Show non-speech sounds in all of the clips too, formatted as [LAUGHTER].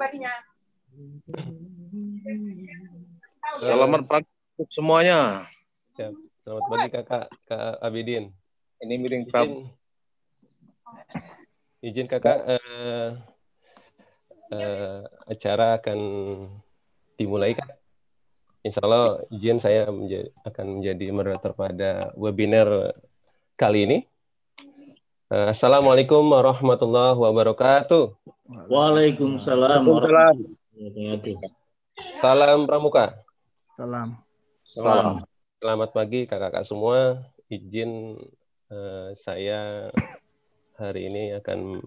pribadinya. Selamat pagi untuk semuanya. Siap. Ya, selamat pagi kakak Kak Abidin. Ini miring. Prabu. Izin, kakak uh, uh, acara akan dimulai kak. Insya Allah izin saya menjadi, akan menjadi moderator pada webinar kali ini Eh, Assalamualaikum warahmatullahi wabarakatuh. Waalaikumsalam Salam. Salam Pramuka. Salam. Salam. Selamat pagi kakak-kakak semua. Izin uh, saya hari ini akan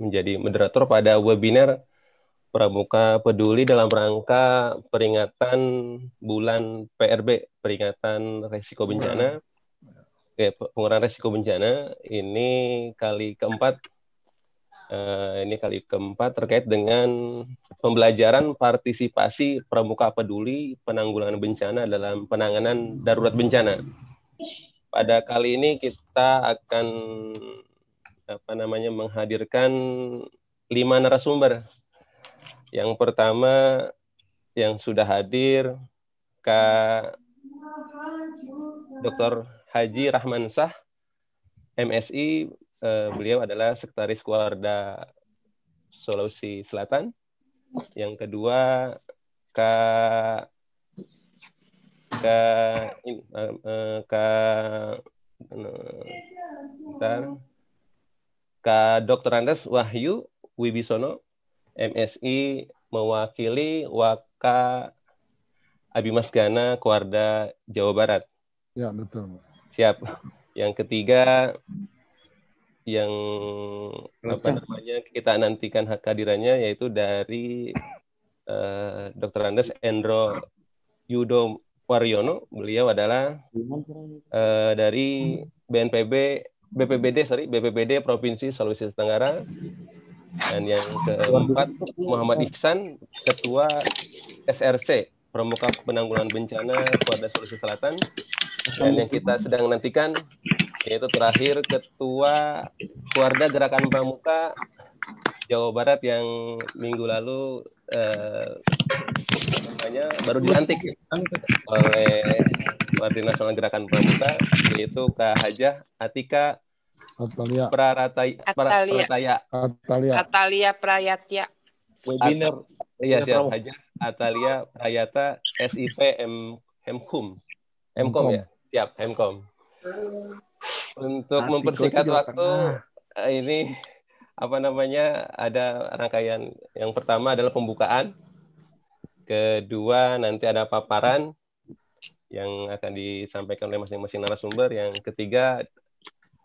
menjadi moderator pada webinar Pramuka Peduli dalam rangka peringatan bulan PRB, peringatan resiko bencana. Oke, pengurangan resiko bencana ini kali keempat Uh, ini kali keempat terkait dengan pembelajaran partisipasi pramuka peduli penanggulangan bencana dalam penanganan darurat bencana. Pada kali ini kita akan apa namanya menghadirkan lima narasumber. Yang pertama yang sudah hadir Kak Dr. Haji Rahman Sah, MSI. Uh, eh, beliau adalah Sekretaris Keluarga Sulawesi Selatan. Yang kedua, Kak ke ini, eh, Kak bentar, Dr. Andes Wahyu Wibisono, MSI mewakili Waka Abimas Gana, Kuarda, Jawa Barat. Ya, betul. Siap. Yang ketiga yang apa namanya kita nantikan hak kehadirannya yaitu dari uh, eh, Dr. Andes Endro Yudo Waryono. Beliau adalah uh, dari BNPB BPBD sorry BPBD Provinsi Sulawesi Tenggara dan yang keempat Muhammad iksan Ketua SRC Pramuka Penanggulangan Bencana Polda Sulawesi Selatan. Dan yang kita sedang nantikan yaitu terakhir Ketua Keluarga Gerakan Pramuka Jawa Barat yang minggu lalu eh, namanya baru dilantik oleh Partai Nasional Gerakan Pramuka yaitu Kak Hajah Atika Atalia. Praratay Atalia. Atalia. Atalia Prayatya. Webinar. Iya, siap. Hajah Atalia Prayata SIP M Hemkum. Hemkom ya? Siap, Hemkom. Untuk mempersingkat waktu tengah. Eh, ini apa namanya? Ada rangkaian yang pertama adalah pembukaan. Kedua nanti ada paparan yang akan disampaikan oleh masing-masing narasumber. Yang ketiga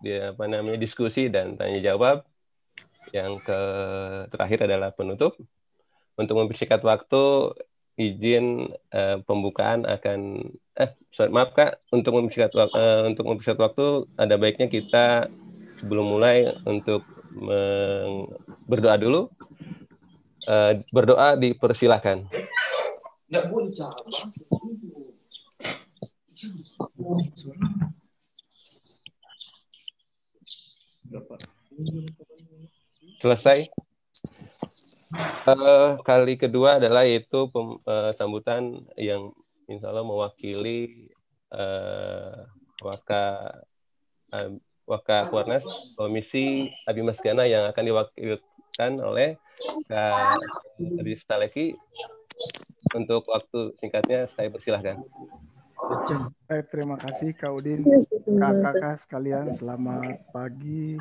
dia apa namanya diskusi dan tanya jawab. Yang ke terakhir adalah penutup untuk mempersingkat waktu izin uh, pembukaan akan eh sorry, maaf kak untuk mempersingkat waktu uh, eh, untuk mempersingkat waktu ada baiknya kita sebelum mulai untuk berdoa dulu uh, berdoa dipersilahkan selesai Uh, kali kedua adalah itu pem, uh, sambutan yang insya Allah mewakili uh, waka uh, waka Kuarnas komisi Abimas Gana yang akan diwakilkan oleh Kak Rista Leki untuk waktu singkatnya saya persilahkan. Baik, terima kasih Kak Udin, kakak-kakak sekalian. Selamat pagi.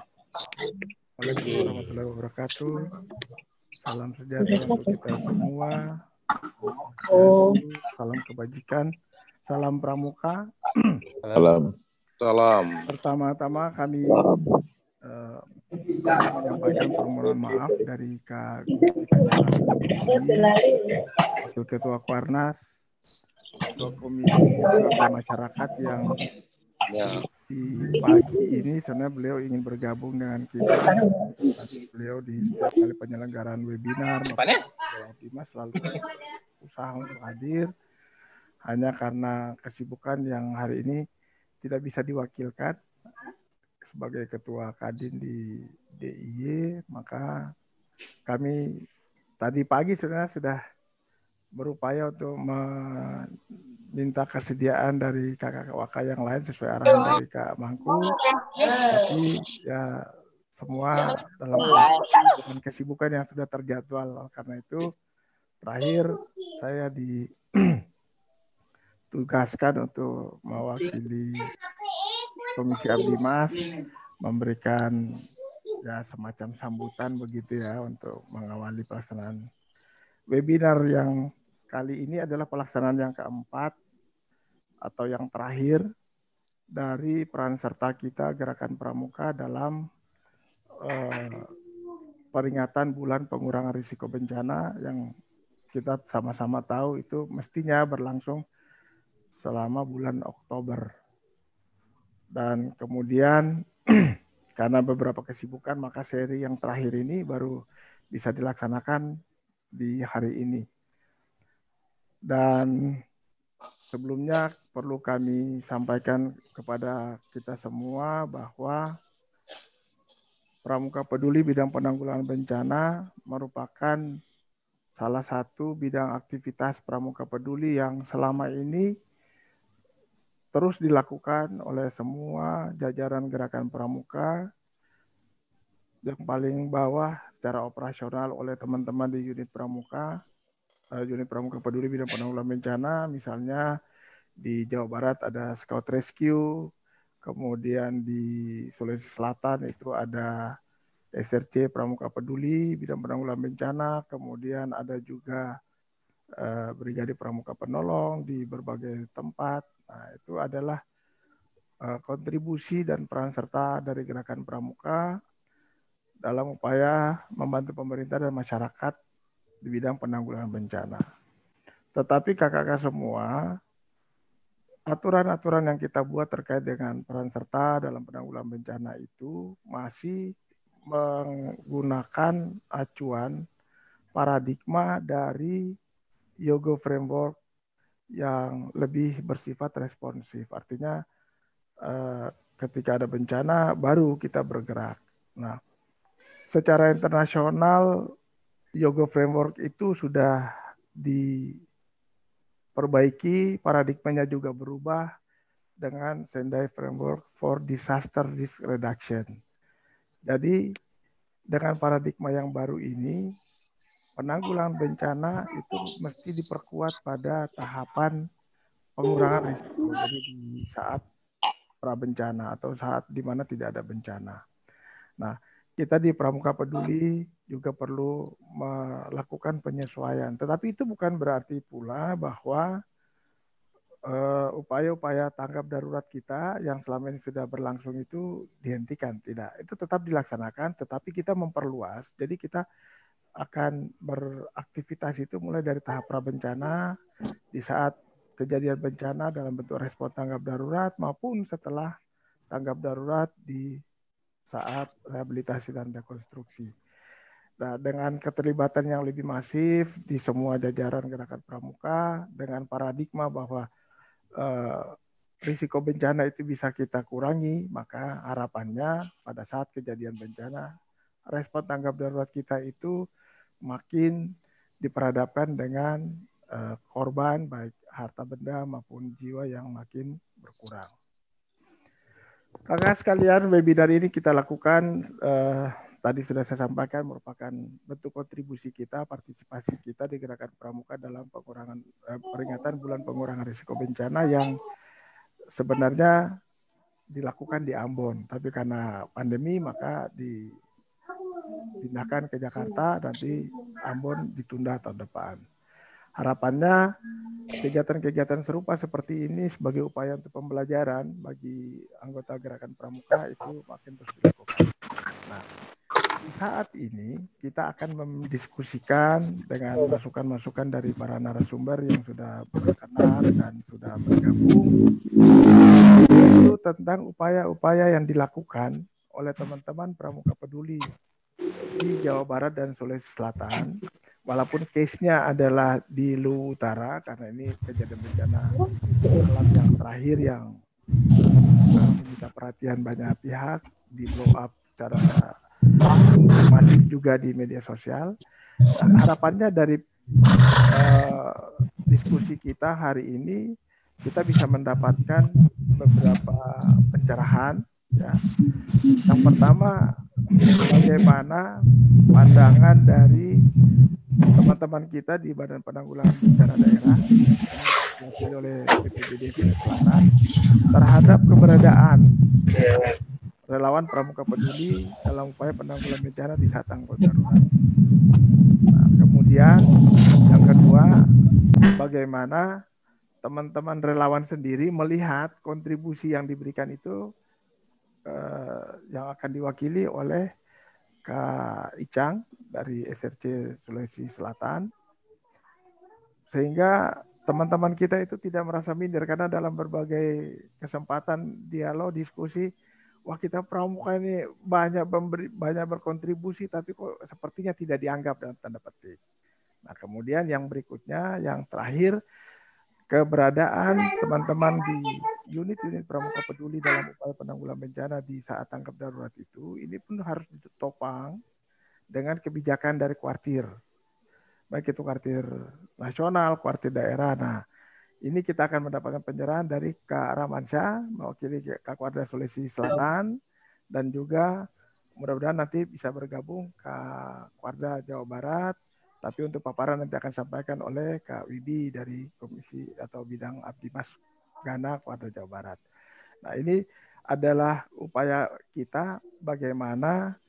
Assalamualaikum warahmatullahi wabarakatuh. Salam sejahtera untuk kita semua. Oh. Salam kebajikan. Salam pramuka. Salam. Salam. Pertama-tama kami uh, menyampaikan permohonan maaf dari Kak Ketua Kwarnas, Ketua Komisi Masyarakat yang ya pagi ini sebenarnya beliau ingin bergabung dengan kita. Iya, Tapi beliau di setiap kali penyelenggaraan webinar, beliau mas selalu usaha untuk hadir. Hanya karena kesibukan yang hari ini tidak bisa diwakilkan sebagai ketua kadin di DIY, maka kami tadi pagi sebenarnya sudah berupaya untuk minta kesediaan dari kakak kakak yang lain sesuai arahan iya. dari Kak Mangku. Oh, iya. Jadi ya semua iya. dalam dengan kesibukan yang sudah terjadwal. Karena itu terakhir saya ditugaskan [CLEARS THROAT] untuk mewakili Komisi Abdi Mas memberikan ya semacam sambutan begitu ya untuk mengawali pelaksanaan webinar yang kali ini adalah pelaksanaan yang keempat atau yang terakhir dari peran serta kita Gerakan Pramuka dalam eh, peringatan bulan pengurangan risiko bencana yang kita sama-sama tahu itu mestinya berlangsung selama bulan Oktober. Dan kemudian [CLEARS THROAT] karena beberapa kesibukan maka seri yang terakhir ini baru bisa dilaksanakan di hari ini. Dan Sebelumnya perlu kami sampaikan kepada kita semua bahwa Pramuka Peduli Bidang Penanggulangan Bencana merupakan salah satu bidang aktivitas Pramuka Peduli yang selama ini terus dilakukan oleh semua jajaran gerakan pramuka yang paling bawah secara operasional oleh teman-teman di unit pramuka uh, eh, unit pramuka peduli bidang penanggulangan bencana misalnya di Jawa Barat ada Scout Rescue, kemudian di Sulawesi Selatan itu ada SRC Pramuka Peduli bidang penanggulangan bencana, kemudian ada juga uh, Brigade Pramuka Penolong di berbagai tempat. Nah, itu adalah uh, kontribusi dan peran serta dari gerakan pramuka dalam upaya membantu pemerintah dan masyarakat di bidang penanggulangan bencana. Tetapi kakak-kakak semua, aturan-aturan yang kita buat terkait dengan peran serta dalam penanggulangan bencana itu masih menggunakan acuan paradigma dari Yogo Framework yang lebih bersifat responsif. Artinya eh, ketika ada bencana baru kita bergerak. Nah, secara internasional Yoga Framework itu sudah diperbaiki, paradigmanya juga berubah dengan Sendai Framework for Disaster Risk Reduction. Jadi dengan paradigma yang baru ini, penanggulangan bencana itu mesti diperkuat pada tahapan pengurangan risiko. Jadi di saat pra bencana atau saat di mana tidak ada bencana. Nah, kita di Pramuka Peduli juga perlu melakukan penyesuaian. Tetapi itu bukan berarti pula bahwa eh, upaya-upaya uh, tanggap darurat kita yang selama ini sudah berlangsung itu dihentikan. Tidak, itu tetap dilaksanakan, tetapi kita memperluas. Jadi kita akan beraktivitas itu mulai dari tahap prabencana di saat kejadian bencana dalam bentuk respon tanggap darurat maupun setelah tanggap darurat di saat rehabilitasi dan rekonstruksi. Nah, dengan keterlibatan yang lebih masif di semua jajaran gerakan pramuka, dengan paradigma bahwa eh, risiko bencana itu bisa kita kurangi, maka harapannya pada saat kejadian bencana, respon tanggap darurat kita itu makin diperhadapkan dengan eh, korban, baik harta benda maupun jiwa yang makin berkurang. Maka sekalian webinar ini kita lakukan eh, tadi sudah saya sampaikan merupakan bentuk kontribusi kita, partisipasi kita di Gerakan Pramuka dalam pengurangan eh, peringatan Bulan Pengurangan Risiko Bencana yang sebenarnya dilakukan di Ambon, tapi karena pandemi maka dipindahkan ke Jakarta nanti Ambon ditunda tahun depan. Harapannya kegiatan-kegiatan serupa seperti ini sebagai upaya untuk pembelajaran bagi anggota gerakan pramuka itu makin terus dilakukan. Nah, saat ini kita akan mendiskusikan dengan masukan-masukan dari para narasumber yang sudah berkenan dan sudah bergabung itu tentang upaya-upaya yang dilakukan oleh teman-teman pramuka peduli di Jawa Barat dan Sulawesi Selatan walaupun case-nya adalah di Lu Utara karena ini kejadian bencana alam yang terakhir yang eh, mendapat perhatian banyak pihak di blow up secara masih juga di media sosial. nah, harapannya dari uh, diskusi kita hari ini kita bisa mendapatkan beberapa pencerahan ya. Yang pertama bagaimana pandangan dari teman-teman kita di Badan Penanggulangan Bencana Daerah yang oleh BPBD Selatan terhadap keberadaan relawan pramuka peduli dalam upaya penanggulangan bencana di Satang anggota Nah, kemudian yang kedua, bagaimana teman-teman relawan sendiri melihat kontribusi yang diberikan itu eh, yang akan diwakili oleh Kak Icang dari SRC Sulawesi Selatan. Sehingga teman-teman kita itu tidak merasa minder karena dalam berbagai kesempatan dialog, diskusi, wah kita pramuka ini banyak memberi, banyak berkontribusi tapi kok sepertinya tidak dianggap dalam tanda petik. Nah, kemudian yang berikutnya yang terakhir keberadaan teman-teman di unit-unit pramuka peduli dalam upaya penanggulangan bencana di saat tangkap darurat itu ini pun harus ditopang dengan kebijakan dari kuartir. Baik itu kuartir nasional, kuartir daerah. Nah, ini kita akan mendapatkan penyerahan dari Kak Ramansyah, mewakili Kak Kuartir Sulawesi Selatan, dan juga mudah-mudahan nanti bisa bergabung ke Kuartir Jawa Barat, tapi untuk paparan nanti akan sampaikan oleh Kak Widi dari Komisi atau Bidang Abdimas Gana Kota Jawa Barat. Nah ini adalah upaya kita bagaimana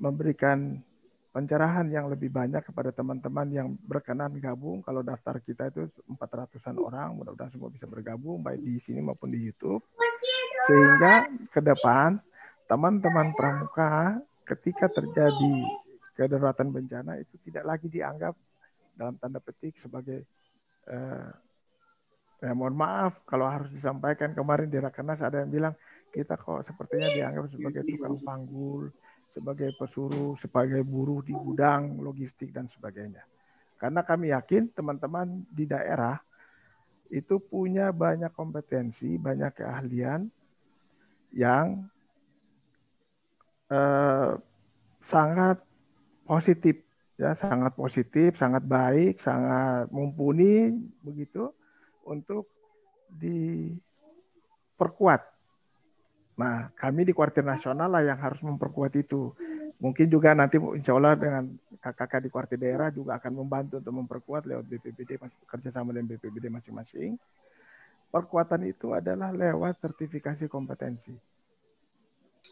memberikan pencerahan yang lebih banyak kepada teman-teman yang berkenan gabung. Kalau daftar kita itu 400-an orang, mudah-mudahan semua bisa bergabung baik di sini maupun di YouTube. Sehingga ke depan teman-teman pramuka ketika terjadi kedaruratan bencana itu tidak lagi dianggap dalam tanda petik sebagai eh, eh, mohon maaf kalau harus disampaikan kemarin di Rakernas ada yang bilang kita kok sepertinya dianggap sebagai tukang panggul, sebagai pesuruh, sebagai buruh di gudang logistik dan sebagainya. Karena kami yakin teman-teman di daerah itu punya banyak kompetensi, banyak keahlian yang eh, sangat positif ya sangat positif, sangat baik, sangat mumpuni begitu untuk diperkuat. Nah, kami di kuartir nasional lah yang harus memperkuat itu. Mungkin juga nanti insya Allah dengan kakak-kakak di kuartir daerah juga akan membantu untuk memperkuat lewat BPBD, kerjasama dengan BPBD masing-masing. Perkuatan itu adalah lewat sertifikasi kompetensi.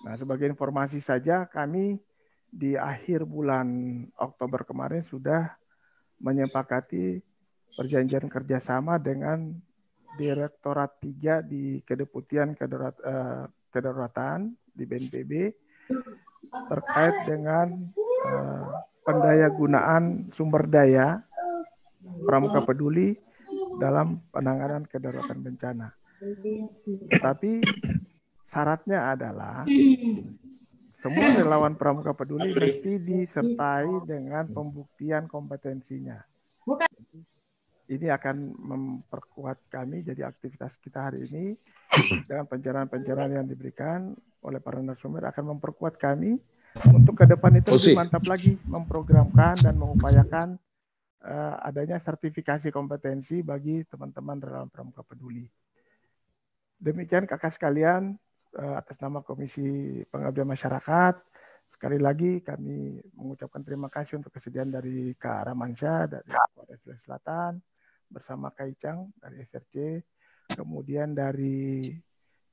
Nah, sebagai informasi saja, kami di akhir bulan Oktober kemarin sudah menyepakati perjanjian kerjasama dengan Direktorat 3 di Kedeputian Kedarat, eh, Kedaruratan di BNPB terkait dengan eh, pendayagunaan sumber daya pramuka peduli dalam penanganan kedaruratan bencana. Tetapi syaratnya adalah semua relawan Pramuka Peduli mesti disertai dengan pembuktian kompetensinya. Bukan. Ini akan memperkuat kami jadi aktivitas kita hari ini dengan pencerahan-pencerahan yang diberikan oleh para narasumber akan memperkuat kami untuk ke depan itu lebih mantap lagi memprogramkan dan mengupayakan uh, adanya sertifikasi kompetensi bagi teman-teman relawan Pramuka Peduli. Demikian kakak sekalian, Eh, atas nama Komisi Pengabdian Masyarakat. Sekali lagi kami mengucapkan terima kasih untuk kesediaan dari Kak Ramansyah dari Polres Sulawesi Selatan bersama kak Icang dari SRC, kemudian dari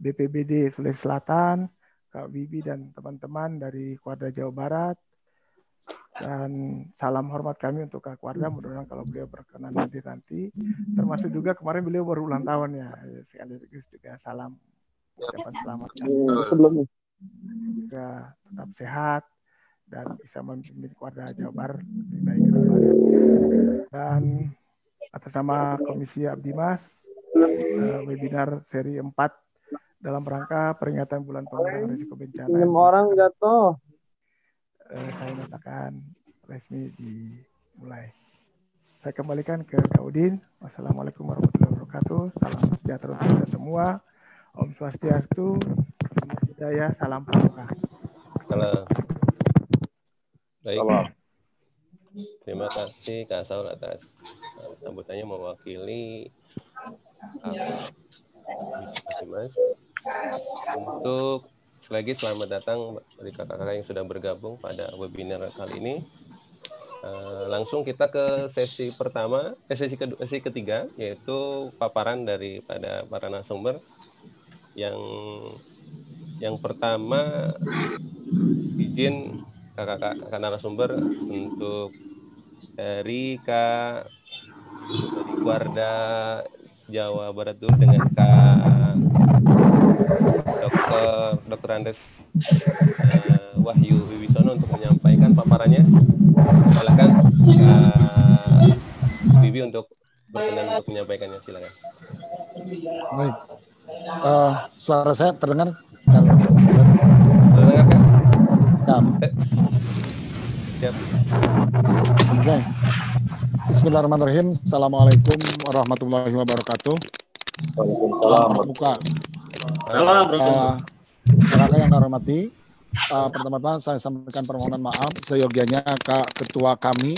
BPBD Sulawesi Selatan, Kak Bibi dan teman-teman dari Kuarda Jawa Barat. Dan salam hormat kami untuk Kak Kuarda, mudah-mudahan kalau beliau berkenan nanti-nanti. Termasuk juga kemarin beliau baru ulang tahun ya, sekaligus juga salam ucapan iya. selamat iya, sebelumnya ya tetap sehat dan bisa memimpin warga Jabar baik Dan atas nama Komisi Abdimas, eh, webinar seri 4 dalam rangka peringatan bulan pengurangan risiko bencana. Enam orang jatuh. Eh, saya nyatakan resmi dimulai. Saya kembalikan ke Kaudin. Wassalamualaikum warahmatullahi wabarakatuh. Salam sejahtera untuk kita semua. Om Swastiastu, Namo Budaya, salam pramuka. Salam. Baik. Salam. Terima kasih Kak Saul atas sambutannya mewakili Mas. Untuk lagi selamat datang dari kakak-kakak yang sudah bergabung pada webinar kali ini. Uh, langsung kita ke sesi pertama, eh, sesi kedua, sesi ketiga yaitu paparan dari pada para narasumber yang yang pertama izin kakak kakak narasumber untuk dari Kak Warda Jawa Barat dulu dengan Kak Dokter Dokter Andes uh, Wahyu Wibisono untuk menyampaikan paparannya. Silakan Kak Bibi untuk berkenan untuk menyampaikannya. Silakan. Baik uh, suara saya terdengar? Terdengar kan? Siap. Siap. Okay. Bismillahirrahmanirrahim. Assalamualaikum warahmatullahi wabarakatuh. Waalaikumsalam. Pramuka. Eh, Salam, uh, eh, Kakak yang kami hormati, uh, pertama-tama saya sampaikan permohonan maaf seyogianya Kak Ketua kami,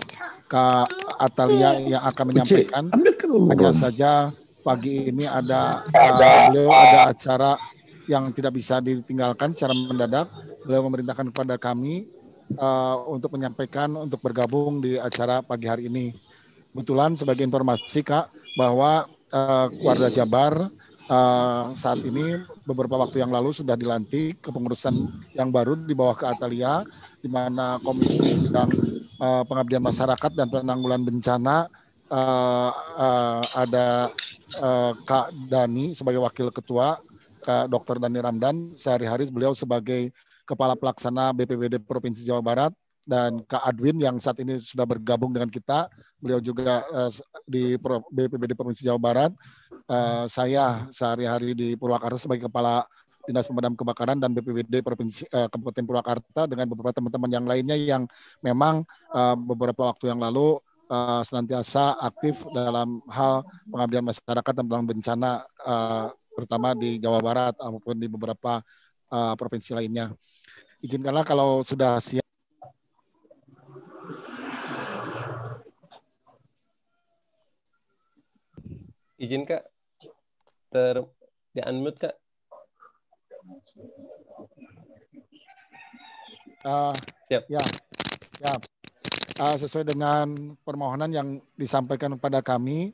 Kak Atalia yang akan menyampaikan. Hanya saja pagi ini ada uh, beliau ada acara yang tidak bisa ditinggalkan secara mendadak. Beliau memerintahkan kepada kami uh, untuk menyampaikan untuk bergabung di acara pagi hari ini. Kebetulan sebagai informasi Kak bahwa uh, Jabar uh, saat ini beberapa waktu yang lalu sudah dilantik kepengurusan yang baru di bawah ke Atalia di mana Komisi Bidang uh, Pengabdian Masyarakat dan Penanggulan Bencana uh, uh, ada Eh, Kak Dani sebagai wakil ketua, Kak Dr. Dani Ramdan, sehari-hari beliau sebagai kepala pelaksana BPBD Provinsi Jawa Barat dan Kak Adwin yang saat ini sudah bergabung dengan kita, beliau juga uh, di Pro BPBD Provinsi Jawa Barat. Uh, saya sehari-hari di Purwakarta sebagai kepala Dinas Pemadam Kebakaran dan BPBD Provinsi eh, Kabupaten Purwakarta dengan beberapa teman-teman yang lainnya yang memang eh, beberapa waktu yang lalu uh, senantiasa aktif dalam hal pengabdian masyarakat tentang bencana uh, terutama di Jawa Barat maupun di beberapa uh, provinsi lainnya. Izinkanlah kalau sudah siap. Izin kak, ter di unmute kak. Uh, siap. Ya, siap uh, sesuai dengan permohonan yang disampaikan kepada kami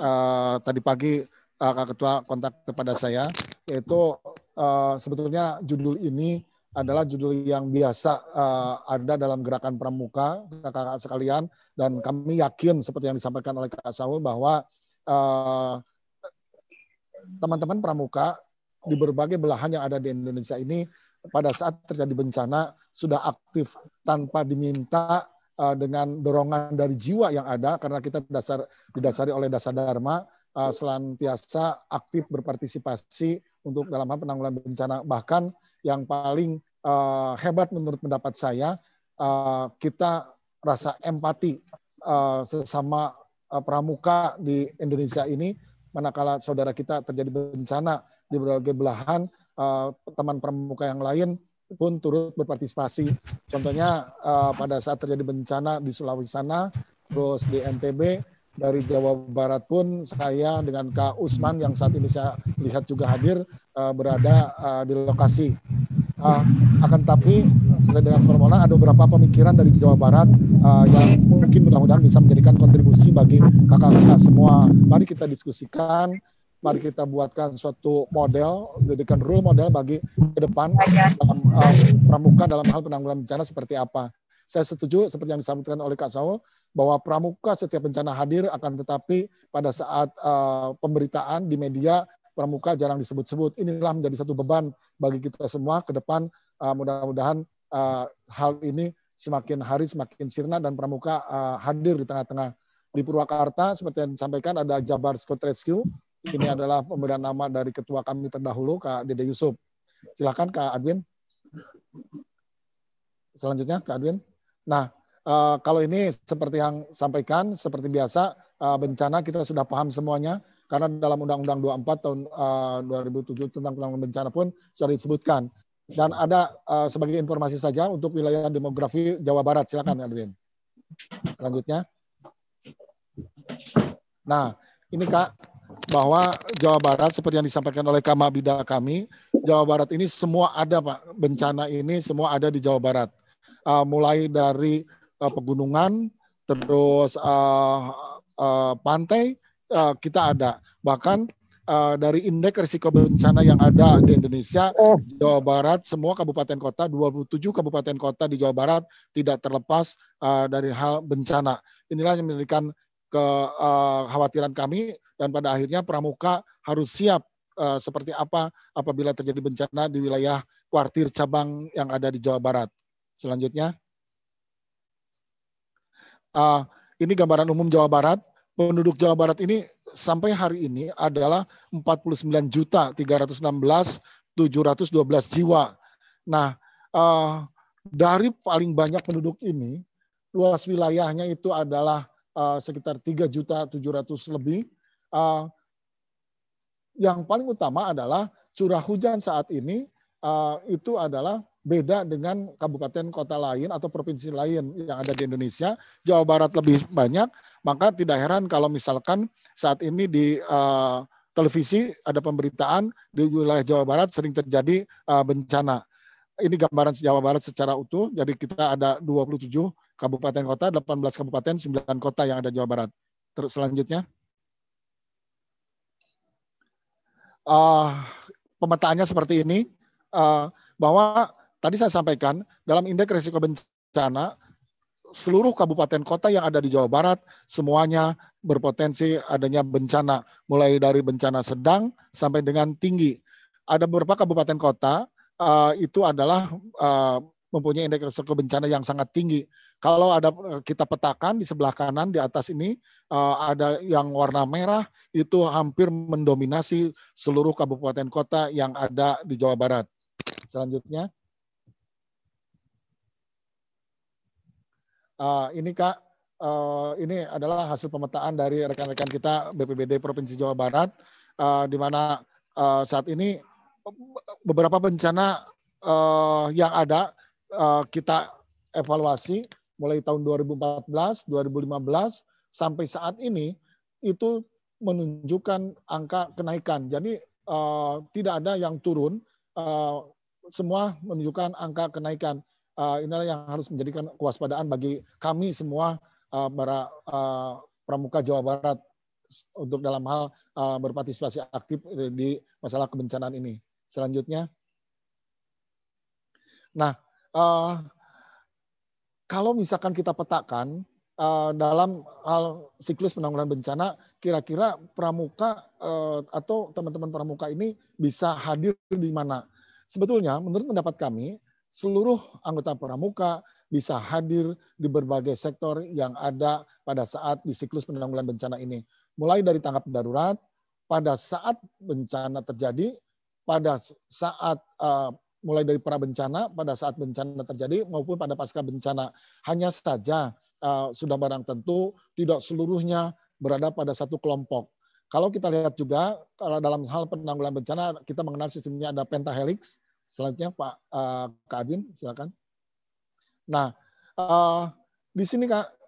uh, tadi pagi uh, Kak Ketua kontak kepada saya yaitu uh, sebetulnya judul ini adalah judul yang biasa uh, ada dalam gerakan pramuka kakak-kakak sekalian dan kami yakin seperti yang disampaikan oleh Kak Saul bahwa teman-teman uh, teman -teman pramuka di berbagai belahan yang ada di Indonesia ini pada saat terjadi bencana sudah aktif tanpa diminta uh, dengan dorongan dari jiwa yang ada karena kita dasar didasari oleh dasar dharma uh, selantiasa aktif berpartisipasi untuk dalam hal penanggulangan bencana bahkan yang paling uh, hebat menurut pendapat saya uh, kita rasa empati uh, sesama uh, pramuka di Indonesia ini manakala saudara kita terjadi bencana di berbagai belahan uh, teman pramuka yang lain pun turut berpartisipasi. Contohnya uh, pada saat terjadi bencana di Sulawesi sana, terus di NTB, dari Jawa Barat pun saya dengan Kak Usman yang saat ini saya lihat juga hadir uh, berada uh, di lokasi. Uh, akan tapi sesuai dengan permohonan ada beberapa pemikiran dari Jawa Barat uh, yang mungkin mudah-mudahan bisa menjadikan kontribusi bagi kakak-kakak semua. Mari kita diskusikan mari kita buatkan suatu model, jadikan rule model bagi ke depan dalam um, uh, um, pramuka dalam hal penanggulangan bencana seperti apa. Saya setuju seperti yang disampaikan oleh Kak Saul bahwa pramuka setiap bencana hadir akan tetapi pada saat uh, pemberitaan di media pramuka jarang disebut-sebut. Inilah menjadi satu beban bagi kita semua ke depan uh, mudah-mudahan uh, hal ini semakin hari semakin sirna dan pramuka uh, hadir di tengah-tengah di Purwakarta seperti yang disampaikan ada Jabar Scott Rescue ini adalah pemberian nama dari ketua kami terdahulu, Kak Dede Yusuf. Silakan Kak Adwin. Selanjutnya Kak Adwin. Nah, eh, kalau ini seperti yang sampaikan, seperti biasa, eh, bencana kita sudah paham semuanya karena dalam Undang-Undang 24 tahun 2007 eh, tentang penanggulangan bencana pun sudah disebutkan. Dan ada sebagai informasi saja untuk wilayah demografi Jawa Barat, silakan Kak Adwin. Selanjutnya. Nah, ini Kak, bahwa Jawa Barat seperti yang disampaikan oleh Kama Bida kami, Jawa Barat ini semua ada Pak, bencana ini semua ada di Jawa Barat. Uh, mulai dari uh, pegunungan, terus uh, uh, pantai, uh, kita ada. Bahkan uh, dari indeks risiko bencana yang ada di Indonesia, oh. Jawa Barat, semua kabupaten kota, 27 kabupaten kota di Jawa Barat tidak terlepas uh, dari hal bencana. Inilah yang menjadikan kekhawatiran uh, kami dan pada akhirnya pramuka harus siap uh, seperti apa apabila terjadi bencana di wilayah kuartir cabang yang ada di Jawa Barat. Selanjutnya. Uh, ini gambaran umum Jawa Barat. Penduduk Jawa Barat ini sampai hari ini adalah 49.316.712 jiwa. Nah, uh, dari paling banyak penduduk ini, luas wilayahnya itu adalah uh, sekitar 3.700 lebih uh, yang paling utama adalah curah hujan saat ini uh, itu adalah beda dengan kabupaten kota lain atau provinsi lain yang ada di Indonesia. Jawa Barat lebih banyak, maka tidak heran kalau misalkan saat ini di uh, televisi ada pemberitaan di wilayah Jawa Barat sering terjadi uh, bencana. Ini gambaran Jawa Barat secara utuh. Jadi kita ada 27 kabupaten kota, 18 kabupaten, 9 kota yang ada Jawa Barat. Terus selanjutnya. uh, pemetaannya seperti ini uh, bahwa tadi saya sampaikan dalam indeks risiko bencana seluruh kabupaten kota yang ada di Jawa Barat semuanya berpotensi adanya bencana mulai dari bencana sedang sampai dengan tinggi. Ada beberapa kabupaten kota uh, itu adalah uh, mempunyai indeks risiko bencana yang sangat tinggi kalau ada kita petakan di sebelah kanan di atas ini uh, ada yang warna merah itu hampir mendominasi seluruh kabupaten kota yang ada di Jawa Barat. Selanjutnya. Uh, ini Kak, uh, ini adalah hasil pemetaan dari rekan-rekan kita BPBD Provinsi Jawa Barat uh, di mana uh, saat ini beberapa bencana uh, yang ada uh, kita evaluasi mulai tahun 2014, 2015 sampai saat ini itu menunjukkan angka kenaikan. Jadi uh, tidak ada yang turun, uh, semua menunjukkan angka kenaikan. Uh, inilah yang harus menjadikan kewaspadaan bagi kami semua uh, para uh, pramuka Jawa Barat untuk dalam hal uh, berpartisipasi aktif di masalah kebencanaan ini. Selanjutnya, nah uh, kalau misalkan kita petakan uh, dalam hal siklus penanggulangan bencana, kira-kira pramuka uh, atau teman-teman pramuka ini bisa hadir di mana? Sebetulnya, menurut pendapat kami, seluruh anggota pramuka bisa hadir di berbagai sektor yang ada pada saat di siklus penanggulangan bencana ini. Mulai dari tanggap darurat, pada saat bencana terjadi, pada saat uh, mulai dari pra bencana pada saat bencana terjadi maupun pada pasca bencana. Hanya saja uh, sudah barang tentu tidak seluruhnya berada pada satu kelompok. Kalau kita lihat juga kalau dalam hal penanggulangan bencana kita mengenal sistemnya ada pentahelix. Selanjutnya Pak uh, eh, Kadin silakan. Nah, uh, di sini Kak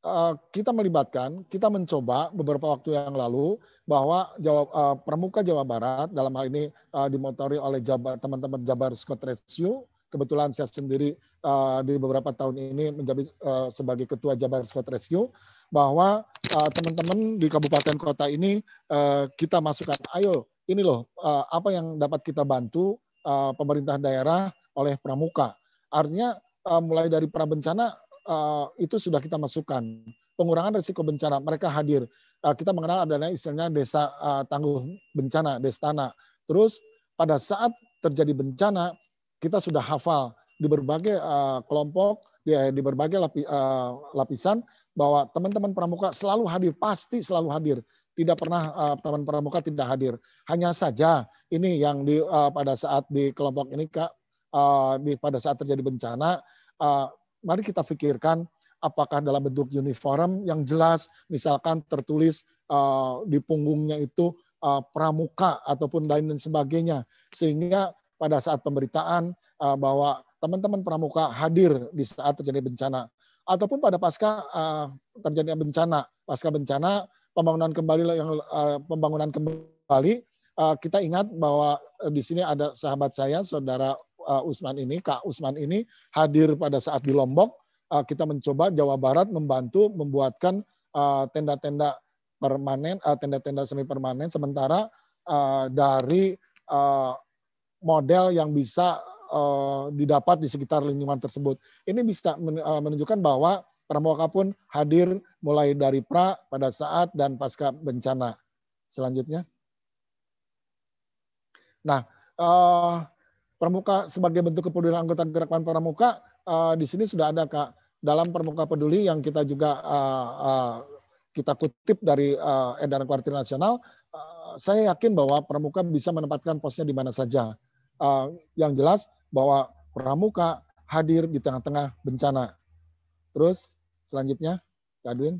Eh, kita melibatkan, kita mencoba beberapa waktu yang lalu bahwa Jawa, uh, eh, Permuka Jawa Barat dalam hal ini uh, dimotori oleh Jabar, teman-teman Jabar Scott Rescue. Kebetulan saya sendiri uh, di beberapa tahun ini menjadi uh, sebagai ketua Jabar Scott Rescue bahwa uh, teman-teman di kabupaten kota ini uh, kita masukkan ayo ini loh uh, apa yang dapat kita bantu uh, pemerintah daerah oleh pramuka. Artinya uh, mulai dari prabencana Eh, itu sudah kita masukkan. Pengurangan risiko bencana, mereka hadir. Uh, kita mengenal adanya istilahnya desa uh, tangguh bencana, destana. Terus pada saat terjadi bencana, kita sudah hafal di berbagai uh, kelompok, di, di berbagai lapi, uh, lapisan, bahwa teman-teman pramuka selalu hadir, pasti selalu hadir. Tidak pernah uh, teman pramuka tidak hadir. Hanya saja ini yang di uh, pada saat di kelompok ini kak, uh, di pada saat terjadi bencana, uh, mari kita pikirkan apakah dalam bentuk uniform yang jelas, misalkan tertulis uh, di punggungnya itu uh, pramuka ataupun lain dan sebagainya, sehingga pada saat pemberitaan uh, bahwa teman-teman pramuka hadir di saat terjadi bencana, ataupun pada pasca uh, terjadinya bencana, pasca bencana pembangunan kembali yang uh, pembangunan kembali uh, kita ingat bahwa uh, di sini ada sahabat saya saudara uh, Usman ini, Kak Usman ini hadir pada saat di Lombok. Uh, kita mencoba Jawa Barat membantu membuatkan tenda eh, tenda-tenda permanen, tenda tenda-tenda semi permanen. Sementara uh, dari uh, model yang bisa uh, didapat di sekitar lingkungan tersebut, ini bisa men uh, menunjukkan bahwa Pramuka pun hadir mulai dari pra pada saat dan pasca bencana. Selanjutnya. Nah, uh, Pramuka sebagai bentuk kepedulian anggota gerakan Pan Pramuka uh, di sini sudah ada Kak dalam Pramuka Peduli yang kita juga uh, uh, kita kutip dari uh, edaran kuartir nasional, uh, saya yakin bahwa Pramuka bisa menempatkan posnya di mana saja. Uh, yang jelas bahwa Pramuka hadir di tengah-tengah bencana. Terus selanjutnya, Kak Adwin.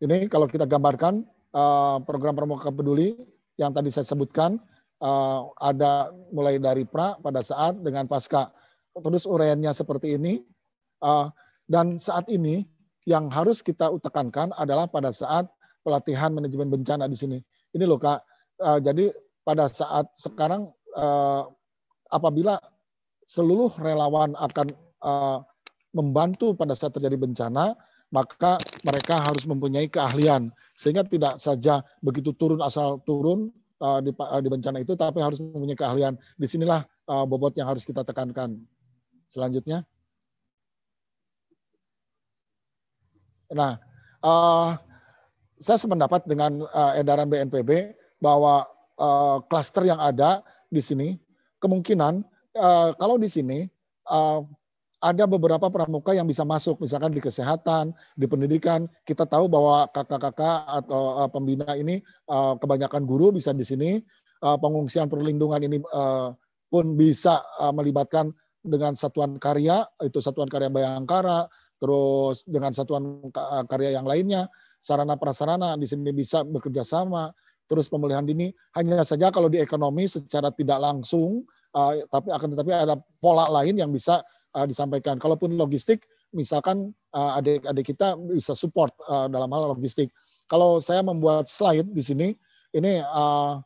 Ini kalau kita gambarkan uh, program Pramuka Peduli yang tadi saya sebutkan, uh, ada mulai dari pra pada saat dengan pasca. Terus uraiannya seperti ini. Uh, dan saat ini yang harus kita tekankan adalah pada saat pelatihan manajemen bencana di sini. Ini loh Kak, uh, jadi pada saat sekarang uh, apabila seluruh relawan akan uh, membantu pada saat terjadi bencana, maka mereka harus mempunyai keahlian sehingga tidak saja begitu turun asal turun Eh, di, eh, di bencana itu, tapi harus mempunyai keahlian. Disinilah uh, eh, bobot yang harus kita tekankan. Selanjutnya. Nah, uh, saya sependapat dengan uh, edaran BNPB bahwa uh, yang ada di sini kemungkinan uh, kalau di sini uh, ada beberapa pramuka yang bisa masuk, misalkan di kesehatan, di pendidikan. Kita tahu bahwa kakak-kakak atau uh, pembina ini uh, kebanyakan guru bisa di sini. Uh, pengungsian perlindungan ini uh, pun bisa uh, melibatkan dengan satuan karya, itu satuan karya Bayangkara, terus dengan satuan karya yang lainnya, sarana prasarana di sini bisa bekerja sama, terus pemulihan dini. Hanya saja kalau di ekonomi secara tidak langsung, uh, tapi akan tetapi ada pola lain yang bisa uh, disampaikan. Kalaupun logistik, misalkan uh, adik-adik uh, kita bisa support uh, dalam hal logistik. Kalau saya membuat slide di sini, ini uh,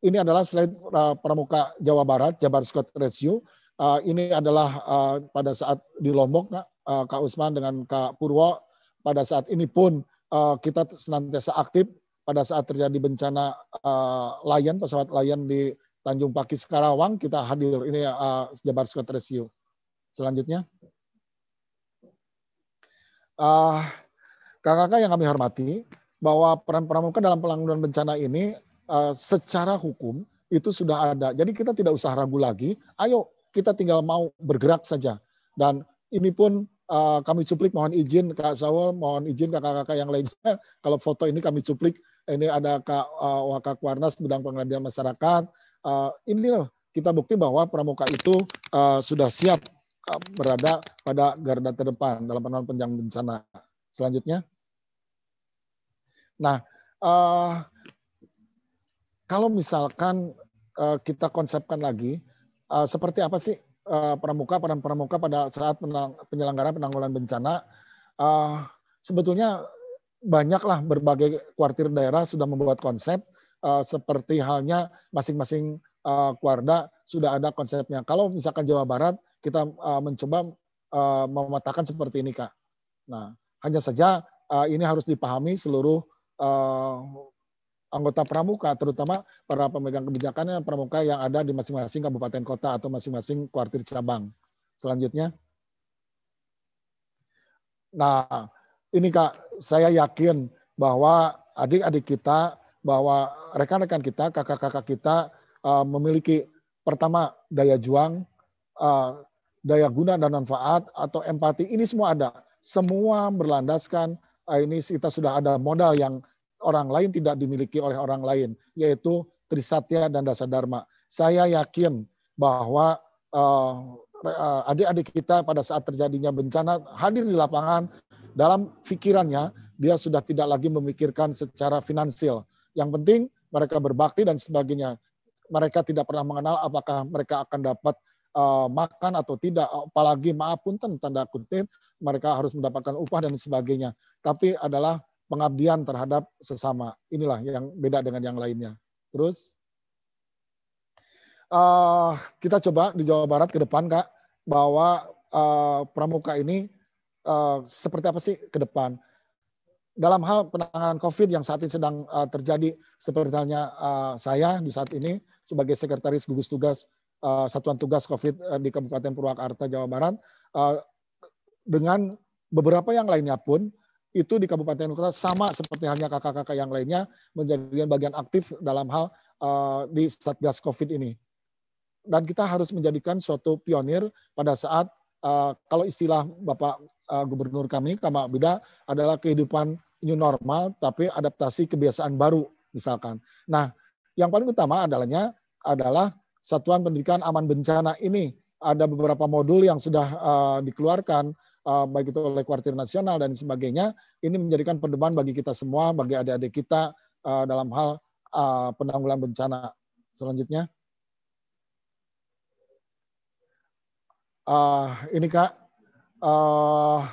ini adalah slide uh, pramuka Jawa Barat, Jabar Scott Ratio. Uh, ini adalah uh, pada saat di Lombok, uh, Kak Usman dengan Kak Purwo. Pada saat ini pun uh, kita senantiasa aktif pada saat terjadi bencana uh, layan, pesawat layan di Tanjung Pakis Karawang, kita hadir ini uh, Jabar Scott Rescue. Selanjutnya. Uh, kakak-kakak yang kami hormati, bahwa peran pramuka dalam penanggulangan bencana ini uh, secara hukum itu sudah ada. Jadi kita tidak usah ragu lagi. Ayo kita tinggal mau bergerak saja. Dan ini pun uh, kami cuplik mohon izin Kak Saul, mohon izin kakak-kakak yang lainnya. [LAUGHS] Kalau foto ini kami cuplik, ini ada Kak uh, Wakak Warnas Bidang Masyarakat. Uh, ini loh kita bukti bahwa pramuka itu uh, sudah siap berada pada garda terdepan dalam penanganan penjang bencana. Selanjutnya. Nah, uh, kalau misalkan uh, kita konsepkan lagi, uh, seperti apa sih uh, pramuka, peran pramuka pada saat penang, penyelenggaraan penanggulangan bencana? Uh, sebetulnya banyaklah berbagai kuartir daerah sudah membuat konsep, uh, seperti halnya masing-masing uh, kuarda sudah ada konsepnya. Kalau misalkan Jawa Barat, kita uh, mencoba uh, memetakan seperti ini kak. Nah hanya saja uh, ini harus dipahami seluruh uh, anggota pramuka, terutama para pemegang kebijakan pramuka yang ada di masing-masing kabupaten kota atau masing-masing kuartir cabang. Selanjutnya. Nah, ini Kak, saya yakin bahwa adik-adik kita, bahwa rekan-rekan kita, kakak-kakak kita uh, memiliki pertama daya juang, uh, daya guna dan manfaat atau empati ini semua ada. Semua berlandaskan ah, ini kita sudah ada modal yang orang lain tidak dimiliki oleh orang lain yaitu trisatya dan dasar dharma. Saya yakin bahwa eh, eh, adik-adik uh, kita pada saat terjadinya bencana hadir di lapangan dalam pikirannya dia sudah tidak lagi memikirkan secara finansial. Yang penting mereka berbakti dan sebagainya. Mereka tidak pernah mengenal apakah mereka akan dapat uh, makan atau tidak, apalagi maaf pun tanda kutip mereka harus mendapatkan upah dan sebagainya. Tapi adalah pengabdian terhadap sesama. Inilah yang beda dengan yang lainnya. Terus uh, kita coba di Jawa Barat ke depan kak bahwa uh, pramuka ini uh, seperti apa sih ke depan? dalam hal penanganan COVID yang saat ini sedang uh, terjadi, seperti halnya uh, saya di saat ini sebagai sekretaris gugus tugas Eh, Satuan Tugas COVID eh, di Kabupaten Purwakarta, Jawa Barat, eh, dengan beberapa yang lainnya pun itu di Kabupaten Purwakarta sama seperti halnya kakak-kakak yang lainnya menjadi bagian aktif dalam hal di Satgas COVID ini. Dan kita harus menjadikan suatu pionir pada saat kalau istilah Bapak Gubernur kami, Kamak Bida, adalah kehidupan new normal tapi adaptasi kebiasaan baru misalkan. Nah, yang paling utama adalahnya adalah Satuan Pendidikan Aman Bencana ini ada beberapa modul yang sudah uh, dikeluarkan uh, baik itu oleh Kuartir Nasional dan sebagainya ini menjadikan pedoman bagi kita semua bagi adik-adik kita uh, dalam hal uh, penanggulangan bencana. Selanjutnya. Uh, ini Kak uh,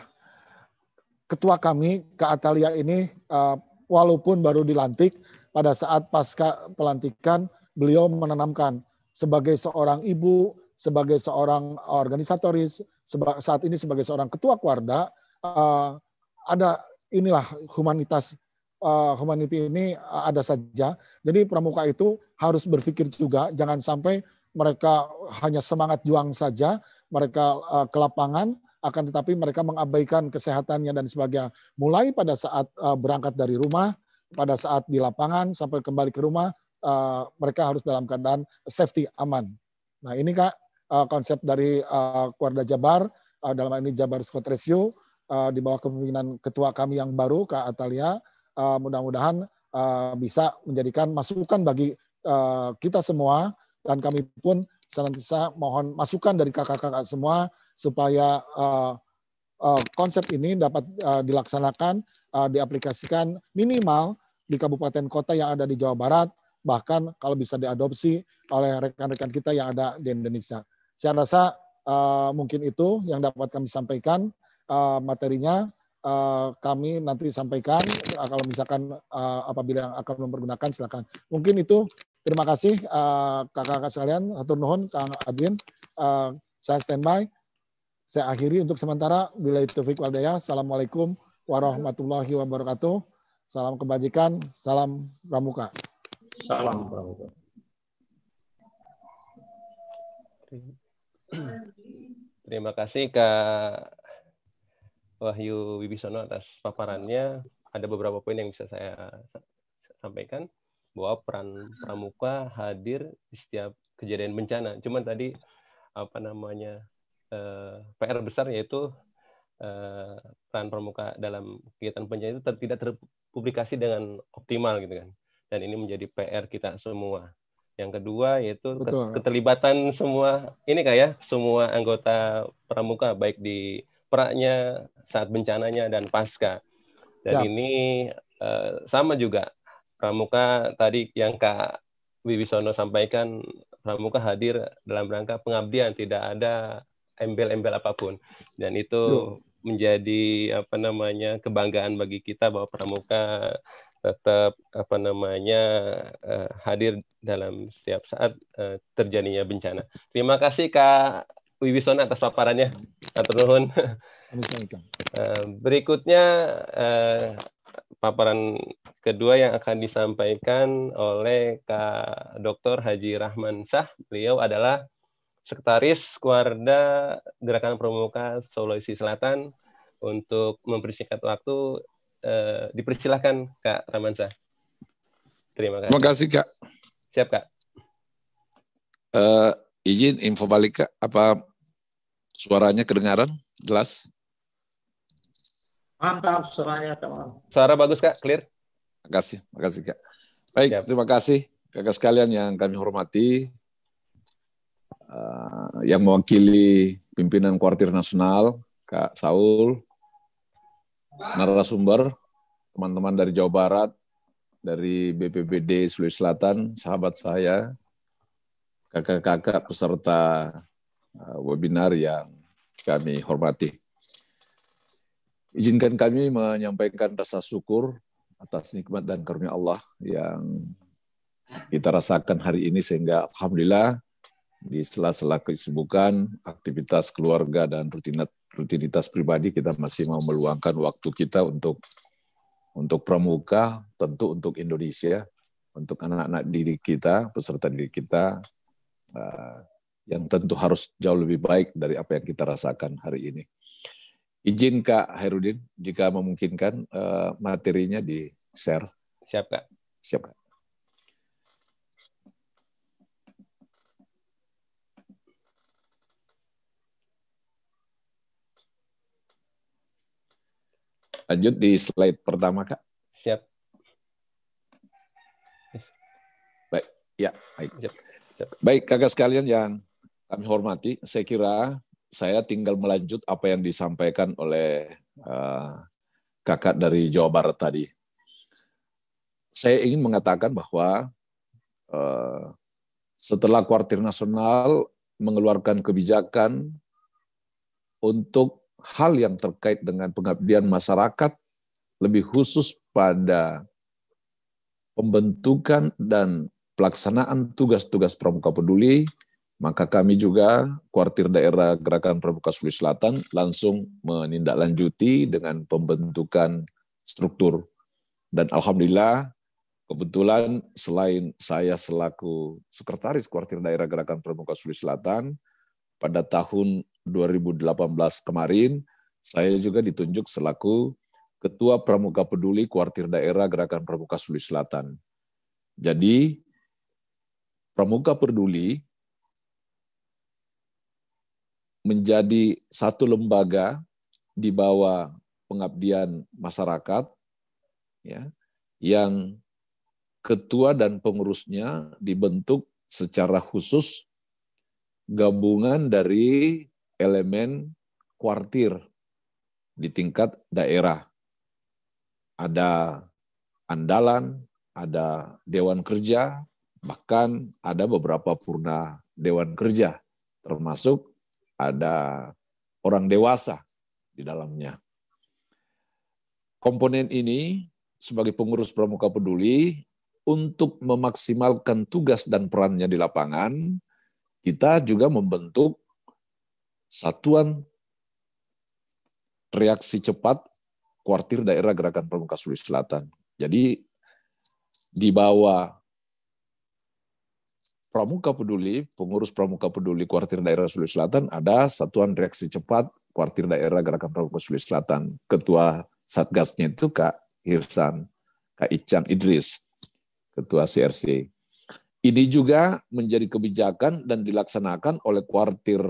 ketua kami Kak Atalia ini uh, walaupun baru dilantik pada saat pasca pelantikan beliau menanamkan sebagai seorang ibu, sebagai seorang organisatoris, seba saat ini sebagai seorang ketua keluarga, uh, ada inilah humanitas uh, humanity ini eh, ada saja. Jadi pramuka itu harus berpikir juga, jangan sampai mereka hanya semangat juang saja, mereka uh, ke lapangan, akan tetapi mereka mengabaikan kesehatannya dan sebagainya. Mulai pada saat uh, berangkat dari rumah, pada saat di lapangan sampai kembali ke rumah, Eh, mereka harus dalam keadaan safety aman. Nah ini kak uh, konsep dari uh, eh, Kuarda Jabar uh, dalam ini Jabar Scott Ratio uh, di bawah kepemimpinan ketua kami yang baru Kak Atalia uh, mudah-mudahan uh, bisa menjadikan masukan bagi uh, kita semua dan kami pun senantiasa mohon masukan dari kakak-kakak semua supaya uh, uh, konsep ini dapat uh, dilaksanakan, uh, diaplikasikan minimal di kabupaten kota yang ada di Jawa Barat, bahkan kalau bisa diadopsi oleh rekan-rekan kita yang ada di Indonesia. Saya rasa uh, mungkin itu yang dapat kami sampaikan uh, materinya. Uh, kami nanti sampaikan uh, kalau misalkan uh, apabila yang akan mempergunakan silakan. Mungkin itu terima kasih kakak kakak-kakak sekalian. Hatur nuhun Kang Adwin. Uh, saya standby. Saya akhiri untuk sementara. Bila itu Fik daya. Assalamualaikum warahmatullahi wabarakatuh. Salam kebajikan, salam pramuka. Salam pramuka. Terima kasih Kak Wahyu Wibisono atas paparannya. Ada beberapa poin yang bisa saya sampaikan bahwa peran pramuka hadir di setiap kejadian bencana. Cuman tadi apa namanya eh, PR besar yaitu eh, peran pramuka dalam kegiatan bencana itu tidak terpublikasi dengan optimal gitu kan dan ini menjadi PR kita semua. Yang kedua yaitu Betul. keterlibatan semua ini kayak ya, semua anggota pramuka baik di peraknya saat bencananya dan pasca. Dan Siap. ini uh, sama juga pramuka tadi yang Kak Wibisono sampaikan pramuka hadir dalam rangka pengabdian tidak ada embel-embel apapun. Dan itu Duh. menjadi apa namanya kebanggaan bagi kita bahwa pramuka tetap apa namanya uh, hadir dalam setiap saat uh, terjadinya bencana. Terima kasih Kak Wibisono atas paparannya. uh, eh, berikutnya uh, paparan kedua yang akan disampaikan oleh Kak Dr. Haji Rahman Syah. Beliau adalah Sekretaris Kuarda Gerakan Pramuka Sulawesi Selatan untuk mempersingkat waktu Eh, dipersilahkan Kak Ramansa. Terima kasih. Terima kasih Kak. Siap Kak. Uh, izin info balik Kak, apa suaranya kedengaran jelas? Mantap suaranya teman. Suara bagus Kak, clear. Terima kasih, terima kasih Kak. Baik, Siap. terima kasih kakak sekalian yang kami hormati, uh, yang mewakili pimpinan kuartir nasional, Kak Saul, narasumber, teman-teman dari Jawa Barat, dari BPBD Sulawesi Selatan, sahabat saya, kakak-kakak peserta uh, webinar yang kami hormati. Izinkan kami menyampaikan rasa syukur atas nikmat dan karunia Allah yang kita rasakan hari ini sehingga alhamdulillah di sela-sela kesibukan, aktivitas keluarga dan rutinitas rutinitas pribadi kita masih mau meluangkan waktu kita untuk untuk pramuka, tentu untuk Indonesia, untuk anak-anak diri kita, peserta diri kita, eh, yang tentu harus jauh lebih baik dari apa yang kita rasakan hari ini. Izin Kak Herudin, jika memungkinkan eh, materinya di-share. Siap Kak. Siap Kak. Lanjut di slide pertama, Kak. Siap. Baik, ya, baik. Siap. Siap. Baik, Kakak sekalian yang kami hormati, saya kira saya tinggal melanjut apa yang disampaikan oleh uh, Kakak dari Jawa Barat tadi. Saya ingin mengatakan bahwa uh, setelah kuartir nasional mengeluarkan kebijakan untuk hal yang terkait dengan pengabdian masyarakat lebih khusus pada pembentukan dan pelaksanaan tugas-tugas pramuka peduli, maka kami juga kuartir daerah Gerakan Pramuka Sulawesi Selatan langsung menindaklanjuti dengan pembentukan struktur. Dan alhamdulillah kebetulan selain saya selaku sekretaris kuartir daerah Gerakan Pramuka Sulawesi Selatan pada tahun 2018 kemarin, saya juga ditunjuk selaku Ketua Pramuka Peduli Kuartir Daerah Gerakan Pramuka Sulawesi Selatan. Jadi, Pramuka Peduli menjadi satu lembaga di bawah pengabdian masyarakat ya, yang ketua dan pengurusnya dibentuk secara khusus gabungan dari elemen kuartir di tingkat daerah. Ada andalan, ada dewan kerja, bahkan ada beberapa purna dewan kerja, termasuk ada orang dewasa di dalamnya. Komponen ini sebagai pengurus Pramuka Peduli untuk memaksimalkan tugas dan perannya di lapangan, kita juga membentuk satuan reaksi cepat kuartir daerah gerakan pramuka Sulawesi Selatan. Jadi di bawah pramuka peduli, pengurus pramuka peduli kuartir daerah Sulawesi Selatan ada satuan reaksi cepat kuartir daerah gerakan pramuka Sulawesi Selatan. Ketua Satgasnya itu Kak Hirsan, Kak Ican Idris, Ketua CRC. Ini juga menjadi kebijakan dan dilaksanakan oleh kuartir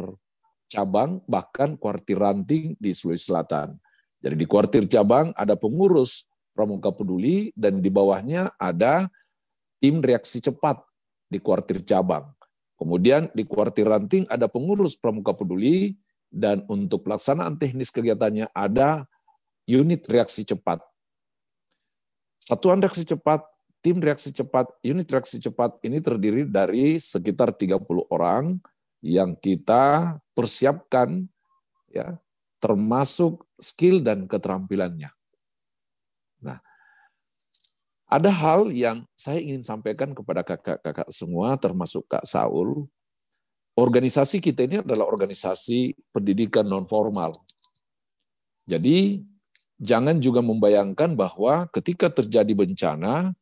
cabang, bahkan kuartir ranting di Sulawesi Selatan. Jadi di kuartir cabang ada pengurus Pramuka Peduli dan di bawahnya ada tim reaksi cepat di kuartir cabang. Kemudian di kuartir ranting ada pengurus Pramuka Peduli dan untuk pelaksanaan teknis kegiatannya ada unit reaksi cepat. Satuan reaksi cepat, tim reaksi cepat, unit reaksi cepat ini terdiri dari sekitar 30 orang yang kita persiapkan ya termasuk skill dan keterampilannya. Nah, ada hal yang saya ingin sampaikan kepada kakak-kakak semua termasuk Kak Saul. Organisasi kita ini adalah organisasi pendidikan non formal. Jadi jangan juga membayangkan bahwa ketika terjadi bencana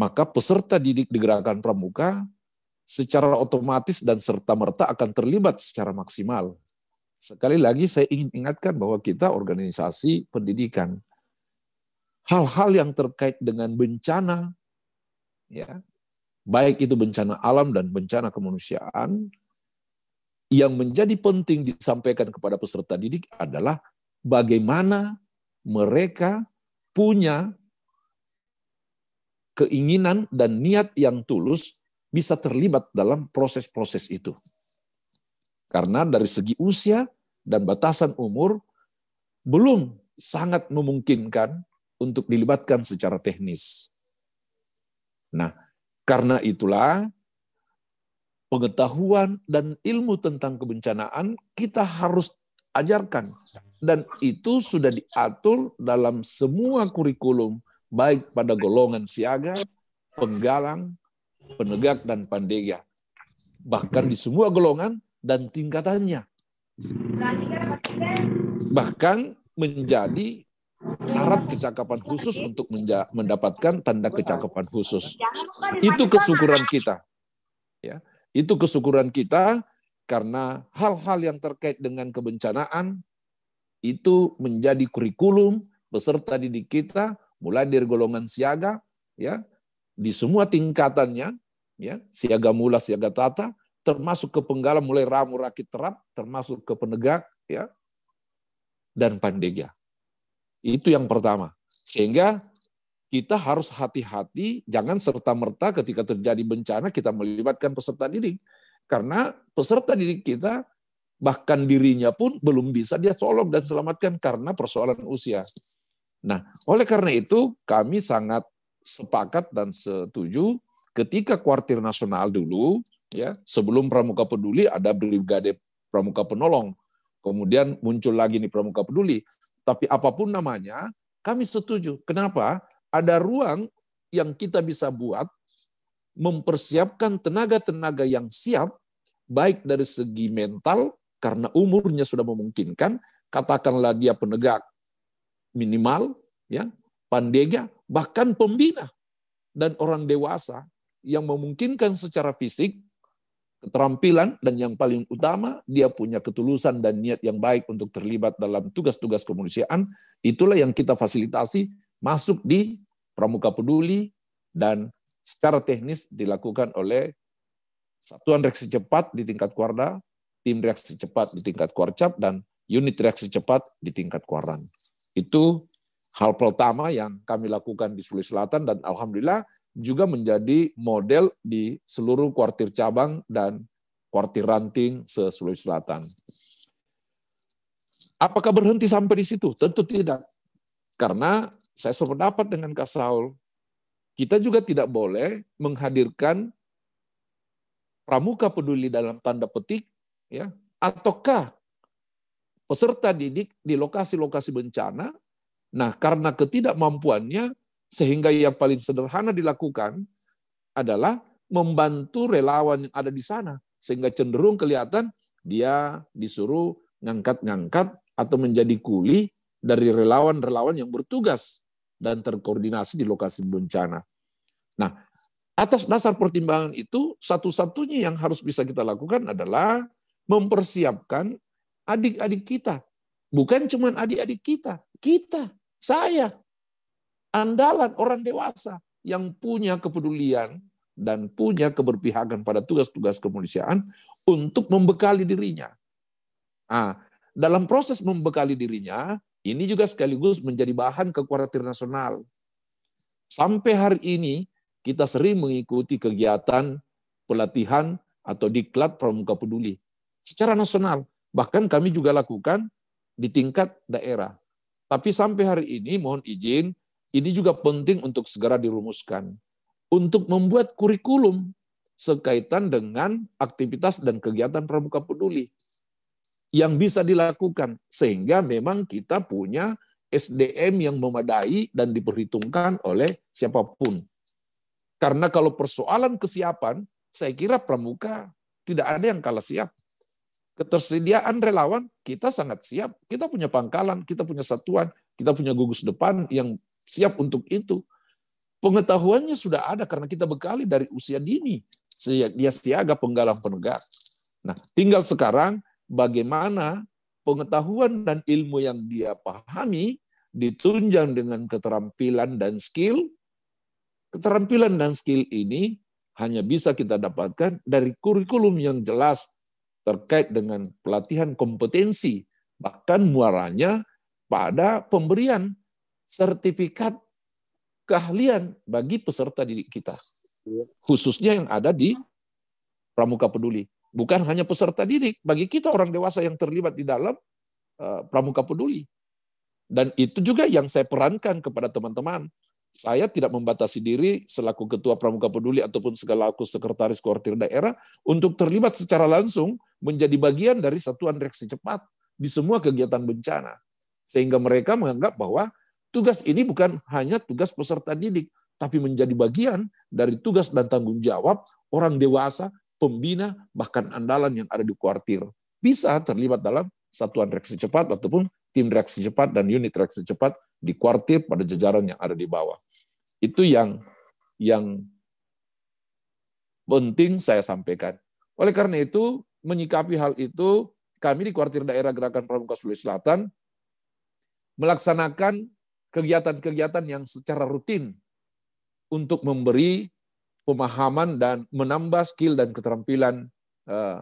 maka peserta didik di gerakan pramuka secara otomatis dan serta-merta akan terlibat secara maksimal. Sekali lagi saya ingin ingatkan bahwa kita organisasi pendidikan. Hal-hal yang terkait dengan bencana ya, baik itu bencana alam dan bencana kemanusiaan yang menjadi penting disampaikan kepada peserta didik adalah bagaimana mereka punya keinginan dan niat yang tulus bisa terlibat dalam proses-proses itu. Karena dari segi usia dan batasan umur belum sangat memungkinkan untuk dilibatkan secara teknis. Nah, karena itulah pengetahuan dan ilmu tentang kebencanaan kita harus ajarkan dan itu sudah diatur dalam semua kurikulum baik pada golongan siaga, penggalang, penegak dan pandega, bahkan di semua golongan dan tingkatannya. Bahkan menjadi syarat kecakapan khusus untuk mendapatkan tanda kecakapan khusus. Itu kesyukuran kita. Ya, itu kesyukuran kita karena hal-hal yang terkait dengan kebencanaan itu menjadi kurikulum beserta didik kita mulai dari golongan siaga ya di semua tingkatannya, ya siaga mula, siaga tata, termasuk ke penggalan mulai ramu rakit terap, termasuk ke penegak, ya dan pandega. Itu yang pertama. Sehingga kita harus hati-hati, jangan serta-merta ketika terjadi bencana kita melibatkan peserta didik. Karena peserta didik kita, bahkan dirinya pun belum bisa dia tolong dan selamatkan karena persoalan usia. Nah, oleh karena itu kami sangat sepakat dan setuju ketika kuartir nasional dulu ya sebelum pramuka peduli ada brigade pramuka penolong kemudian muncul lagi nih pramuka peduli tapi apapun namanya kami setuju kenapa ada ruang yang kita bisa buat mempersiapkan tenaga-tenaga yang siap baik dari segi mental karena umurnya sudah memungkinkan katakanlah dia penegak minimal ya pandega, bahkan pembina dan orang dewasa yang memungkinkan secara fisik keterampilan dan yang paling utama dia punya ketulusan dan niat yang baik untuk terlibat dalam tugas-tugas kemanusiaan itulah yang kita fasilitasi masuk di Pramuka Peduli dan secara teknis dilakukan oleh Satuan Reaksi Cepat di tingkat Kuarda, tim reaksi cepat di tingkat Kuarcap dan unit reaksi cepat di tingkat Kuaran. Itu Hal pertama yang kami lakukan di Sulawesi Selatan dan alhamdulillah juga menjadi model di seluruh kuartir cabang dan kuartir ranting se-Sulawesi Selatan. Apakah berhenti sampai di situ? Tentu tidak. Karena saya sependapat dengan Kak Saul, kita juga tidak boleh menghadirkan pramuka peduli dalam tanda petik, ya, ataukah peserta didik di lokasi-lokasi bencana Nah, karena ketidakmampuannya, sehingga yang paling sederhana dilakukan adalah membantu relawan yang ada di sana, sehingga cenderung kelihatan dia disuruh ngangkat-ngangkat atau menjadi kuli dari relawan-relawan yang bertugas dan terkoordinasi di lokasi bencana. Nah, atas dasar pertimbangan itu, satu-satunya yang harus bisa kita lakukan adalah mempersiapkan adik-adik kita. Bukan cuma adik-adik kita, kita saya, andalan orang dewasa yang punya kepedulian dan punya keberpihakan pada tugas-tugas kemanusiaan untuk membekali dirinya. Nah, dalam proses membekali dirinya, ini juga sekaligus menjadi bahan kekuatan nasional. Sampai hari ini, kita sering mengikuti kegiatan pelatihan atau diklat pramuka peduli secara nasional. Bahkan kami juga lakukan di tingkat daerah. Tapi sampai hari ini mohon izin, ini juga penting untuk segera dirumuskan. Untuk membuat kurikulum sekaitan dengan aktivitas dan kegiatan pramuka peduli yang bisa dilakukan sehingga memang kita punya SDM yang memadai dan diperhitungkan oleh siapapun. Karena kalau persoalan kesiapan, saya kira pramuka tidak ada yang kalah siap ketersediaan relawan kita sangat siap. Kita punya pangkalan, kita punya satuan, kita punya gugus depan yang siap untuk itu. Pengetahuannya sudah ada karena kita bekali dari usia dini. Dia siaga penggalang penegak. Nah, tinggal sekarang bagaimana pengetahuan dan ilmu yang dia pahami ditunjang dengan keterampilan dan skill. Keterampilan dan skill ini hanya bisa kita dapatkan dari kurikulum yang jelas terkait dengan pelatihan kompetensi, bahkan muaranya pada pemberian sertifikat keahlian bagi peserta didik kita. Iya. Khususnya yang ada di Pramuka Peduli. Bukan hanya peserta didik, bagi kita orang dewasa yang terlibat di dalam eh, Pramuka Peduli. Dan itu juga yang saya perankan kepada teman-teman. Saya tidak membatasi diri selaku ketua pramuka peduli ataupun segala aku sekretaris Kuartir daerah untuk terlibat secara langsung menjadi bagian dari satuan reaksi cepat di semua kegiatan bencana. Sehingga mereka menganggap bahwa tugas ini bukan hanya tugas peserta didik, tapi menjadi bagian dari tugas dan tanggung jawab orang dewasa, pembina, bahkan andalan yang ada di kuartir. Bisa terlibat dalam satuan reaksi cepat ataupun tim reaksi cepat dan unit reaksi cepat di kuartir pada jajaran yang ada di bawah. Itu yang yang penting saya sampaikan. Oleh karena itu, menyikapi hal itu, kami di kuartir daerah Gerakan Pramuka Sulawesi Selatan melaksanakan kegiatan-kegiatan yang secara rutin untuk memberi pemahaman dan menambah skill dan keterampilan eh,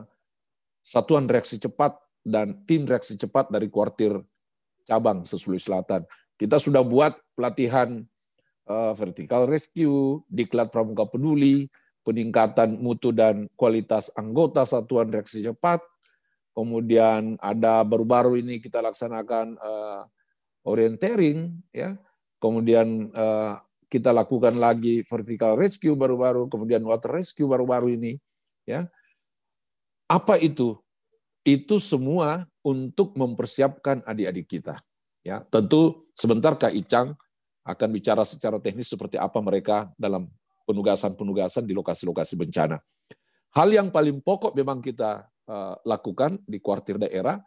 satuan reaksi cepat dan tim reaksi cepat dari kuartir cabang Sulawesi Selatan. Kita sudah buat pelatihan uh, vertical rescue, diklat pramuka peduli, peningkatan mutu dan kualitas anggota satuan reaksi cepat. Kemudian ada baru-baru ini kita laksanakan uh, eh, orientering, ya. Kemudian uh, kita lakukan lagi vertical rescue baru-baru, kemudian water rescue baru-baru ini, ya. Apa itu? Itu semua untuk mempersiapkan adik-adik kita. Ya, tentu sebentar Kak Icang akan bicara secara teknis seperti apa mereka dalam penugasan-penugasan di lokasi-lokasi bencana. Hal yang paling pokok memang kita uh, lakukan di kuartir daerah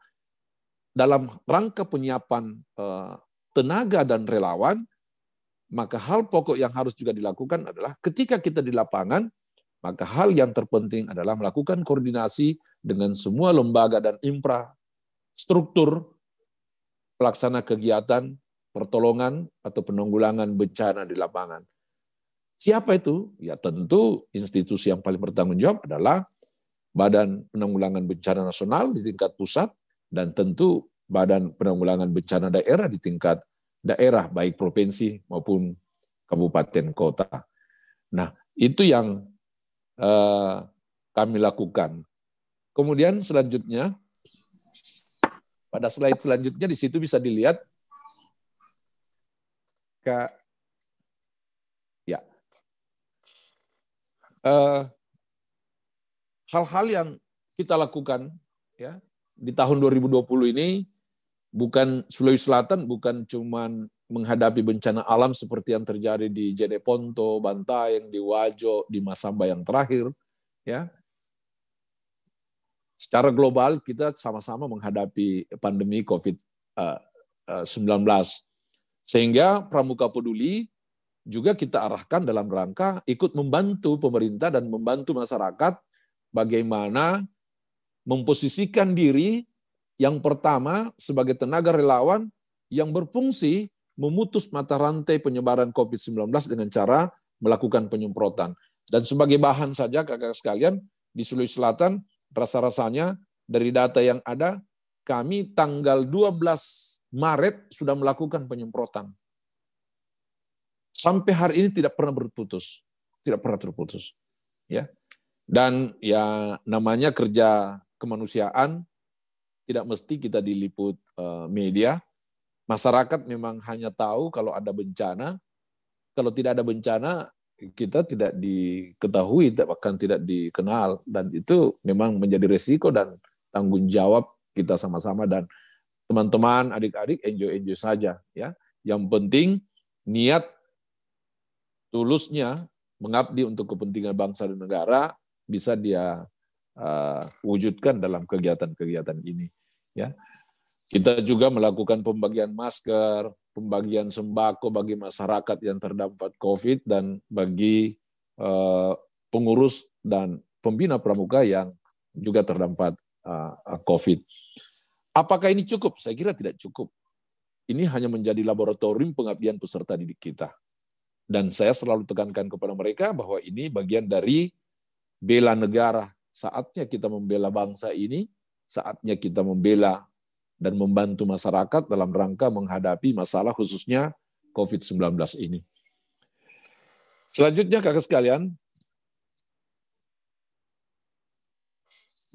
dalam rangka penyiapan uh, tenaga dan relawan, maka hal pokok yang harus juga dilakukan adalah ketika kita di lapangan, maka hal yang terpenting adalah melakukan koordinasi dengan semua lembaga dan infrastruktur pelaksana kegiatan pertolongan atau penanggulangan bencana di lapangan. Siapa itu? Ya tentu institusi yang paling bertanggung jawab adalah Badan Penanggulangan Bencana Nasional di tingkat pusat dan tentu Badan Penanggulangan Bencana Daerah di tingkat daerah baik provinsi maupun kabupaten kota. Nah, itu yang eh, kami lakukan. Kemudian selanjutnya pada slide selanjutnya di situ bisa dilihat ke ya eh, hal-hal uh, yang kita lakukan ya di tahun 2020 ini bukan Sulawesi Selatan bukan cuman menghadapi bencana alam seperti yang terjadi di Jeneponto, Bantaeng, di Wajo, di Masamba yang terakhir, ya, secara global kita sama-sama menghadapi pandemi COVID-19. Eh, eh, Sehingga Pramuka Peduli juga kita arahkan dalam rangka ikut membantu pemerintah dan membantu masyarakat bagaimana memposisikan diri yang pertama sebagai tenaga relawan yang berfungsi memutus mata rantai penyebaran COVID-19 dengan cara melakukan penyemprotan. Dan sebagai bahan saja kakak sekalian, di Sulawesi Selatan Rasa-rasanya dari data yang ada, kami tanggal 12 Maret sudah melakukan penyemprotan. Sampai hari ini tidak pernah berputus, tidak pernah terputus. Ya. Dan ya namanya kerja kemanusiaan tidak mesti kita diliput eh, media. Masyarakat memang hanya tahu kalau ada bencana. Kalau tidak ada bencana, kita tidak diketahui bahkan tidak dikenal dan itu memang menjadi resiko dan tanggung jawab kita sama-sama dan teman-teman adik-adik enjoy-enjoy saja ya yang penting niat tulusnya mengabdi untuk kepentingan bangsa dan negara bisa dia uh, wujudkan dalam kegiatan-kegiatan ini ya kita juga melakukan pembagian masker pembagian sembako bagi masyarakat yang terdampak COVID dan bagi eh, pengurus dan pembina pramuka yang juga terdampak eh, COVID. Apakah ini cukup? Saya kira tidak cukup. Ini hanya menjadi laboratorium pengabdian peserta didik kita. Dan saya selalu tekankan kepada mereka bahwa ini bagian dari bela negara. Saatnya kita membela bangsa ini, saatnya kita membela dan membantu masyarakat dalam rangka menghadapi masalah khususnya COVID-19 ini. Selanjutnya kakak sekalian,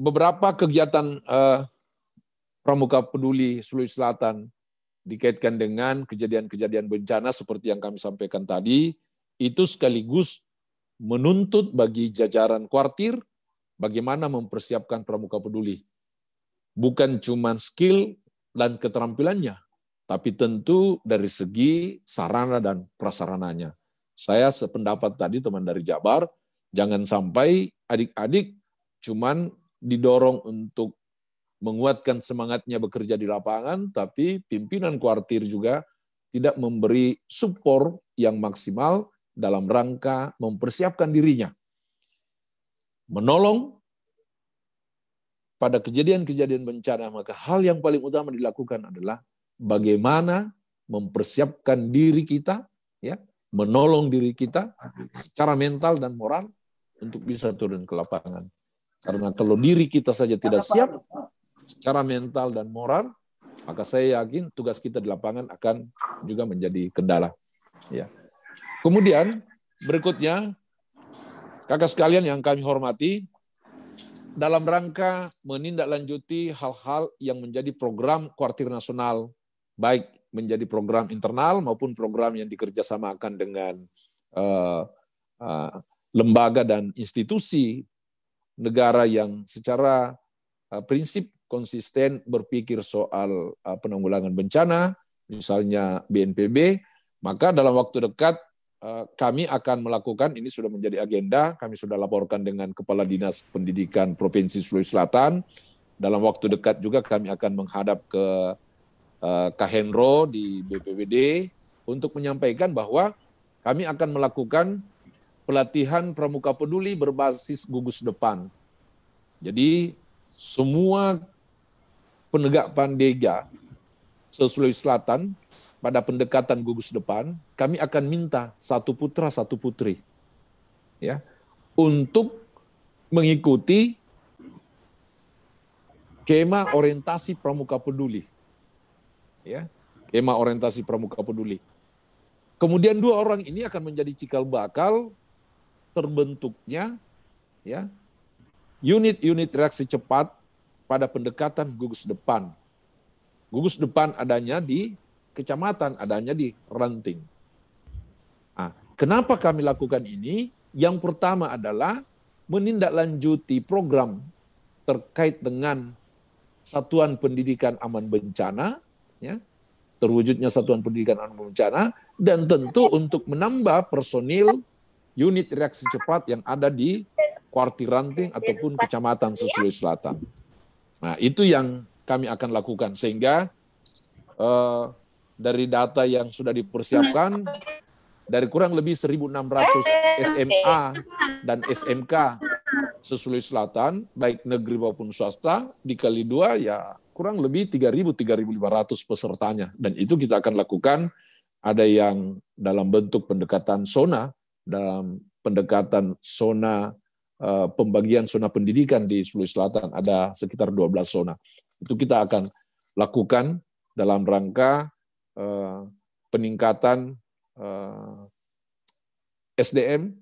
beberapa kegiatan eh, Pramuka Peduli Sulawesi Selatan dikaitkan dengan kejadian-kejadian bencana seperti yang kami sampaikan tadi, itu sekaligus menuntut bagi jajaran kuartir bagaimana mempersiapkan pramuka peduli bukan cuma skill dan keterampilannya, tapi tentu dari segi sarana dan prasarananya. Saya sependapat tadi teman dari Jabar, jangan sampai adik-adik cuman didorong untuk menguatkan semangatnya bekerja di lapangan, tapi pimpinan kuartir juga tidak memberi support yang maksimal dalam rangka mempersiapkan dirinya. Menolong pada kejadian-kejadian bencana, maka hal yang paling utama dilakukan adalah bagaimana mempersiapkan diri kita, ya, menolong diri kita secara mental dan moral untuk bisa turun ke lapangan. Karena kalau diri kita saja tidak siap secara mental dan moral, maka saya yakin tugas kita di lapangan akan juga menjadi kendala. Ya. Kemudian berikutnya, kakak sekalian yang kami hormati, dalam rangka menindaklanjuti hal-hal yang menjadi program kuartir nasional, baik menjadi program internal maupun program yang dikerjasamakan dengan uh, uh, lembaga dan institusi negara yang secara uh, prinsip konsisten berpikir soal uh, penanggulangan bencana, misalnya BNPB, maka dalam waktu dekat Eh, kami akan melakukan ini sudah menjadi agenda kami sudah laporkan dengan kepala dinas pendidikan provinsi Sulawesi Selatan dalam waktu dekat juga kami akan menghadap ke uh, eh, Kahenro di BPWD untuk menyampaikan bahwa kami akan melakukan pelatihan pramuka peduli berbasis gugus depan jadi semua penegak pandega se Sulawesi Selatan pada pendekatan gugus depan, kami akan minta satu putra, satu putri. Ya, untuk mengikuti kema orientasi pramuka peduli. Ya, kema orientasi pramuka peduli. Kemudian dua orang ini akan menjadi cikal bakal terbentuknya ya unit-unit reaksi cepat pada pendekatan gugus depan. Gugus depan adanya di kecamatan, adanya di ranting. Nah, kenapa kami lakukan ini? Yang pertama adalah menindaklanjuti program terkait dengan satuan pendidikan aman bencana, ya, terwujudnya satuan pendidikan aman bencana, dan tentu untuk menambah personil unit reaksi cepat yang ada di kuartir ranting ataupun kecamatan sesuai selatan. Nah, itu yang kami akan lakukan sehingga uh, dari data yang sudah dipersiapkan dari kurang lebih 1.600 SMA dan SMK Sulawesi Selatan, baik negeri maupun swasta, dikali dua ya kurang lebih 3.000-3.500 pesertanya. Dan itu kita akan lakukan ada yang dalam bentuk pendekatan zona, dalam pendekatan zona eh, pembagian zona pendidikan di Sulawesi Selatan, ada sekitar 12 zona. Itu kita akan lakukan dalam rangka Eh, peningkatan eh, SDM,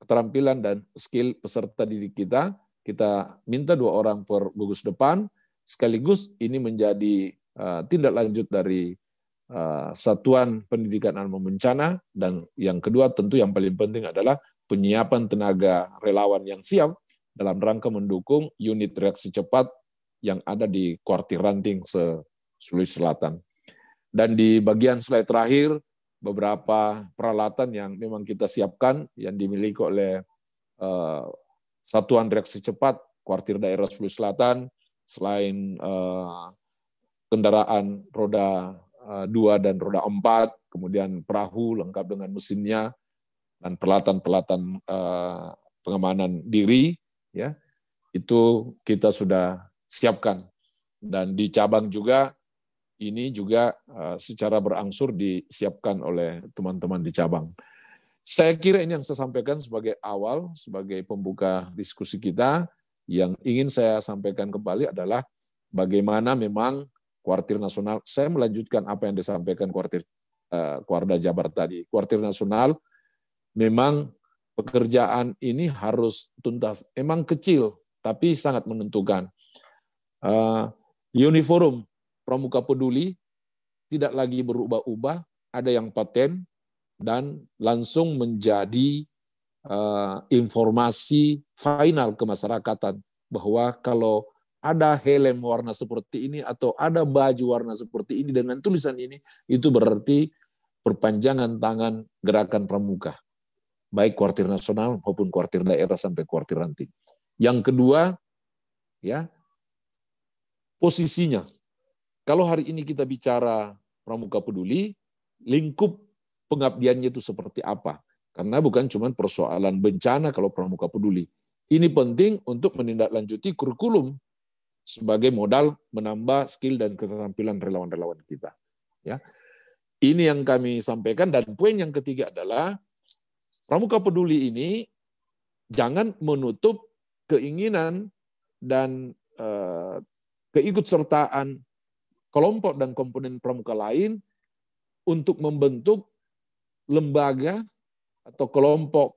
keterampilan dan skill peserta didik kita. Kita minta dua orang per gugus depan, sekaligus ini menjadi eh, tindak lanjut dari satuan pendidikan alma bencana dan yang kedua tentu yang paling penting adalah penyiapan tenaga relawan yang siap dalam rangka mendukung unit reaksi cepat yang ada di kuartir ranting se Sulawesi Selatan. Dan di bagian slide terakhir, beberapa peralatan yang memang kita siapkan, yang dimiliki oleh eh, Satuan Reaksi Cepat, Kuartir Daerah Sulawesi Selatan, selain eh, kendaraan roda uh, dua dan roda empat, kemudian perahu lengkap dengan mesinnya, dan peralatan-peralatan pengamanan diri, ya itu kita sudah siapkan. Dan di cabang juga ini juga eh, secara berangsur disiapkan oleh teman-teman di cabang. Saya kira ini yang saya sampaikan sebagai awal, sebagai pembuka diskusi kita. Yang ingin saya sampaikan kembali adalah bagaimana memang kuartir nasional, saya melanjutkan apa yang disampaikan kuartir eh, Kuarda Jabar tadi. Kuartir nasional memang pekerjaan ini harus tuntas. Emang kecil, tapi sangat menentukan. Uh, Uniforum Pramuka Peduli tidak lagi berubah-ubah, ada yang paten dan langsung menjadi uh, informasi final ke masyarakatan bahwa kalau ada helm warna seperti ini atau ada baju warna seperti ini dengan tulisan ini itu berarti perpanjangan tangan gerakan pramuka baik kuartir nasional maupun kuartir daerah sampai kuartir ranting. Yang kedua ya posisinya kalau hari ini kita bicara Pramuka Peduli, lingkup pengabdiannya itu seperti apa? Karena bukan cuma persoalan bencana kalau Pramuka Peduli. Ini penting untuk menindaklanjuti kurikulum sebagai modal menambah skill dan keterampilan relawan-relawan kita. Ya. Ini yang kami sampaikan dan poin yang ketiga adalah Pramuka Peduli ini jangan menutup keinginan dan eh, keikutsertaan kelompok dan komponen pramuka lain untuk membentuk lembaga atau kelompok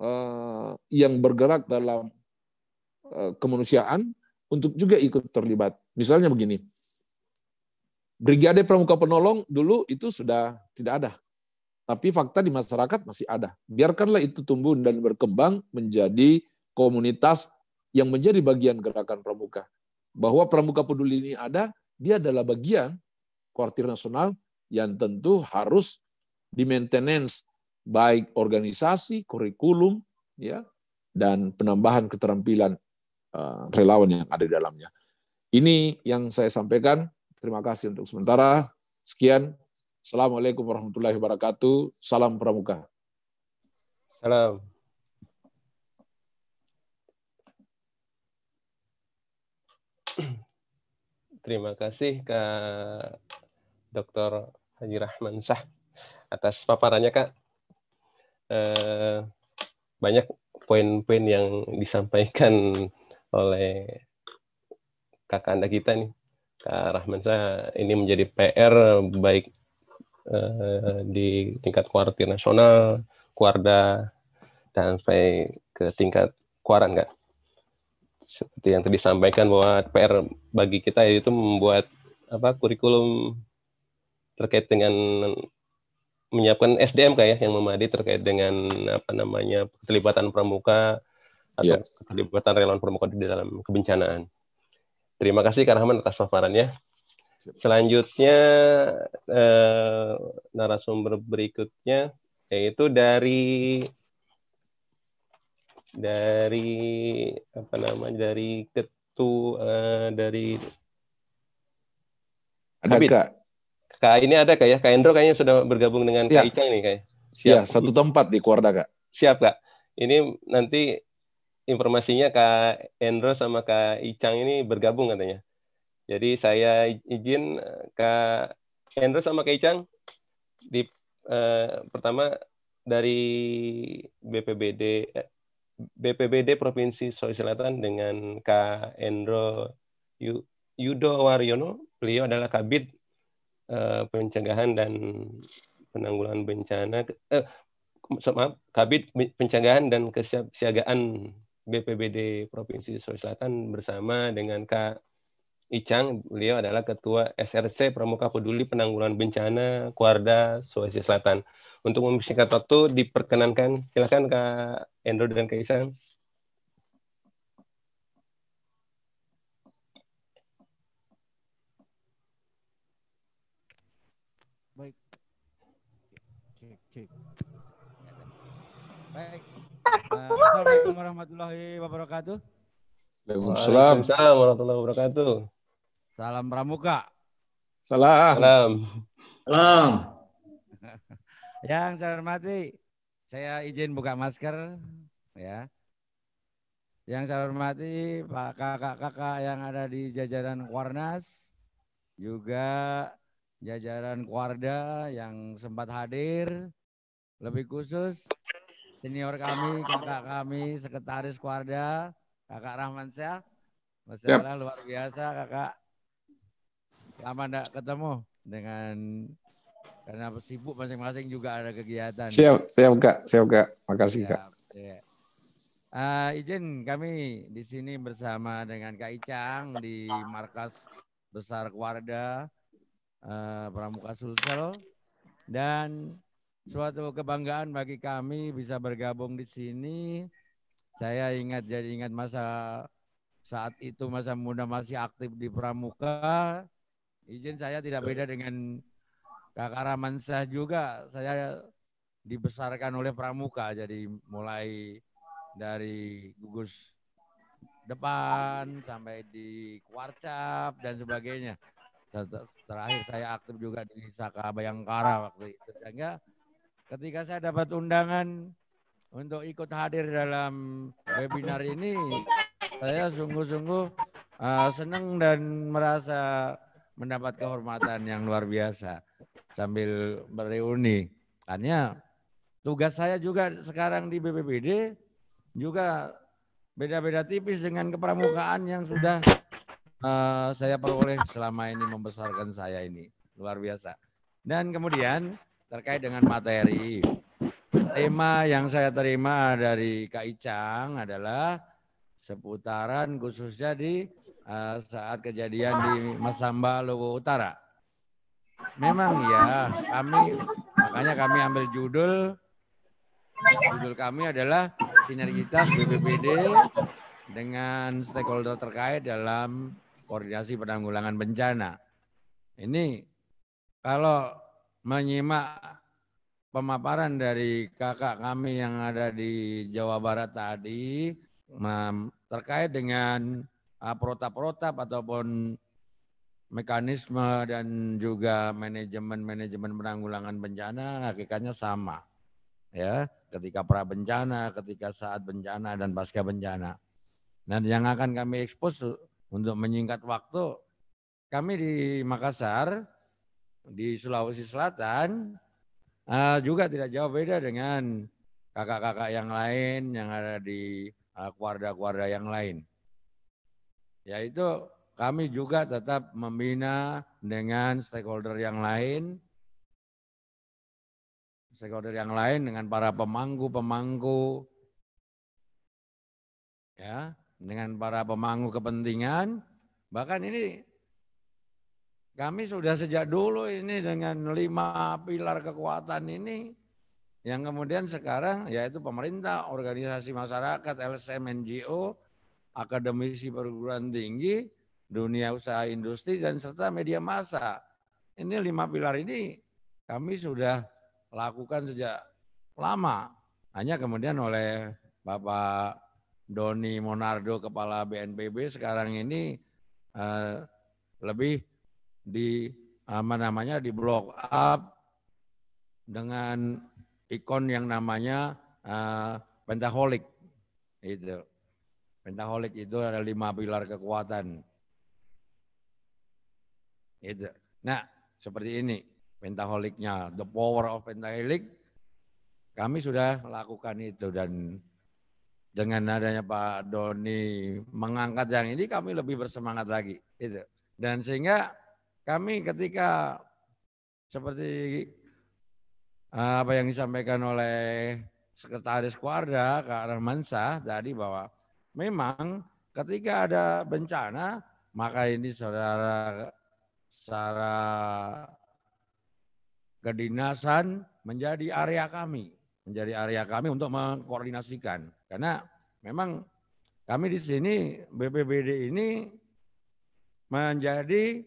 eh, yang bergerak dalam eh, kemanusiaan untuk juga ikut terlibat. Misalnya begini, Brigade Pramuka Penolong dulu itu sudah tidak ada. Tapi fakta di masyarakat masih ada. Biarkanlah itu tumbuh dan berkembang menjadi komunitas yang menjadi bagian gerakan pramuka. Bahwa pramuka peduli ini ada, dia adalah bagian kuartir nasional yang tentu harus di maintenance baik organisasi, kurikulum, ya, dan penambahan keterampilan uh, relawan yang ada di dalamnya. Ini yang saya sampaikan. Terima kasih untuk sementara. Sekian. Assalamualaikum warahmatullahi wabarakatuh. Salam Pramuka. Salam terima kasih Kak Dr. Haji Rahman Syah atas paparannya Kak. Eh, banyak poin-poin yang disampaikan oleh kakak anda kita nih. Kak Rahman Syah ini menjadi PR baik eh, di tingkat kuartir nasional, kuarda, dan sampai ke tingkat kuaran, Kak seperti yang tadi disampaikan bahwa PR bagi kita yaitu membuat apa kurikulum terkait dengan menyiapkan SDM kayak yang memadai terkait dengan apa namanya keterlibatan pramuka atau yes. Iya. keterlibatan relawan pramuka di dalam kebencanaan. Terima kasih Kak Rahman atas paparannya. Selanjutnya eh, narasumber berikutnya yaitu dari dari apa namanya dari ketu uh, dari ada kak kak ini ada kak ya kak Endro kayaknya sudah bergabung dengan ya. kak Icang nih kak siap ya, satu tempat di Kuarda kak siap kak ini nanti informasinya kak Endro sama kak Icang ini bergabung katanya jadi saya izin eh, kak Endro sama kak Icang di eh, pertama dari BPBD eh, BPBD Provinsi Sulawesi Selatan dengan Kak Endro Yudo Waryono. Beliau adalah Kabit eh, Pencegahan dan Penanggulangan Bencana. Eh, maaf, Kabit Pencegahan dan Kesiagaan BPBD Provinsi Sulawesi Selatan bersama dengan Kak Icang, beliau adalah Ketua SRC Pramuka Peduli Penanggulangan Bencana Kuarda Sulawesi Selatan. Untuk mempersingkat waktu, diperkenankan. Silakan Kak Endro dan Kak Isan. Baik. Cek, cek. Baik. Uh, Assalamualaikum warahmatullahi wabarakatuh. Waalaikumsalam warahmatullahi wabarakatuh. Salam Pramuka. Salam. Salam. Salam. Yang saya hormati, saya izin buka masker ya. Yang saya hormati Pak kakak-kakak yang ada di jajaran Kwarnas, juga jajaran Kuarda yang sempat hadir, lebih khusus senior kami, kakak kami, sekretaris Kuarda, kakak Rahman Syah. Masalah yep. luar biasa kakak. Lama enggak ketemu dengan karena sibuk masing-masing juga ada kegiatan. Siap, siap Kak, siap Kak. Makasih siap, Kak. Ya. Uh, izin kami di sini bersama dengan Kak Icang di markas besar KWARDA uh, eh, Pramuka Sulsel dan suatu kebanggaan bagi kami bisa bergabung di sini. Saya ingat jadi ingat masa saat itu masa muda masih aktif di Pramuka. Izin saya tidak beda dengan Kakak Ramansyah juga saya dibesarkan oleh pramuka jadi mulai dari gugus depan sampai di kuarcap dan sebagainya. Terakhir saya aktif juga di Saka Bayangkara waktu itu. Sehingga ketika saya dapat undangan untuk ikut hadir dalam webinar ini, saya sungguh-sungguh uh, senang dan merasa mendapat kehormatan yang luar biasa sambil bereuni. Karena tugas saya juga sekarang di BPBD juga beda-beda tipis dengan kepramukaan yang sudah uh, saya peroleh selama ini membesarkan saya ini. Luar biasa. Dan kemudian terkait dengan materi. Tema yang saya terima dari Kak Icang adalah seputaran khususnya di uh, saat kejadian di Masamba Lowo Utara. Memang ya, kami makanya kami ambil judul judul kami adalah sinergitas BPBD dengan stakeholder terkait dalam koordinasi penanggulangan bencana. Ini kalau menyimak pemaparan dari kakak kami yang ada di Jawa Barat tadi terkait dengan protap-protap ataupun mekanisme dan juga manajemen-manajemen penanggulangan bencana hakikatnya sama. Ya, ketika pra bencana, ketika saat bencana dan pasca bencana. Dan yang akan kami ekspos untuk menyingkat waktu, kami di Makassar, di Sulawesi Selatan, eh, juga tidak jauh beda dengan kakak-kakak yang lain yang ada di eh, keluarga-keluarga yang lain. Yaitu kami juga tetap membina dengan stakeholder yang lain, stakeholder yang lain dengan para pemangku-pemangku, ya, dengan para pemangku kepentingan. Bahkan ini kami sudah sejak dulu ini dengan lima pilar kekuatan ini yang kemudian sekarang yaitu pemerintah, organisasi masyarakat, LSM, NGO, akademisi perguruan tinggi, dunia usaha industri dan serta media massa. Ini lima pilar ini kami sudah lakukan sejak lama. Hanya kemudian oleh Bapak Doni Monardo Kepala BNPB sekarang ini eh, lebih di apa namanya di block up dengan ikon yang namanya uh, pentaholik itu. Pentaholik itu ada lima pilar kekuatan Gitu. Nah, seperti ini pentaholiknya, the power of pentaholik. Kami sudah lakukan itu dan dengan adanya Pak Doni mengangkat yang ini kami lebih bersemangat lagi itu. Dan sehingga kami ketika seperti eh, apa yang disampaikan oleh Sekretaris Kuarda Kak Rahmansah tadi bahwa memang ketika ada bencana maka ini saudara secara kedinasan menjadi area kami, menjadi area kami untuk mengkoordinasikan. Karena memang kami di sini BPBD ini menjadi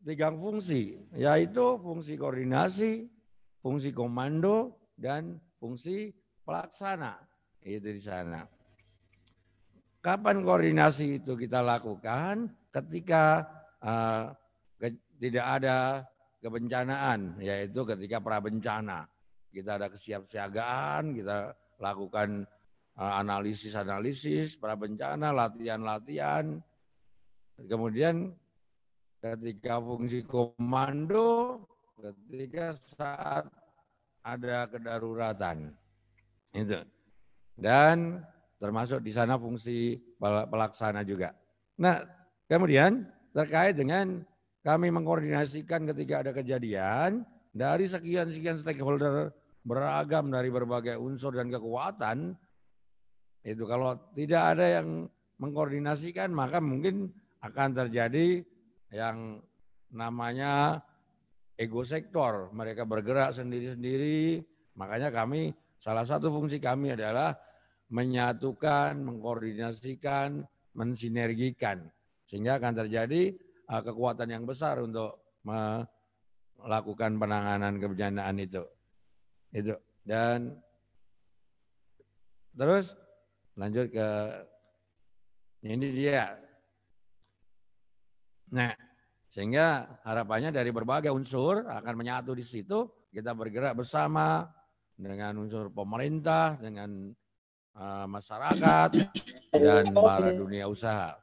tiga fungsi, yaitu fungsi koordinasi, fungsi komando, dan fungsi pelaksana. Itu di sana. Kapan koordinasi itu kita lakukan? Ketika uh, tidak ada kebencanaan, yaitu ketika prabencana. Kita ada kesiapsiagaan, kita lakukan eh, analisis-analisis, uh, prabencana, latihan-latihan. Kemudian ketika fungsi komando, ketika saat ada kedaruratan. Itu. Dan termasuk di sana fungsi pelaksana juga. Nah, kemudian terkait dengan kami mengkoordinasikan ketika ada kejadian dari sekian-sekian stakeholder beragam dari berbagai unsur dan kekuatan itu kalau tidak ada yang mengkoordinasikan maka mungkin akan terjadi yang namanya ego sektor mereka bergerak sendiri-sendiri makanya kami salah satu fungsi kami adalah menyatukan mengkoordinasikan mensinergikan sehingga akan terjadi uh, kekuatan yang besar untuk melakukan penanganan kebencanaan itu. Itu. Dan terus lanjut ke ini dia. Nah, sehingga harapannya dari berbagai unsur akan menyatu di situ, kita bergerak bersama dengan unsur pemerintah, dengan uh, masyarakat dan para dunia usaha.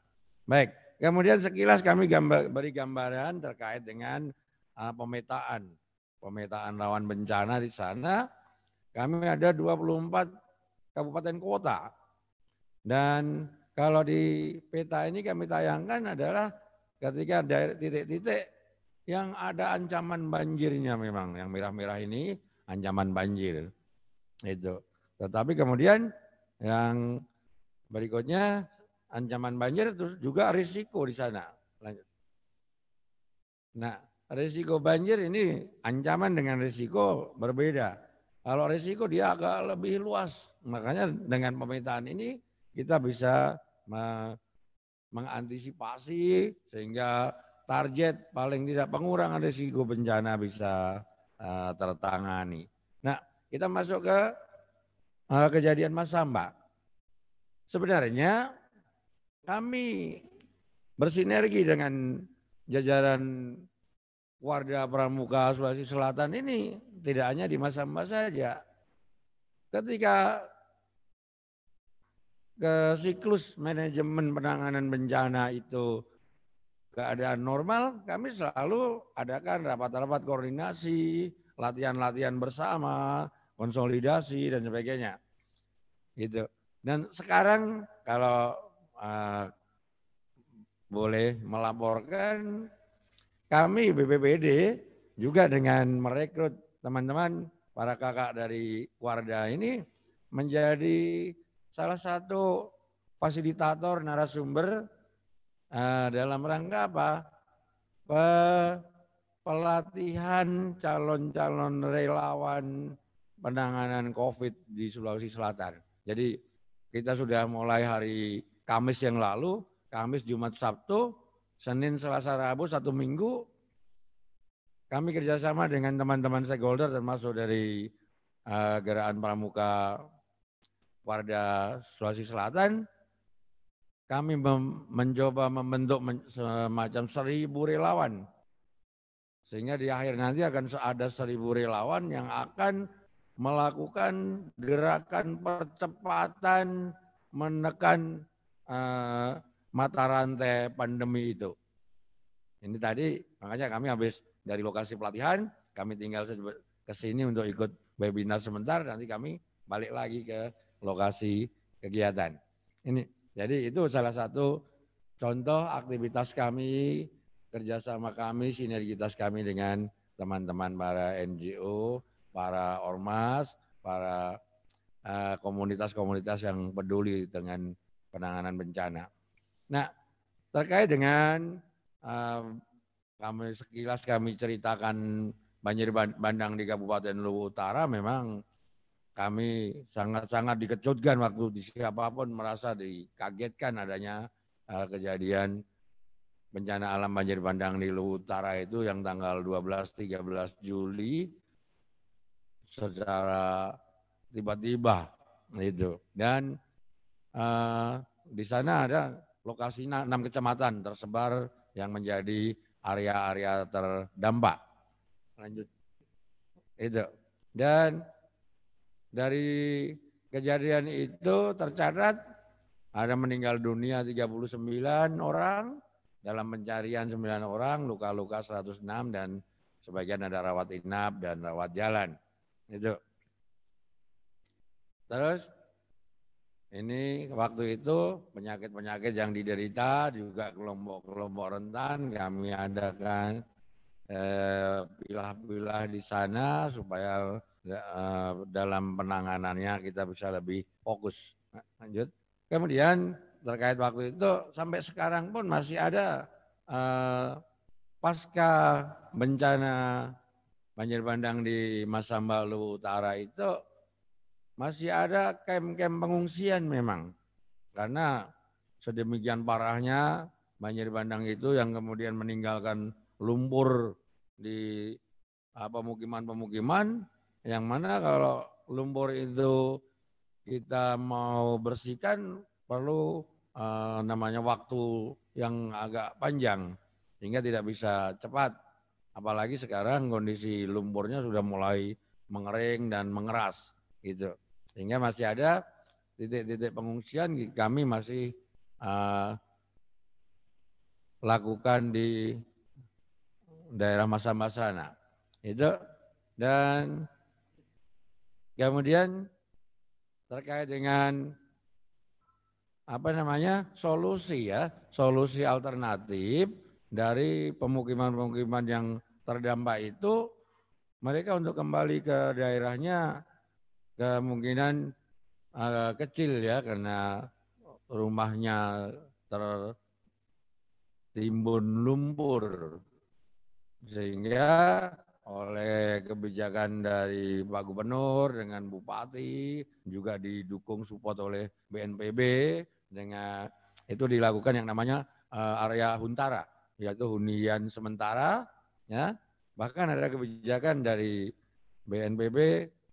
Baik, Kemudian sekilas kami gambar, beri gambaran terkait dengan uh, pemetaan. Pemetaan rawan bencana di sana. Kami ada 24 kabupaten kota. Dan kalau di peta ini kami tayangkan adalah ketika ada titik-titik yang ada ancaman banjirnya memang. Yang merah-merah ini ancaman banjir. Itu. Tetapi kemudian yang berikutnya ancaman banjir terus juga risiko di sana. Nah, risiko banjir ini ancaman dengan risiko berbeda. Kalau risiko dia agak lebih luas. Makanya dengan pemetaan ini kita bisa mengantisipasi sehingga target paling tidak pengurangan risiko bencana bisa uh, tertangani. Nah, kita masuk ke uh, kejadian Mas Samba. Sebenarnya kami bersinergi dengan jajaran warga Pramuka Sulawesi Selatan ini tidak hanya di masa-masa saja. Ketika ke siklus manajemen penanganan bencana itu keadaan normal, kami selalu adakan rapat-rapat koordinasi, latihan-latihan bersama, konsolidasi dan sebagainya. Gitu. Dan sekarang kalau uh, boleh melaporkan kami BPBD juga dengan merekrut teman-teman para kakak dari warga ini menjadi salah satu fasilitator narasumber uh, dalam rangka apa? Pe pelatihan calon-calon relawan penanganan COVID di Sulawesi Selatan. Jadi kita sudah mulai hari Kamis yang lalu, Kamis, Jumat, Sabtu, Senin, Selasa, Rabu, satu minggu, kami kerjasama dengan teman-teman stakeholder termasuk dari uh, Gerakan Pramuka Warda Sulawesi Selatan, kami mem mencoba membentuk men semacam seribu relawan. Sehingga di akhir nanti akan ada seribu relawan yang akan melakukan gerakan percepatan menekan Eh, mata rantai pandemi itu. Ini tadi makanya kami habis dari lokasi pelatihan, kami tinggal ke sini untuk ikut webinar sebentar, nanti kami balik lagi ke lokasi kegiatan. Ini jadi itu salah satu contoh aktivitas kami, kerjasama kami, sinergitas kami dengan teman-teman para NGO, para ormas, para eh, komunitas-komunitas uh, komunitas -komunitas yang peduli dengan penanganan bencana. Nah, terkait dengan uh, kami sekilas kami ceritakan banjir bandang di Kabupaten Luwu Utara memang kami sangat-sangat dikejutkan waktu di siapapun merasa dikagetkan adanya uh, kejadian bencana alam banjir bandang di Luwu Utara itu yang tanggal 12-13 Juli secara tiba-tiba itu dan Eh, di sana ada lokasi enam kecamatan tersebar yang menjadi area-area terdampak. Lanjut. Itu. Dan dari kejadian itu tercatat ada meninggal dunia 39 orang, dalam pencarian 9 orang, luka-luka 106 dan sebagian ada rawat inap dan rawat jalan. Itu. Terus ini waktu itu penyakit-penyakit yang diderita juga kelompok-kelompok rentan kami adakan eh, pilah-pilah eh, di sana supaya eh, dalam penanganannya kita bisa lebih fokus. Nah, lanjut. Kemudian terkait waktu itu sampai sekarang pun masih ada eh, pasca bencana banjir bandang di Masamba Luwu Utara itu masih ada kem-kem pengungsian memang. Karena sedemikian parahnya banjir bandang itu yang kemudian meninggalkan lumpur di ah, pemukiman-pemukiman yang mana kalau lumpur itu kita mau bersihkan perlu eh, namanya waktu yang agak panjang sehingga tidak bisa cepat apalagi sekarang kondisi lumpurnya sudah mulai mengering dan mengeras gitu. Sehingga masih ada titik-titik pengungsian kami masih uh, lakukan di daerah masa-masa nah itu dan kemudian terkait dengan apa namanya solusi ya solusi alternatif dari pemukiman-pemukiman yang terdampak itu mereka untuk kembali ke daerahnya kemungkinan agak kecil ya karena rumahnya tertimbun lumpur sehingga oleh kebijakan dari Pak Gubernur dengan Bupati juga didukung support oleh BNPB dengan itu dilakukan yang namanya uh, area huntara yaitu hunian sementara ya bahkan ada kebijakan dari BNPB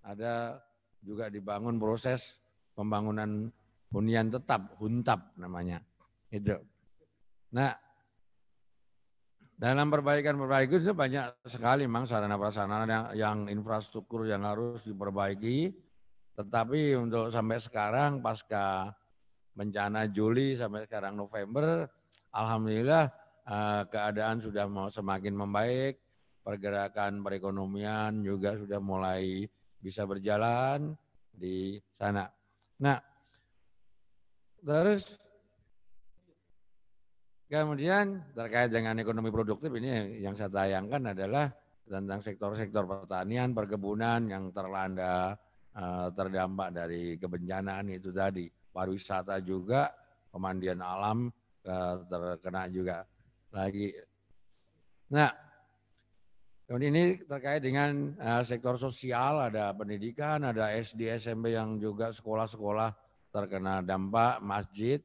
ada juga dibangun proses pembangunan hunian tetap, huntap namanya. Itu. Nah, dalam perbaikan-perbaikan itu banyak sekali memang sarana-prasarana yang, yang infrastruktur yang harus diperbaiki. Tetapi untuk sampai sekarang pasca bencana Juli sampai sekarang November, Alhamdulillah eh, keadaan sudah semakin membaik, pergerakan perekonomian juga sudah mulai bisa berjalan di sana. Nah, terus kemudian terkait dengan ekonomi produktif ini yang saya tayangkan adalah tentang sektor-sektor pertanian, perkebunan yang terlanda eh, terdampak dari kebencanaan itu tadi. Pariwisata juga, pemandian alam eh, terkena juga lagi. Nah, Kemudian ini terkait dengan uh, sektor sosial, ada pendidikan, ada SD, SMP yang juga sekolah-sekolah terkena dampak, masjid,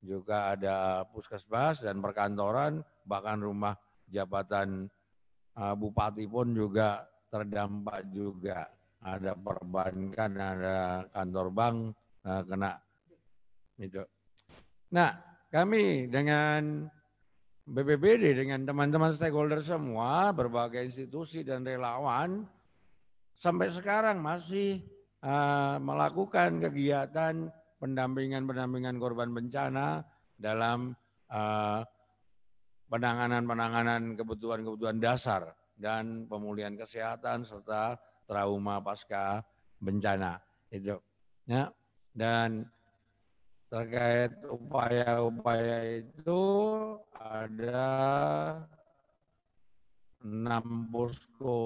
juga ada puskesmas dan perkantoran, bahkan rumah jabatan uh, bupati pun juga terdampak juga. Ada perbankan, ada kantor bank uh, kena. Itu. Nah, kami dengan BPBD dengan teman-teman stakeholder semua, berbagai institusi dan relawan, sampai sekarang masih uh, melakukan kegiatan pendampingan-pendampingan korban bencana dalam penanganan eh, penanganan-penanganan kebutuhan-kebutuhan dasar dan pemulihan kesehatan serta trauma pasca bencana itu ya dan terkait upaya-upaya itu ada enam posko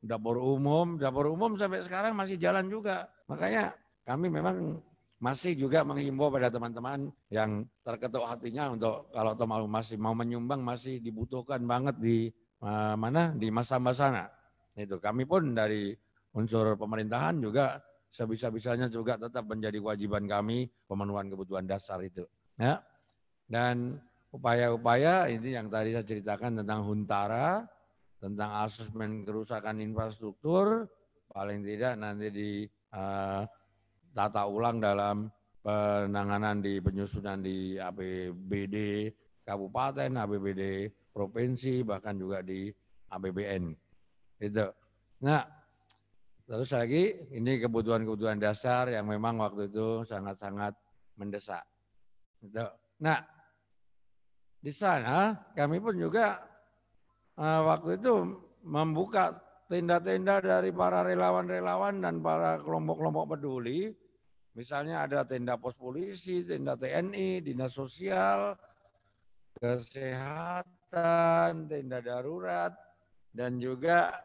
dapur umum. Dapur umum sampai sekarang masih jalan juga. Makanya kami memang masih juga menghimbau pada teman-teman yang terketuk hatinya untuk kalau mau masih mau menyumbang masih dibutuhkan banget di eh, mana di masa-masa sana. Itu kami pun dari unsur pemerintahan juga sebisa-bisanya juga tetap menjadi kewajiban kami pemenuhan kebutuhan dasar itu. Ya. Dan upaya-upaya ini yang tadi saya ceritakan tentang Huntara, tentang asesmen kerusakan infrastruktur, paling tidak nanti di uh, tata ulang dalam penanganan di penyusunan di APBD kabupaten, APBD provinsi, bahkan juga di APBN. Itu. Nah, Terus lagi ini kebutuhan-kebutuhan dasar yang memang waktu itu sangat-sangat mendesak. Gitu. Nah, di sana kami pun juga eh, waktu itu membuka tenda-tenda dari para relawan-relawan dan para kelompok-kelompok peduli. Misalnya ada tenda pos polisi, tenda TNI, dinas sosial, kesehatan, tenda darurat, dan juga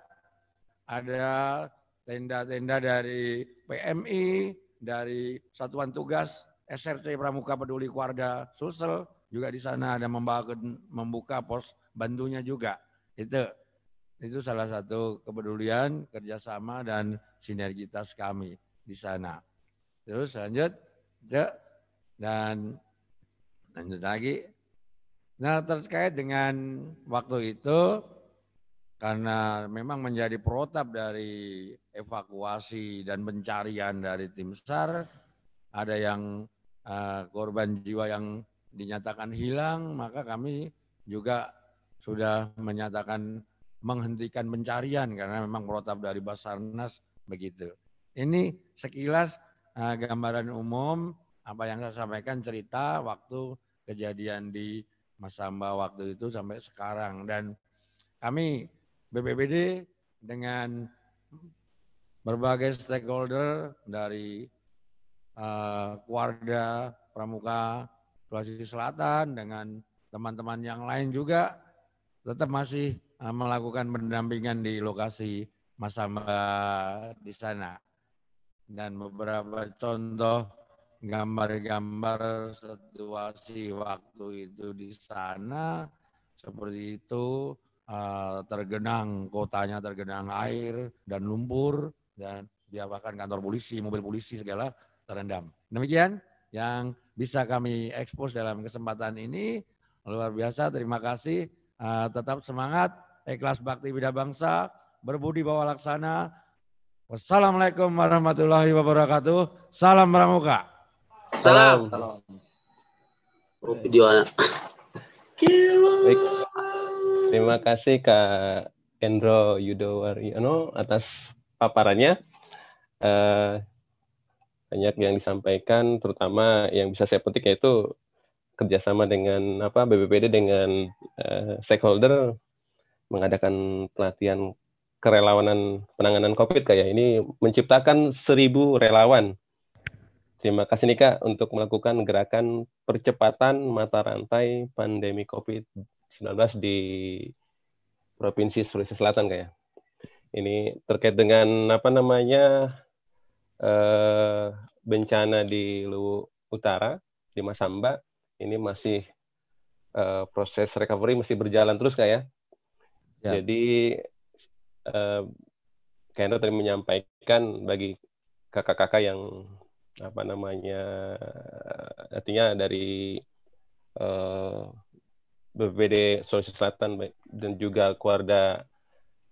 ada tenda-tenda dari PMI, dari Satuan Tugas, SRC Pramuka Peduli Keluarga Sulsel juga di sana ada membangun membuka pos bantunya juga. Itu itu salah satu kepedulian kerjasama dan sinergitas kami di sana. Terus lanjut ya, dan lanjut lagi. Nah terkait dengan waktu itu karena memang menjadi protap dari evakuasi dan pencarian dari tim SAR. Ada yang eh, korban jiwa yang dinyatakan hilang, maka kami juga sudah menyatakan menghentikan pencarian karena memang protap dari Basarnas begitu. Ini sekilas eh, gambaran umum apa yang saya sampaikan cerita waktu kejadian di Masamba waktu itu sampai sekarang dan kami BPBD dengan berbagai stakeholder dari uh, Pramuka, Sulawesi Selatan dengan teman-teman yang lain juga tetap masih uh, melakukan pendampingan di lokasi Masamba di sana. Dan beberapa contoh gambar-gambar situasi waktu itu di sana seperti itu Eh, tergenang kotanya tergenang air dan lumpur dan dia bahkan kantor polisi, mobil polisi segala terendam. Demikian yang bisa kami ekspos dalam kesempatan ini. Luar biasa, terima kasih. Eh, tetap semangat, ikhlas bakti bida bangsa, berbudi bawa laksana. Wassalamualaikum warahmatullahi wabarakatuh. Salam pramuka. Salam. Salam. Video anak. Baik. Terima kasih Kak Endro Yudo atas paparannya. Eh, banyak yang disampaikan, terutama yang bisa saya petik yaitu kerjasama dengan apa BBPD dengan uh, stakeholder mengadakan pelatihan kerelawanan penanganan COVID kayak ya. ini menciptakan seribu relawan. Terima kasih nih Kak untuk melakukan gerakan percepatan mata rantai pandemi COVID 19 di Provinsi Sulawesi Selatan kayak. Ini terkait dengan apa namanya eh, bencana di Luwu Utara di Masamba ini masih eh, proses recovery masih berjalan terus kayak. Ya. Jadi eh, Kendra tadi menyampaikan bagi kakak-kakak yang apa namanya artinya dari eh, BPD Sulawesi Selatan dan juga keluarga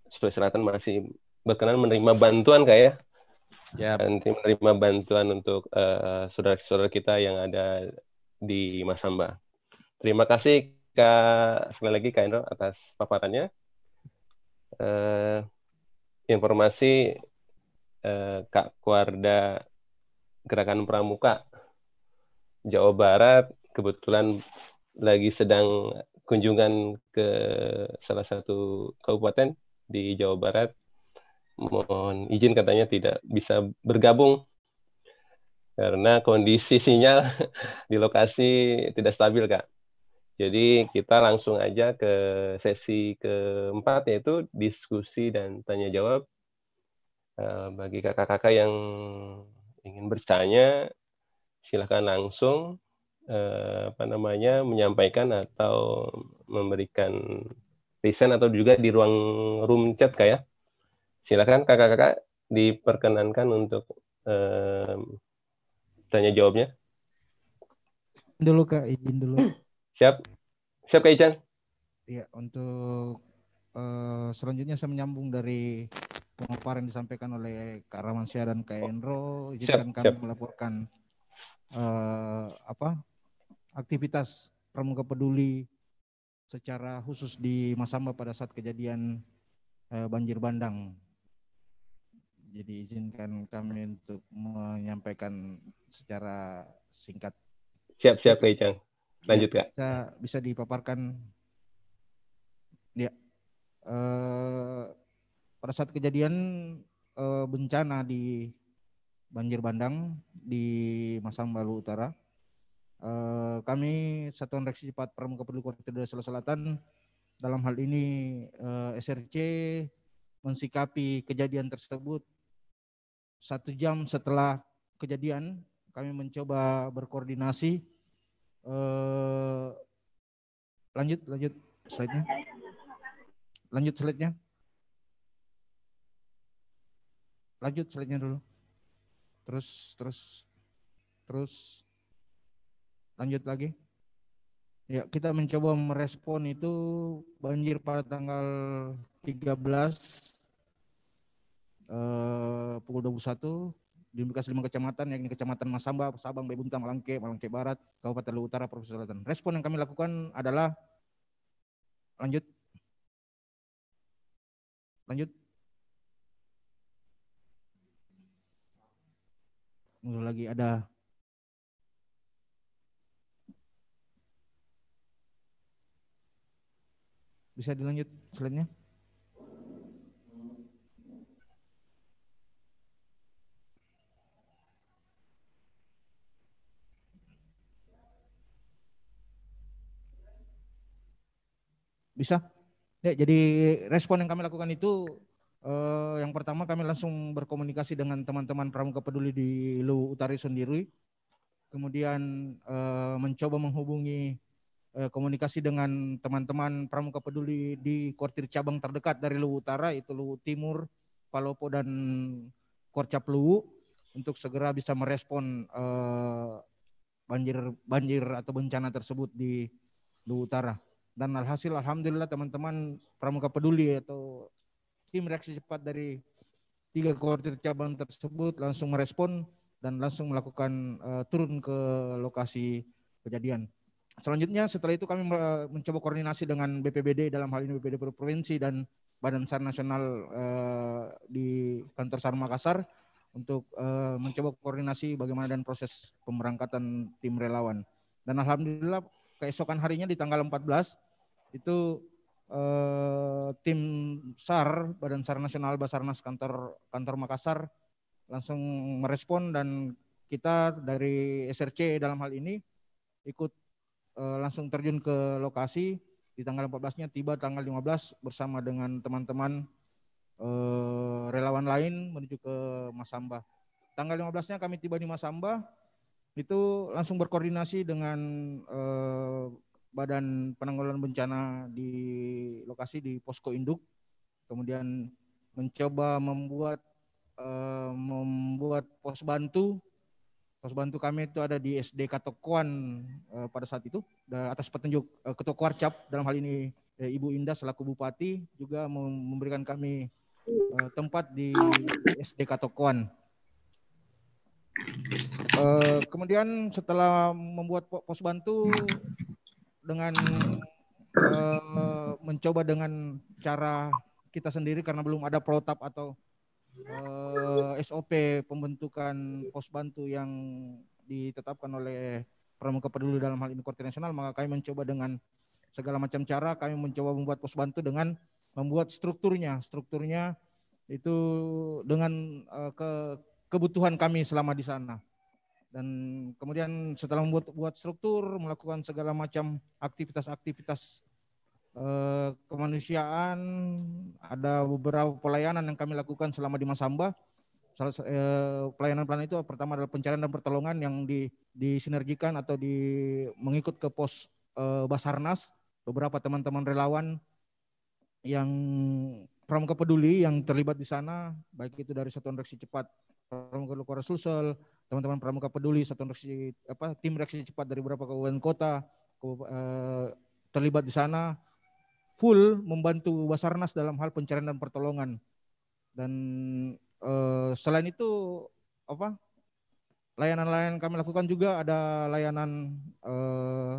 Sulawesi Selatan masih berkenan menerima bantuan kayak ya yep. nanti menerima bantuan untuk saudara eh, saudara-saudara kita yang ada di Masamba. Terima kasih Kak sekali lagi Kak Indro atas paparannya. Uh, informasi uh, Kak Kuarda Gerakan Pramuka Jawa Barat kebetulan lagi sedang kunjungan ke salah satu kabupaten di Jawa Barat mohon izin katanya tidak bisa bergabung karena kondisi sinyal [LAUGHS] di lokasi tidak stabil kak. Jadi kita langsung aja ke sesi keempat yaitu diskusi dan tanya jawab eh, bagi kakak-kakak yang ingin bertanya silahkan langsung Eh, apa namanya menyampaikan atau memberikan desain atau juga di ruang room chat kayak ya. silakan kakak-kakak diperkenankan untuk eh, tanya jawabnya dulu kak izin dulu [CLEARS THROAT] siap siap kak Ican ya untuk eh, selanjutnya saya menyambung dari yang disampaikan oleh Kak Ramansyah dan Kak oh, Enro. Izinkan kami siap. melaporkan uh, apa aktivitas Pramuka Peduli secara khusus di Masamba pada saat kejadian eh, banjir bandang. Jadi izinkan kami untuk menyampaikan secara singkat. Siap, siap, Kang. Ya, Lanjut, Kak. Bisa, bisa dipaparkan. Ya. Eh, pada saat kejadian eh, bencana di banjir bandang di Masamba Utara, Eh, kami Satuan Reaksi Cepat Pramuka Peduli Korpidum Sulawesi Selatan dalam hal ini uh, eh, SRC mensikapi kejadian tersebut satu jam setelah kejadian kami mencoba berkoordinasi uh, lanjut lanjut slide-nya lanjut slide-nya lanjut slide-nya dulu terus terus terus lanjut lagi. Ya, kita mencoba merespon itu banjir pada tanggal 13 eh, pukul 21 di bekas lima kecamatan yakni Kecamatan Masamba, Sabang, Bebuntang, Malangke, Malangke Barat, Kabupaten Luhut Utara, Provinsi Selatan. Respon yang kami lakukan adalah lanjut lanjut lagi ada Bisa dilanjut selanjutnya? Bisa? Ya, jadi respon yang kami lakukan itu eh, yang pertama kami langsung berkomunikasi dengan teman-teman pramuka peduli di Lu Utari Sundirui, Kemudian eh, mencoba menghubungi Eh, komunikasi dengan teman-teman Pramuka Peduli di kuartir cabang terdekat dari Luwu Utara itu Luwu Timur, Palopo dan Korcap Luwu untuk segera bisa merespon banjir eh, banjir banjir atau bencana tersebut di Luwu Utara. Dan alhasil alhamdulillah teman-teman Pramuka Peduli atau tim reaksi cepat dari tiga kuartir cabang tersebut langsung merespon dan langsung melakukan uh, turun ke lokasi kejadian. Selanjutnya setelah itu kami mencoba koordinasi dengan BPBD dalam hal ini BPBD provinsi dan Badan SAR nasional eh, di kantor SAR Makassar untuk eh, mencoba koordinasi bagaimana dan proses pemberangkatan tim relawan. Dan alhamdulillah keesokan harinya di tanggal 14 itu eh, tim SAR Badan SAR Nasional Basarnas kantor kantor Makassar langsung merespon dan kita dari SRC dalam hal ini ikut eh, langsung terjun ke lokasi di tanggal 14-nya tiba tanggal 15 bersama dengan teman-teman eh, relawan lain menuju ke Masamba. Tanggal 15-nya kami tiba di Masamba itu langsung berkoordinasi dengan eh, Badan Penanggulangan Bencana di lokasi di Posko Induk kemudian mencoba membuat eh, membuat pos bantu Pos bantu kami itu ada di SD Katokuan eh, pada saat itu atas petunjuk eh, Ketua Kuarcap dalam hal ini eh, Ibu Indah selaku Bupati juga memberikan kami eh, tempat di SD Katokuan. Eh, kemudian setelah membuat pos bantu dengan eh, mencoba dengan cara kita sendiri karena belum ada protap atau uh, eh, SOP pembentukan pos bantu yang ditetapkan oleh Pramuka Peduli dalam hal ini Nasional, maka kami mencoba dengan segala macam cara kami mencoba membuat pos bantu dengan membuat strukturnya, strukturnya itu dengan uh, ke kebutuhan kami selama di sana. Dan kemudian setelah membuat buat struktur, melakukan segala macam aktivitas-aktivitas Eh, kemanusiaan ada beberapa pelayanan yang kami lakukan selama di Masamba. Salah eh, pelayanan-pelayanan itu pertama adalah pencarian dan pertolongan yang di, disinergikan atau di mengikut ke pos eh, Basarnas. Beberapa teman-teman relawan yang Pramuka Peduli yang terlibat di sana, baik itu dari Satuan Reaksi Cepat Pramuka Lokora Sulsel, teman-teman Pramuka Peduli, Satuan Reaksi apa tim reaksi cepat dari beberapa kabupaten kota eh, terlibat di sana full membantu Basarnas dalam hal pencarian dan pertolongan. Dan eh, selain itu apa? Layanan-layanan kami lakukan juga ada layanan eh,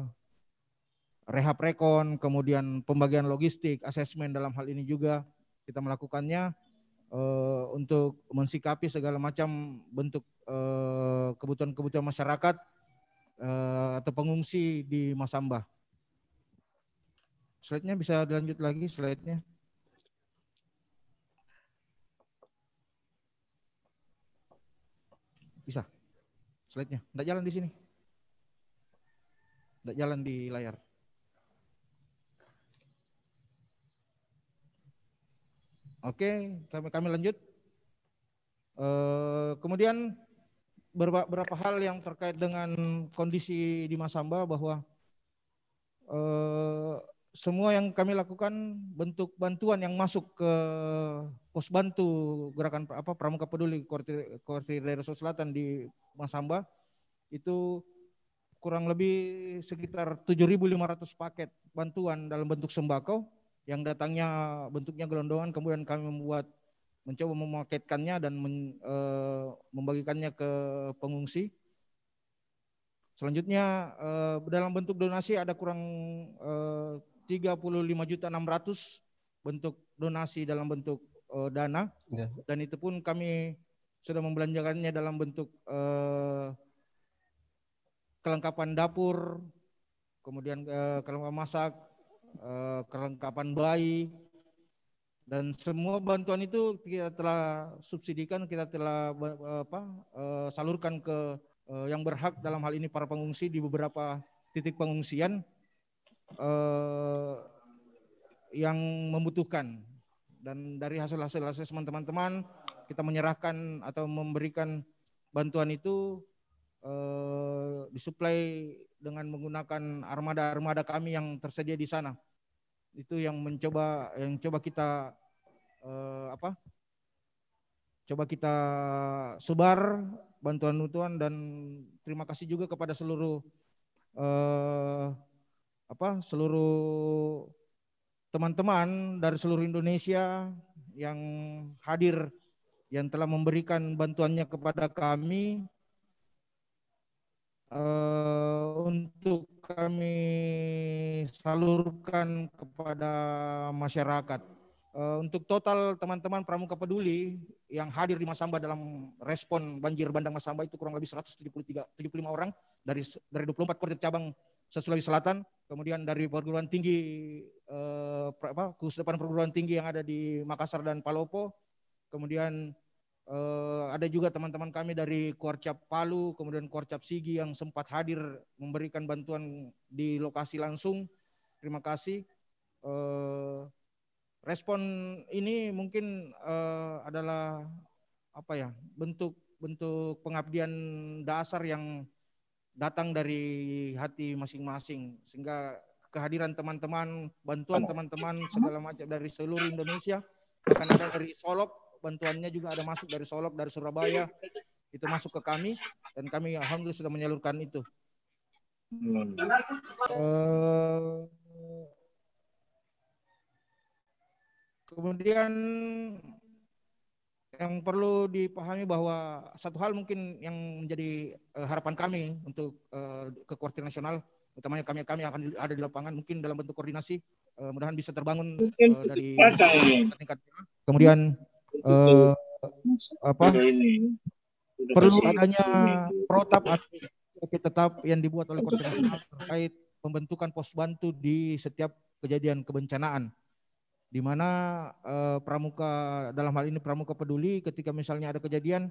rehab rekon, kemudian pembagian logistik, asesmen dalam hal ini juga kita melakukannya uh, untuk mensikapi segala macam bentuk eh, kebutuhan-kebutuhan masyarakat uh, atau pengungsi di Masamba. Slide-nya bisa dilanjut lagi slide-nya. Bisa. Slide-nya. Enggak jalan di sini. Enggak jalan di layar. Oke, kami, kami lanjut. Eh, kemudian beberapa, hal yang terkait dengan kondisi di Masamba bahwa eh, semua yang kami lakukan bentuk bantuan yang masuk ke pos bantu gerakan apa Pramuka Peduli Koordinator Daerah Selatan di Masamba itu kurang lebih sekitar 7.500 paket bantuan dalam bentuk sembako yang datangnya bentuknya gelondongan kemudian kami membuat mencoba memaketkannya dan men, e, membagikannya ke pengungsi. Selanjutnya eh, dalam bentuk donasi ada kurang eh, 35.600 bentuk donasi dalam bentuk uh, dana ya. dan itu pun kami sudah membelanjakannya dalam bentuk uh, kelengkapan dapur, kemudian uh, kelengkapan masak, uh, kelengkapan bayi dan semua bantuan itu kita telah subsidikan, kita telah apa uh, salurkan ke uh, yang berhak dalam hal ini para pengungsi di beberapa titik pengungsian eh, yang membutuhkan dan dari hasil-hasil asesmen teman-teman kita menyerahkan atau memberikan bantuan itu eh, disuplai dengan menggunakan armada-armada kami yang tersedia di sana itu yang mencoba yang coba kita eh, apa coba kita sebar bantuan-bantuan dan terima kasih juga kepada seluruh eh, apa seluruh teman-teman dari seluruh Indonesia yang hadir yang telah memberikan bantuannya kepada kami uh, untuk kami salurkan kepada masyarakat. Uh, untuk total teman-teman Pramuka Peduli yang hadir di Masamba dalam respon banjir bandang Masamba itu kurang lebih 173 75 orang dari dari 24 kota cabang Sulawesi Selatan, kemudian dari perguruan tinggi eh, apa, depan perguruan tinggi yang ada di Makassar dan Palopo, kemudian eh, ada juga teman-teman kami dari Kuartap Palu, kemudian Kuartap Sigi yang sempat hadir memberikan bantuan di lokasi langsung. Terima kasih. Eh, respon ini mungkin eh, adalah apa ya bentuk bentuk pengabdian dasar yang datang dari hati masing-masing sehingga kehadiran teman-teman bantuan teman-teman segala macam dari seluruh Indonesia akan ada dari Solok bantuannya juga ada masuk dari Solok dari Surabaya itu masuk ke kami dan kami alhamdulillah sudah menyalurkan itu hmm. Eh, kemudian yang perlu dipahami bahwa satu hal mungkin yang menjadi uh, harapan kami untuk uh, ke kuartir nasional, utamanya kami kami yang akan ada di lapangan mungkin dalam bentuk koordinasi, uh, eh, mudahan bisa terbangun uh, dari tingkat Kemudian uh, apa perlu adanya protap atau tetap yang dibuat oleh kuartir nasional terkait pembentukan pos bantu di setiap kejadian kebencanaan di mana eh, pramuka dalam hal ini pramuka peduli ketika misalnya ada kejadian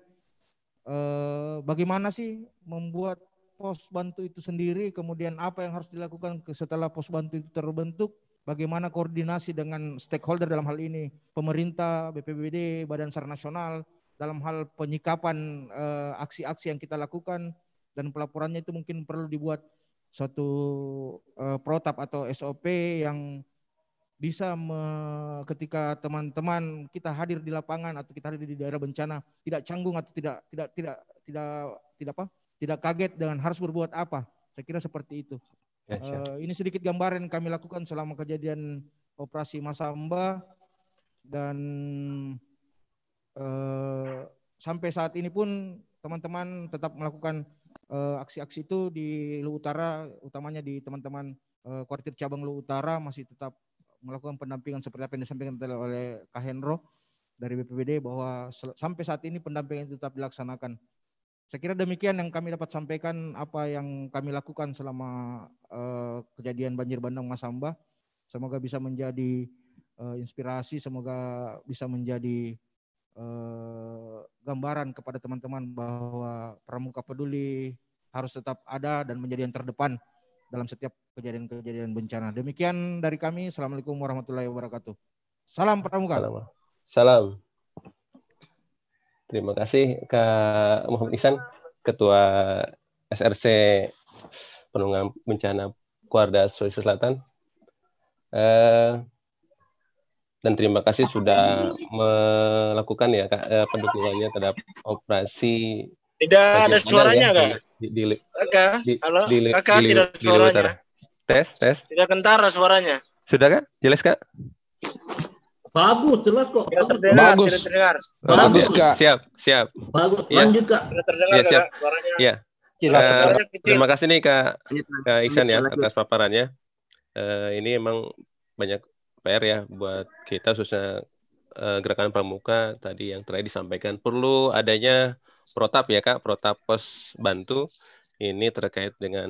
eh, bagaimana sih membuat pos bantu itu sendiri kemudian apa yang harus dilakukan setelah pos bantu itu terbentuk bagaimana koordinasi dengan stakeholder dalam hal ini pemerintah BPBD Badan SAR Nasional dalam hal penyikapan aksi eh, aksi-aksi yang kita lakukan dan pelaporannya itu mungkin perlu dibuat suatu eh, protap atau SOP yang bisa me, ketika teman-teman kita hadir di lapangan atau kita hadir di daerah bencana tidak canggung atau tidak tidak tidak tidak tidak apa tidak kaget dengan harus berbuat apa saya kira seperti itu ya, Uh, ini sedikit gambaran kami lakukan selama kejadian operasi Masamba dan uh, sampai saat ini pun teman-teman tetap melakukan eh, aksi-aksi uh, itu di Lu Utara utamanya di teman-teman uh, kuartir cabang Lu Utara masih tetap melakukan pendampingan seperti apa yang disampaikan oleh Kak Hendro dari BPBD bahwa sampai saat ini pendampingan itu tetap dilaksanakan. Saya kira demikian yang kami dapat sampaikan apa yang kami lakukan selama uh, kejadian banjir bandang Masamba. Semoga bisa menjadi uh, inspirasi, semoga bisa menjadi uh, gambaran kepada teman-teman bahwa Pramuka Peduli harus tetap ada dan menjadi yang terdepan dalam setiap kejadian-kejadian bencana. Demikian dari kami. Assalamualaikum warahmatullahi wabarakatuh. Salam Pramuka. Salam. Salam. Terima kasih Kak Muhammad Ihsan, Ketua SRC Penunggang Bencana Kuarda Sulawesi Selatan. Eh, dan terima kasih sudah melakukan ya Kak eh, terhadap operasi. Tidak ada suaranya, ya? Kak di, di, di, halo, di, kakak di, tidak di, suaranya. Tes, tes. Tidak kentara suaranya. Sudah kan? Jelas kak? Bagus, jelas kok. Tidak terdengar, Bagus. Tidak terdengar. Bagus, Bagus kak. Siap, siap. Bagus. Ya. Lanjut kak. Tidak terdengar ya, siap. suaranya. Ya. Jelas, uh, kecil. terima kasih nih kak, kak Iksan ya atas paparannya. Uh, ini emang banyak PR ya buat kita khususnya uh, gerakan pramuka tadi yang terakhir disampaikan perlu adanya Protap ya Kak, Protap Pos Bantu ini terkait dengan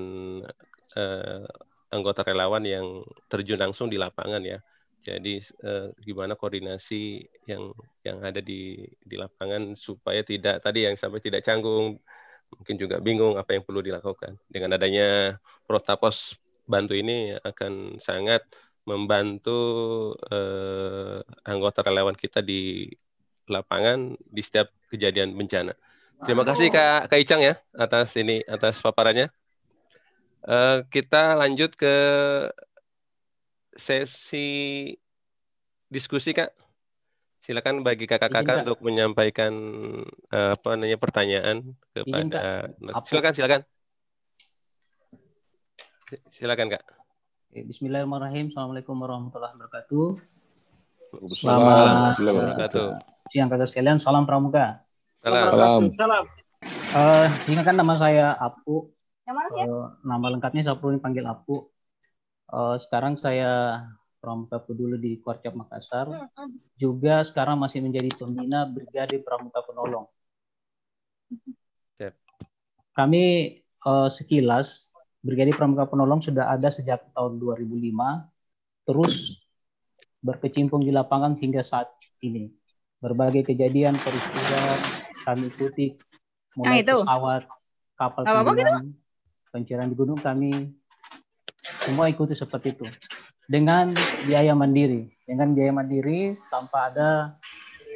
uh, anggota relawan yang terjun langsung di lapangan ya. Jadi uh, gimana koordinasi yang yang ada di di lapangan supaya tidak tadi yang sampai tidak canggung, mungkin juga bingung apa yang perlu dilakukan. Dengan adanya protap pos bantu ini akan sangat membantu eh, anggota relawan kita di lapangan di setiap kejadian bencana. Terima kasih Kak, Kak Icang ya atas ini atas paparannya. Uh, kita lanjut ke sesi diskusi Kak. Silakan bagi kakak-kakak untuk menyampaikan uh, apa namanya pertanyaan kepada Izin, silakan silakan. Silakan Kak. Bismillahirrahmanirrahim. Assalamualaikum warahmatullahi wabarakatuh. Selamat, Selamat. siang kakak sekalian. Salam pramuka. Salam. Salam. Uh, kan nama saya Apu. Uh, nama lengkapnya eh, Sapruni panggil Apu. Uh, sekarang saya from Papu dulu di Korcap Makassar. Hmm, Juga sekarang masih menjadi pembina Brigade Pramuka Penolong. Kami uh, sekilas Brigade Pramuka Penolong sudah ada sejak tahun 2005, terus berkecimpung di lapangan hingga saat ini. Berbagai kejadian, peristiwa, kami ikuti mulai yang itu. pesawat, kapal Apa gitu. pencarian di gunung kami semua ikuti seperti itu dengan biaya mandiri, dengan biaya mandiri tanpa ada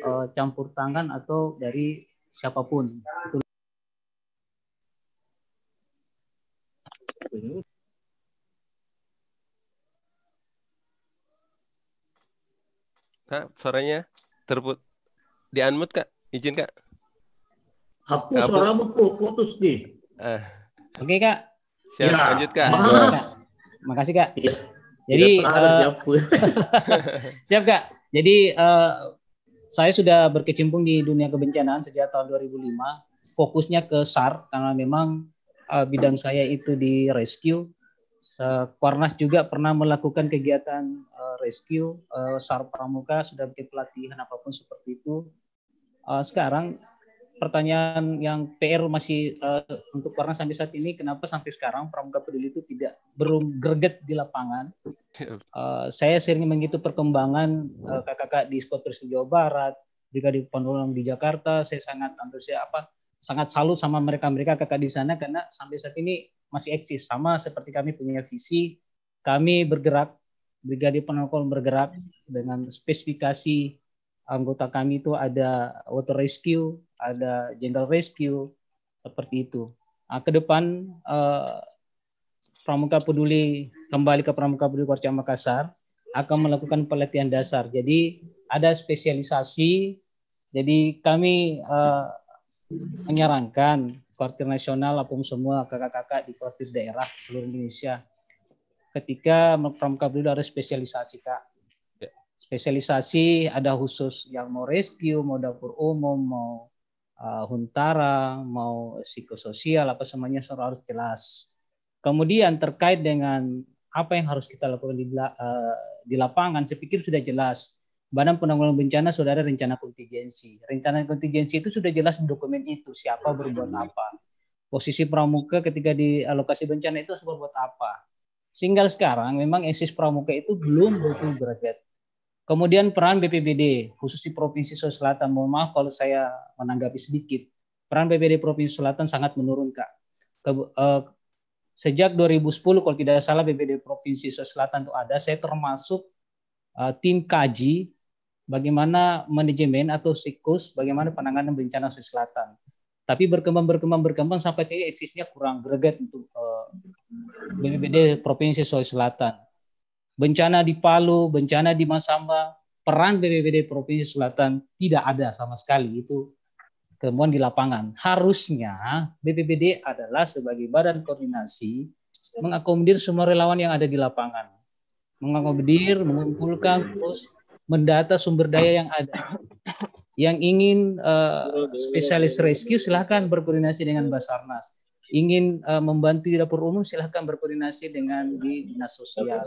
uh, campur tangan atau dari siapapun. Itu Kak, suaranya terput. Di unmute, Kak. Izin, Kak. Aku Kapuk. suaramu putus nih. Eh. Oke kak. Siap, ya. lanjut kak. Maaf. kak. Makasih kak. Ya. Jadi uh, [LAUGHS] siap kak. Jadi uh, saya sudah berkecimpung di dunia kebencanaan sejak tahun 2005. Fokusnya ke SAR karena memang uh, bidang saya itu di rescue. Kornas juga pernah melakukan kegiatan uh, rescue, uh, SAR Pramuka sudah bikin pelatihan apapun seperti itu. Uh, sekarang pertanyaan yang PR masih uh, untuk warna sampai saat ini kenapa sampai sekarang pramuka peduli itu tidak belum greget di lapangan. Uh, saya sering mengikuti perkembangan kakak eh, kakak-kakak di Skotris Jawa Barat, juga di Pondolong di Jakarta. Saya sangat antusias apa sangat salut sama mereka-mereka kakak di sana karena sampai saat ini masih eksis sama seperti kami punya visi kami bergerak Brigade penolong bergerak dengan spesifikasi anggota kami itu ada water rescue, ada jungle rescue seperti itu. Nah, ke depan eh, Pramuka Peduli kembali ke Pramuka Peduli Korca Makassar akan melakukan pelatihan dasar. Jadi ada spesialisasi. Jadi kami eh, menyarankan kuartir nasional apum semua kakak-kakak di kuartir daerah seluruh Indonesia. Ketika Pramuka Peduli ada spesialisasi kak, ya. spesialisasi ada khusus yang mau rescue, mau dapur umum, mau uh, huntara, mau psikososial, apa semuanya harus jelas. Kemudian terkait dengan apa yang harus kita lakukan di, uh, di lapangan, saya pikir sudah jelas. Badan Penanggulangan Bencana sudah ada rencana kontingensi. Rencana kontingensi itu sudah jelas dokumen itu, siapa berbuat apa. Posisi pramuka ketika di alokasi eh, bencana itu harus berbuat apa. Sehingga sekarang memang eksis pramuka itu belum betul beragam Kemudian peran BPBD khusus di Provinsi Sulawesi Selatan. Mohon maaf kalau saya menanggapi sedikit. Peran BPBD Provinsi Sulawesi Selatan sangat menurun, Kak. Ke, eh, sejak 2010 kalau tidak salah BPBD Provinsi Sulawesi Selatan itu ada, saya termasuk eh, tim kaji bagaimana manajemen atau siklus bagaimana penanganan bencana Sulawesi Selatan. Tapi berkembang berkembang berkembang sampai ini eksisnya kurang greget untuk eh, BPBD Provinsi Sulawesi Selatan bencana di Palu, bencana di Masamba, peran BPBD Provinsi Selatan tidak ada sama sekali itu temuan di lapangan. Harusnya BPBD adalah sebagai badan koordinasi mengakomodir semua relawan yang ada di lapangan. Mengakomodir, mengumpulkan, terus mendata sumber daya yang ada. Yang ingin uh, spesialis rescue silahkan berkoordinasi dengan Basarnas. Ingin uh, membantu di dapur umum silahkan berkoordinasi dengan di dinas sosial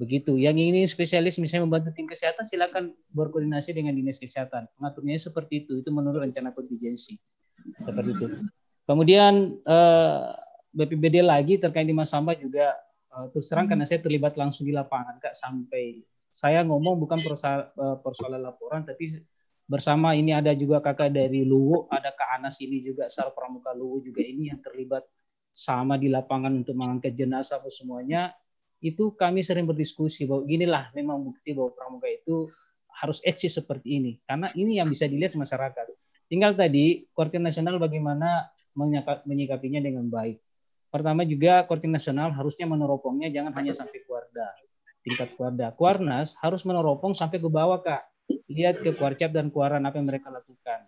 Begitu. Yang ingin spesialis misalnya membantu tim kesehatan, silakan berkoordinasi dengan dinas kesehatan. Pengaturnya seperti itu. Itu menurut rencana kontingensi. Seperti itu. Kemudian eh, BPBD lagi terkait di Masamba juga eh, terus terang karena saya terlibat langsung di lapangan Kak sampai saya ngomong bukan eh, persoalan, laporan tapi bersama ini ada juga kakak dari Luwu, ada Kak Anas ini juga Sar Pramuka Luwu juga ini yang terlibat sama di lapangan untuk mengangkat jenazah semuanya itu kami sering berdiskusi bahwa ginilah memang bukti bahwa pramuka itu harus eksis seperti ini karena ini yang bisa dilihat masyarakat. Tinggal tadi koordinator nasional bagaimana menyikapinya dengan baik. Pertama juga koordinator nasional harusnya meneropongnya jangan hanya sampai kuarda tingkat kuarda. Kuarnas harus meneropong sampai ke bawah kak. Lihat ke kuarcap dan kuaran apa yang mereka lakukan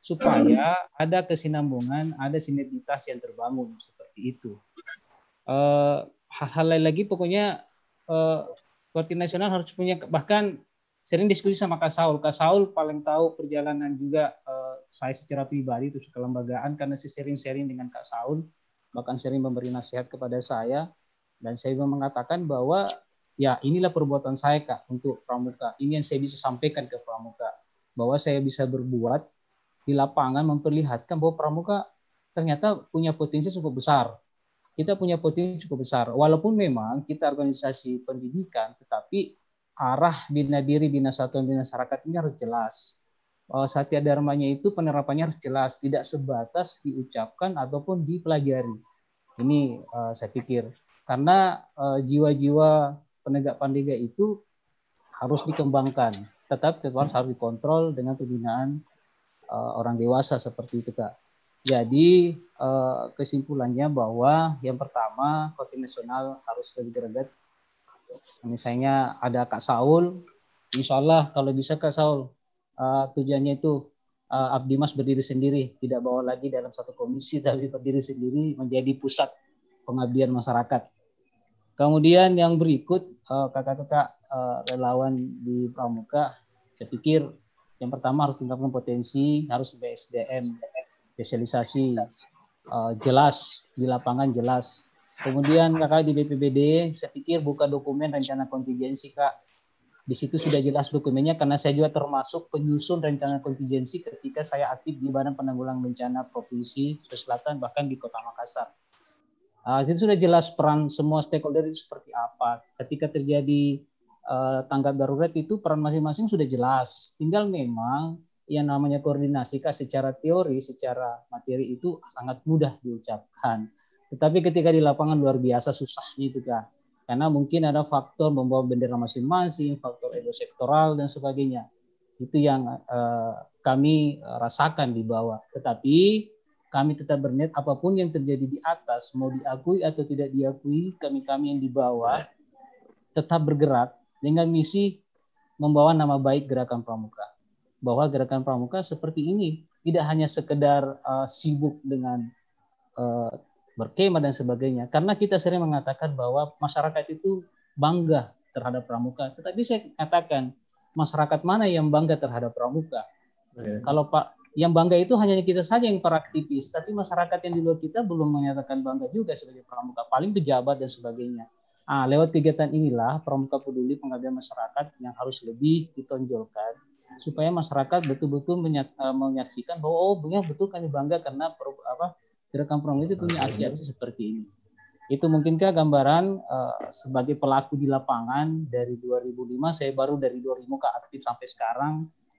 supaya ada kesinambungan, ada sinergitas yang terbangun seperti itu. Eh, hal-hal lain lagi pokoknya eh, Sporting Nasional harus punya bahkan sering diskusi sama Kak Saul. Kak Saul paling tahu perjalanan juga eh, saya secara pribadi terus kelembagaan karena saya sering-sering dengan Kak Saul bahkan sering memberi nasihat kepada saya dan saya juga mengatakan bahwa ya inilah perbuatan saya Kak untuk Pramuka. Ini yang saya bisa sampaikan ke Pramuka bahwa saya bisa berbuat di lapangan memperlihatkan bahwa Pramuka ternyata punya potensi cukup besar kita punya potensi cukup besar. Walaupun memang kita organisasi pendidikan, tetapi arah bina diri, bina satuan, bina masyarakat ini harus jelas. Eh, Satya Dharmanya itu penerapannya harus jelas, tidak sebatas diucapkan ataupun dipelajari. Ini uh, saya pikir. Karena eh, jiwa-jiwa uh, penegak pandega itu harus dikembangkan, tetap tetap harus dikontrol dengan pembinaan uh, orang dewasa seperti itu, Kak. Jadi eh, kesimpulannya bahwa yang pertama kota nasional harus lebih greget. Misalnya ada Kak Saul, insya Allah kalau bisa Kak Saul eh, tujuannya itu Abdimas eh, Abdi Mas berdiri sendiri, tidak bawa lagi dalam satu komisi [LAUGHS] tapi berdiri sendiri menjadi pusat pengabdian masyarakat. Kemudian yang berikut kakak-kakak relawan di Pramuka, saya pikir yang pertama harus tingkatkan potensi, harus BSDM spesialisasi uh, jelas di lapangan jelas. Kemudian kakak di BPBD, saya pikir buka dokumen rencana kontingensi kak. Di situ sudah jelas dokumennya karena saya juga termasuk penyusun rencana kontingensi ketika saya aktif di Badan Penanggulangan Bencana Provinsi Sulawesi Selatan bahkan di Kota Makassar. Uh, situ sudah jelas peran semua stakeholder itu seperti apa. Ketika terjadi eh, tanggap darurat itu peran masing-masing sudah jelas. Tinggal memang yang namanya koordinasi secara teori, secara materi itu sangat mudah diucapkan. Tetapi ketika di lapangan luar biasa susahnya itu kan, Karena mungkin ada faktor membawa bendera masing-masing, faktor ego sektoral dan sebagainya. Itu yang uh, kami rasakan di bawah. Tetapi kami tetap berniat apapun yang terjadi di atas mau diakui atau tidak diakui kami kami yang di bawah tetap bergerak dengan misi membawa nama baik gerakan pramuka bahwa gerakan pramuka seperti ini tidak hanya sekedar uh, sibuk dengan uh, berkemah dan sebagainya karena kita sering mengatakan bahwa masyarakat itu bangga terhadap pramuka tetapi saya katakan masyarakat mana yang bangga terhadap pramuka iya. kalau pak yang bangga itu hanya kita saja yang para aktivis tapi masyarakat yang di luar kita belum menyatakan bangga juga sebagai pramuka paling pejabat dan sebagainya ah lewat kegiatan inilah pramuka peduli pengabdian masyarakat yang harus lebih ditonjolkan supaya masyarakat betul-betul eh, menyaksikan bahwa oh punya betul kami bangga karena per, apa gerakan perang itu punya aksi-aksi seperti ini. Itu mungkinkah gambaran uh, sebagai pelaku di lapangan dari 2005 saya baru dari 2005 ke aktif sampai sekarang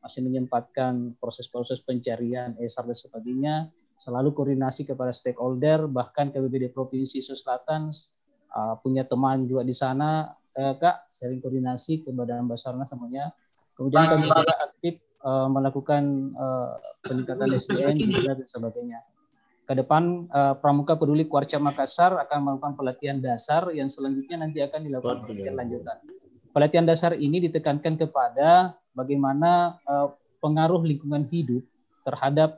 masih menyempatkan proses-proses pencarian ESAR dan sebagainya, selalu koordinasi kepada stakeholder, bahkan KBBD Provinsi Sulawesi Selatan uh, punya teman juga di sana, uh, Kak, sering koordinasi ke Badan Basarnas semuanya Kemudian kami juga aktif uh, melakukan uh, peningkatan SDM dan sebagainya. Kedepan, uh, eh, Pramuka Peduli Kuarca Makassar akan melakukan pelatihan dasar yang selanjutnya nanti akan dilakukan pelatihan lanjutan. Pelatihan dasar ini ditekankan kepada bagaimana uh, pengaruh lingkungan hidup terhadap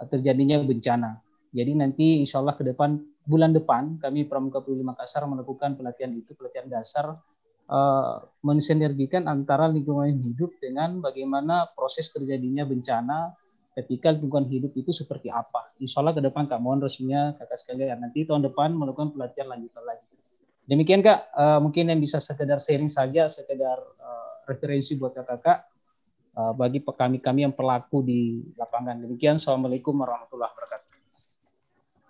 uh, terjadinya bencana. Jadi nanti insya Allah ke depan bulan depan kami Pramuka Peduli Makassar melakukan pelatihan itu pelatihan dasar Eh, mensinergikan antara lingkungan hidup dengan bagaimana proses terjadinya bencana ketika lingkungan hidup itu seperti apa. Insya Allah ke depan Kak mohon resminya kakak sekalian nah, nanti tahun depan melakukan pelatihan lanjutan lagi. Demikian Kak, eh, mungkin yang bisa sekedar sharing saja, sekedar eh, referensi buat kakak-kakak bagi kami-kami yang pelaku di lapangan. Demikian, Assalamualaikum warahmatullahi wabarakatuh.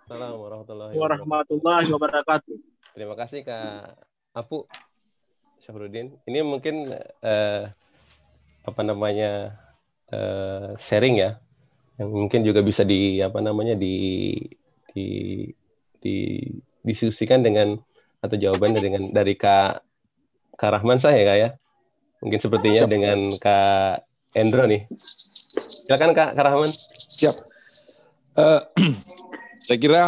Assalamualaikum Warahmatullahi wabarakatuh. Terima kasih Kak Apu. Syahrudin. Ini mungkin eh, apa namanya eh, sharing ya, yang mungkin juga bisa di apa namanya di di di diskusikan dengan atau jawabannya dengan dari Kak Kak Rahman saya Kak ya. Mungkin sepertinya Siap. dengan Kak Endro nih. Silakan Kak, Kak Rahman. Siap. Uh, [CLEARS THROAT] saya kira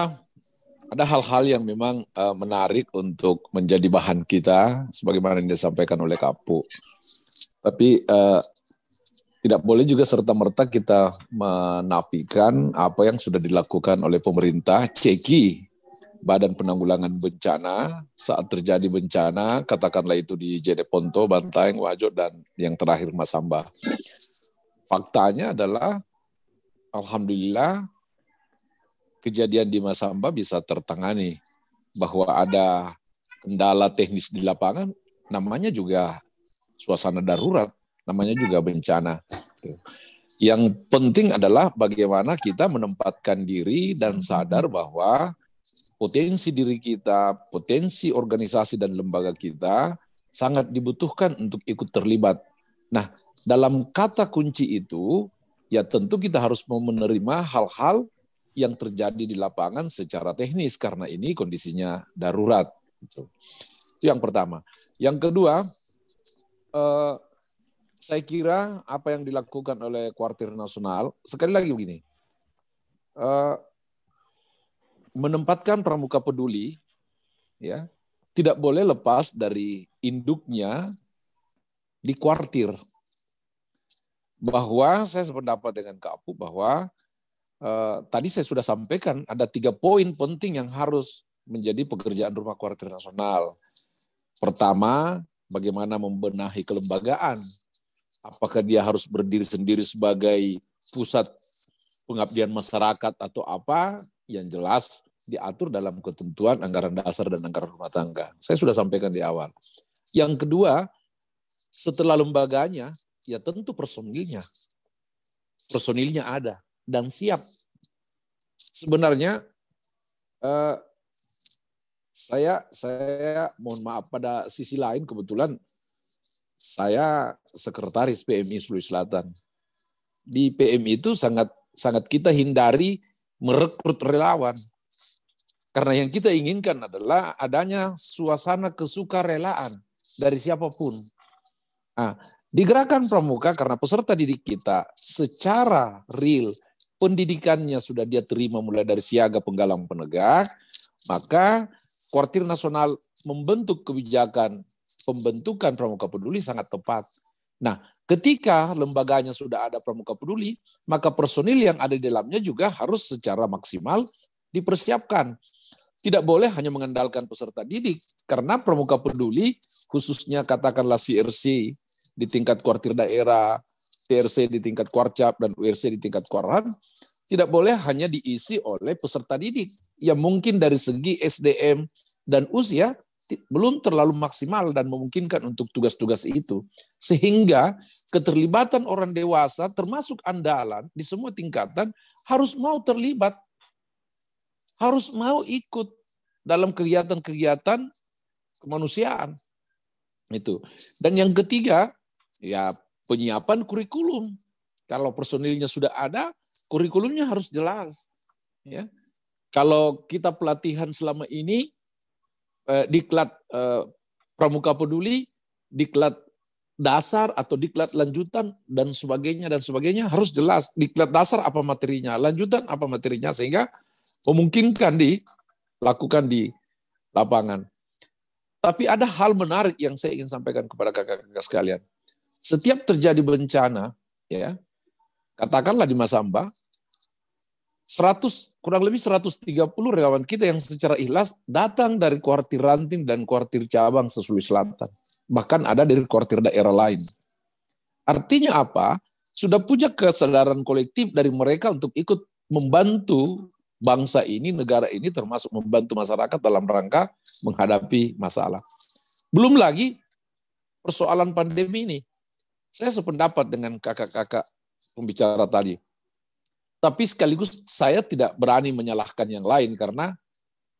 ada hal-hal yang memang uh, menarik untuk menjadi bahan kita, sebagaimana yang disampaikan oleh Kapu. Tapi uh, tidak boleh juga serta-merta kita menafikan apa yang sudah dilakukan oleh pemerintah, ceki Badan Penanggulangan Bencana saat terjadi bencana, katakanlah itu di Jeneponto, Bantaeng, Wajo, dan yang terakhir Masamba. Faktanya adalah, Alhamdulillah, kejadian di masa Amba bisa tertangani bahwa ada kendala teknis di lapangan namanya juga suasana darurat namanya juga bencana yang penting adalah bagaimana kita menempatkan diri dan sadar bahwa potensi diri kita, potensi organisasi dan lembaga kita sangat dibutuhkan untuk ikut terlibat. Nah, dalam kata kunci itu, ya tentu kita harus mau menerima hal-hal yang terjadi di lapangan secara teknis karena ini kondisinya darurat. Gitu. Itu yang pertama. Yang kedua, eh, saya kira apa yang dilakukan oleh kuartir nasional sekali lagi begini, eh, menempatkan pramuka peduli, ya tidak boleh lepas dari induknya di kuartir bahwa saya sependapat dengan Kak Apu bahwa Eh, tadi saya sudah sampaikan ada tiga poin penting yang harus menjadi pekerjaan rumah kuartir nasional. Pertama, bagaimana membenahi kelembagaan. Apakah dia harus berdiri sendiri sebagai pusat pengabdian masyarakat atau apa? Yang jelas diatur dalam ketentuan anggaran dasar dan anggaran rumah tangga. Saya sudah sampaikan di awal. Yang kedua, setelah lembaganya, ya tentu personilnya. Personilnya ada dan siap. Sebenarnya eh, saya saya mohon maaf pada sisi lain kebetulan saya sekretaris PMI Sulawesi Selatan. Di PMI itu sangat sangat kita hindari merekrut relawan. Karena yang kita inginkan adalah adanya suasana kesukarelaan dari siapapun. Nah, di gerakan pramuka karena peserta didik kita secara real pendidikannya sudah dia terima mulai dari siaga penggalang penegak, maka kuartir nasional membentuk kebijakan pembentukan pramuka peduli sangat tepat. Nah, ketika lembaganya sudah ada pramuka peduli, maka personil yang ada di dalamnya juga harus secara maksimal dipersiapkan. Tidak boleh hanya mengandalkan peserta didik, karena pramuka peduli, khususnya katakanlah CRC di tingkat kuartir daerah, TRC di tingkat kuarcap dan URC di tingkat kuaran tidak boleh hanya diisi oleh peserta didik yang mungkin dari segi SDM dan usia belum terlalu maksimal dan memungkinkan untuk tugas-tugas itu. Sehingga keterlibatan orang dewasa termasuk andalan di semua tingkatan harus mau terlibat, harus mau ikut dalam kegiatan-kegiatan kemanusiaan. Itu. Dan yang ketiga, ya penyiapan kurikulum. Kalau personilnya sudah ada, kurikulumnya harus jelas. Ya. Kalau kita pelatihan selama ini eh, diklat eh, pramuka peduli, diklat dasar atau diklat lanjutan dan sebagainya dan sebagainya harus jelas diklat dasar apa materinya, lanjutan apa materinya sehingga memungkinkan dilakukan di lapangan. Tapi ada hal menarik yang saya ingin sampaikan kepada kakak-kakak sekalian setiap terjadi bencana, ya katakanlah di Masamba, 100 kurang lebih 130 relawan kita yang secara ikhlas datang dari kuartir ranting dan kuartir cabang sesuai selatan. Bahkan ada dari kuartir daerah lain. Artinya apa? Sudah punya kesadaran kolektif dari mereka untuk ikut membantu bangsa ini, negara ini termasuk membantu masyarakat dalam rangka menghadapi masalah. Belum lagi persoalan pandemi ini. Saya sependapat dengan kakak-kakak pembicara tadi. Tapi sekaligus saya tidak berani menyalahkan yang lain karena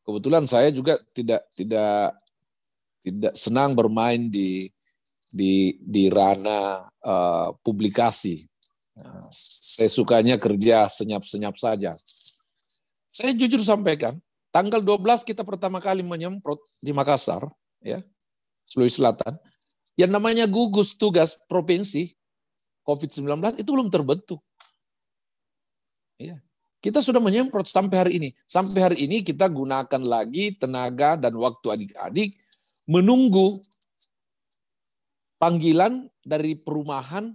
kebetulan saya juga tidak tidak tidak senang bermain di di di ranah uh, publikasi. Nah, saya sukanya kerja senyap-senyap saja. Saya jujur sampaikan, tanggal 12 kita pertama kali menyemprot di Makassar, ya, Sulawesi Selatan. Yang namanya gugus tugas provinsi COVID-19 itu belum terbentuk. Ya. Kita sudah menyemprot sampai hari ini. Sampai hari ini kita gunakan lagi tenaga dan waktu adik-adik menunggu panggilan dari perumahan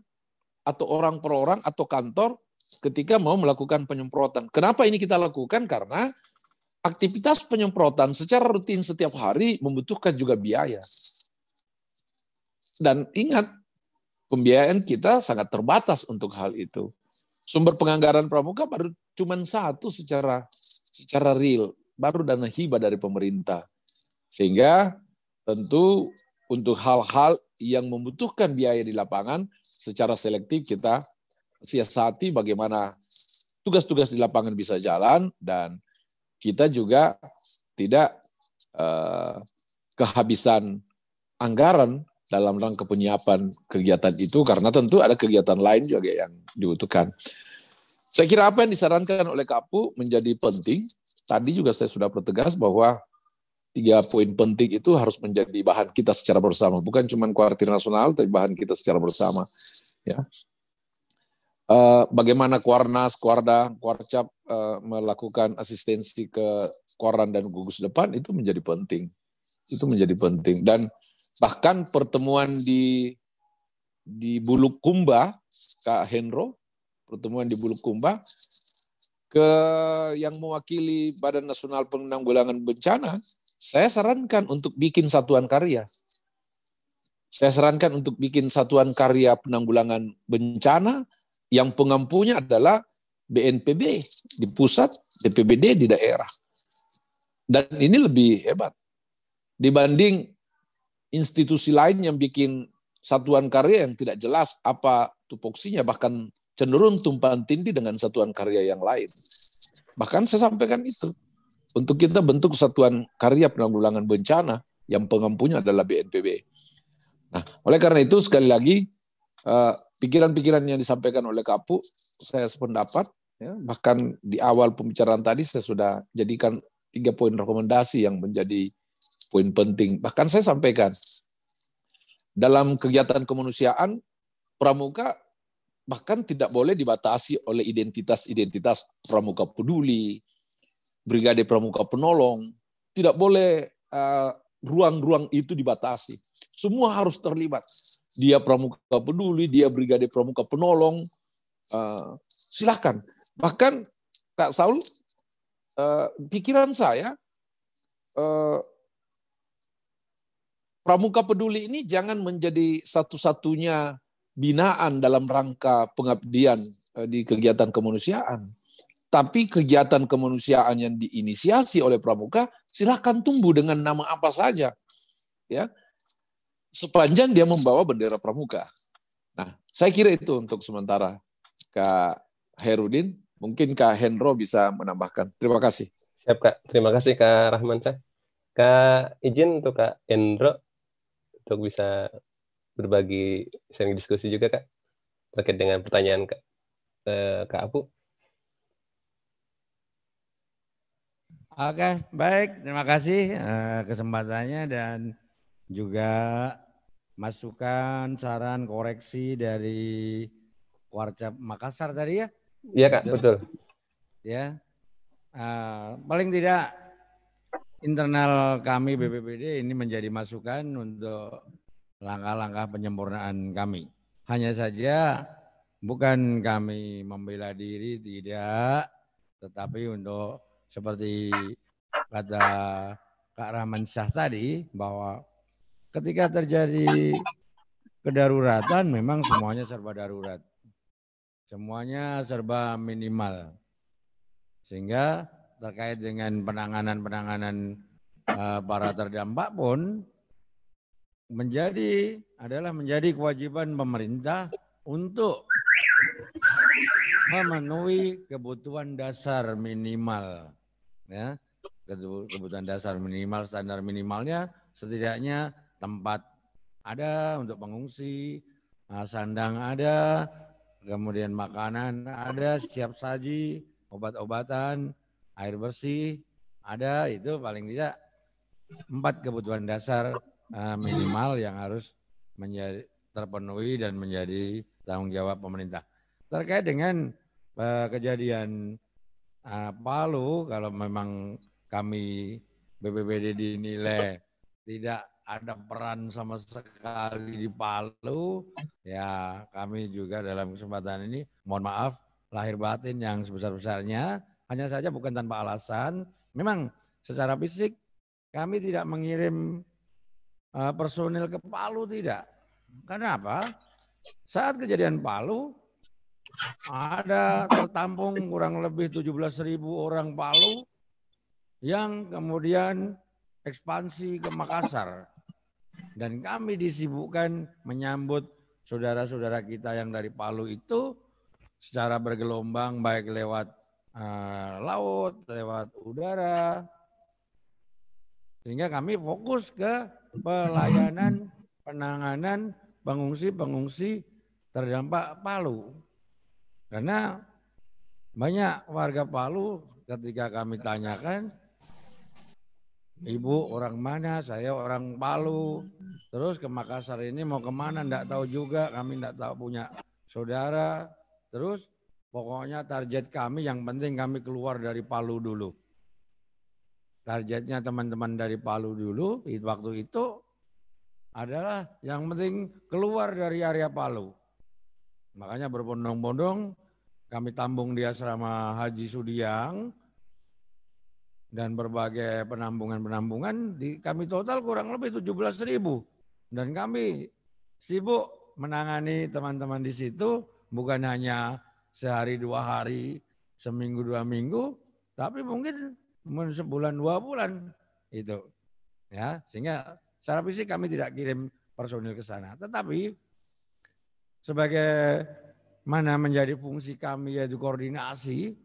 atau orang per orang atau kantor ketika mau melakukan penyemprotan. Kenapa ini kita lakukan? Karena aktivitas penyemprotan secara rutin setiap hari membutuhkan juga biaya. Dan ingat, pembiayaan kita sangat terbatas untuk hal itu. Sumber penganggaran pramuka baru cuma satu secara secara real, baru dana hibah dari pemerintah. Sehingga tentu untuk hal-hal yang membutuhkan biaya di lapangan secara selektif kita siasati bagaimana tugas-tugas di lapangan bisa jalan dan kita juga tidak eh, kehabisan anggaran dalam rangka penyiapan kegiatan itu karena tentu ada kegiatan lain juga yang dibutuhkan. Saya kira apa yang disarankan oleh Kapu menjadi penting. Tadi juga saya sudah pertegas bahwa tiga poin penting itu harus menjadi bahan kita secara bersama, bukan cuma kuartir nasional, tapi bahan kita secara bersama. Ya, eh, bagaimana Kuarnas, Kuarda, Kuarcap eh, melakukan asistensi ke Koran dan gugus depan itu menjadi penting. Itu menjadi penting dan Bahkan pertemuan di di Bulukumba, Kak Henro pertemuan di Bulukumba, ke yang mewakili Badan Nasional Penanggulangan Bencana, saya sarankan untuk bikin satuan karya. Saya sarankan untuk bikin satuan karya penanggulangan bencana yang pengampunya adalah BNPB di pusat, BPBD di daerah. Dan ini lebih hebat dibanding institusi lain yang bikin satuan karya yang tidak jelas apa tupoksinya, bahkan cenderung tumpahan tindih dengan satuan karya yang lain. Bahkan saya sampaikan itu. Untuk kita bentuk satuan karya penanggulangan bencana yang pengampunya adalah BNPB. Nah, oleh karena itu sekali lagi eh, pikiran-pikiran yang disampaikan oleh Kapu saya sependapat ya, bahkan di awal pembicaraan tadi saya sudah jadikan tiga poin rekomendasi yang menjadi poin penting. Bahkan saya sampaikan, dalam kegiatan kemanusiaan, pramuka bahkan tidak boleh dibatasi oleh identitas-identitas pramuka peduli, brigade pramuka penolong, tidak boleh ruang eh, ruang-ruang itu dibatasi. Semua harus terlibat. Dia pramuka peduli, dia brigade pramuka penolong, uh, eh, silahkan. Bahkan Kak Saul, uh, pikiran saya, uh, Pramuka peduli ini jangan menjadi satu-satunya binaan dalam rangka pengabdian eh, di kegiatan kemanusiaan. Tapi kegiatan kemanusiaan yang diinisiasi oleh pramuka silahkan tumbuh dengan nama apa saja. Ya. Sepanjang dia membawa bendera pramuka. Nah, saya kira itu untuk sementara. Kak Herudin, mungkin Kak Hendro bisa menambahkan. Terima kasih. Siap, Kak. Terima kasih, Kak Rahman. Kak, izin untuk Kak Hendro untuk bisa berbagi sering diskusi juga kak terkait dengan pertanyaan kak eh, kak Apu. Oke baik terima kasih eh, kesempatannya dan juga masukan saran koreksi dari warga Makassar tadi ya. Iya kak betul. betul. Ya. Uh, paling tidak internal kami BPBD ini menjadi masukan untuk langkah-langkah penyempurnaan kami. Hanya saja bukan kami membela diri tidak, tetapi untuk seperti kata Kak Rahman Syah tadi bahwa ketika terjadi kedaruratan memang semuanya serba darurat. Semuanya serba minimal. Sehingga terkait dengan penanganan-penanganan eh, para terdampak pun menjadi adalah menjadi kewajiban pemerintah untuk memenuhi kebutuhan dasar minimal ya kebutuhan dasar minimal standar minimalnya setidaknya tempat ada untuk pengungsi eh, sandang ada kemudian makanan ada siap saji obat-obatan air bersih, ada itu paling tidak empat kebutuhan dasar uh, minimal yang harus menjadi terpenuhi dan menjadi tanggung jawab pemerintah. Terkait dengan uh, kejadian uh, Palu, kalau memang kami BPBD dinilai tidak ada peran sama sekali di Palu, ya kami juga dalam kesempatan ini mohon maaf lahir batin yang sebesar-besarnya hanya saja bukan tanpa alasan. Memang secara fisik kami tidak mengirim eh, personil ke Palu tidak. Kenapa? Saat kejadian Palu ada tertampung kurang lebih ribu orang Palu yang kemudian ekspansi ke Makassar. Dan kami disibukkan menyambut saudara-saudara kita yang dari Palu itu secara bergelombang baik lewat uh, laut, lewat udara. Sehingga kami fokus ke pelayanan penanganan pengungsi-pengungsi terdampak Palu. Karena banyak warga Palu ketika kami tanyakan, Ibu orang mana? Saya orang Palu. Terus ke Makassar ini mau kemana? Enggak tahu juga. Kami enggak tahu punya saudara. Terus Pokoknya target kami yang penting kami keluar dari Palu dulu. Targetnya teman-teman dari Palu dulu waktu itu adalah yang penting keluar dari area Palu. Makanya berbondong-bondong kami tambung di asrama Haji Sudiang dan berbagai penambungan-penambungan di kami total kurang lebih 17 ribu dan kami sibuk menangani teman-teman di situ bukan hanya sehari dua hari, seminggu dua minggu, tapi mungkin sebulan dua bulan itu. Ya, sehingga secara fisik kami tidak kirim personil ke sana. Tetapi sebagai mana menjadi fungsi kami yaitu koordinasi,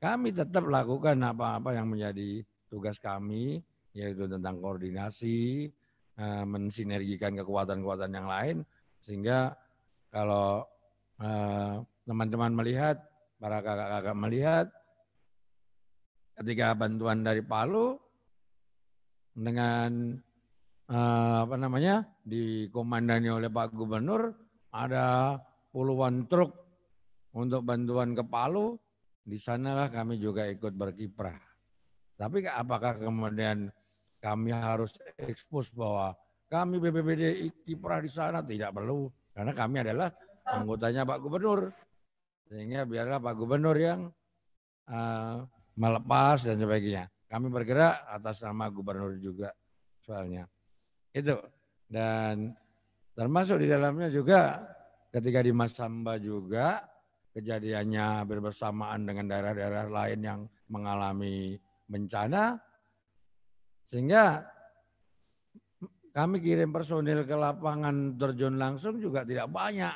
kami tetap lakukan apa-apa yang menjadi tugas kami yaitu tentang koordinasi, eh, mensinergikan kekuatan-kekuatan yang lain sehingga kalau eh, teman-teman melihat, para kakak-kakak melihat, ketika bantuan dari Palu dengan eh, apa namanya dikomandani oleh Pak Gubernur ada puluhan truk untuk bantuan ke Palu di sanalah kami juga ikut berkiprah. Tapi apakah kemudian kami harus ekspos bahwa kami BPBD kiprah di sana tidak perlu karena kami adalah anggotanya Pak Gubernur. Sehingga biarlah Pak Gubernur yang uh, melepas dan sebagainya. Kami bergerak atas nama Gubernur juga soalnya. Itu. Dan termasuk di dalamnya juga ketika di Masamba juga kejadiannya bersamaan dengan daerah-daerah lain yang mengalami bencana. Sehingga kami kirim personil ke lapangan terjun langsung juga tidak banyak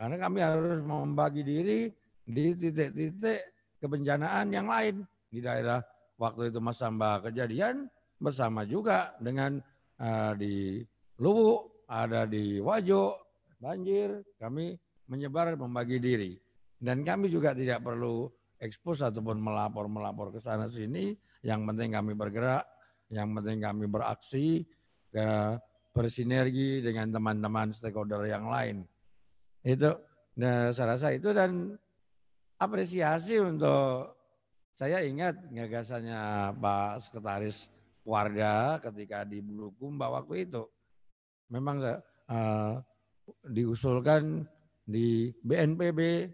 karena kami harus membagi diri di titik-titik kebencanaan yang lain di daerah waktu itu Mas Samba kejadian bersama juga dengan uh, di Luwu, ada di Wajo, banjir, kami menyebar membagi diri. Dan kami juga tidak perlu ekspos ataupun melapor-melapor ke sana sini, yang penting kami bergerak, yang penting kami beraksi, eh, bersinergi dengan teman-teman stakeholder yang lain. Itu nah, saya rasa itu dan apresiasi untuk saya ingat gagasannya Pak Sekretaris Warga ketika di bahwa waktu itu. Memang uh, diusulkan di BNPB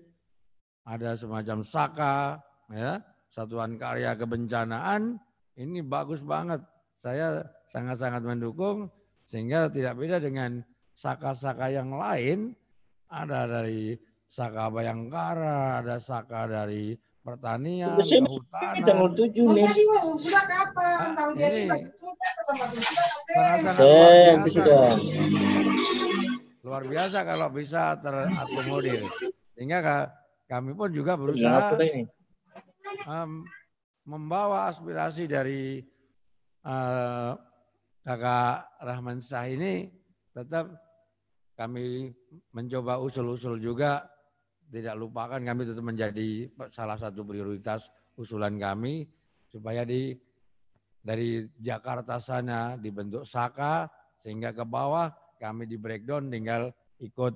ada semacam saka ya satuan karya kebencanaan ini bagus banget saya sangat-sangat mendukung sehingga tidak beda dengan saka-saka yang lain ada dari Saka Bayangkara, ada Saka dari pertanian, hutan. hutanan. Tanggal 7 nih. Luar biasa kalau bisa terakomodir. Sehingga kami pun juga berusaha um, membawa aspirasi dari uh, kakak Rahman Syah ini tetap kami mencoba usul-usul juga tidak lupakan kami tetap menjadi salah satu prioritas usulan kami supaya di dari Jakarta sana dibentuk Saka sehingga ke bawah kami di breakdown tinggal ikut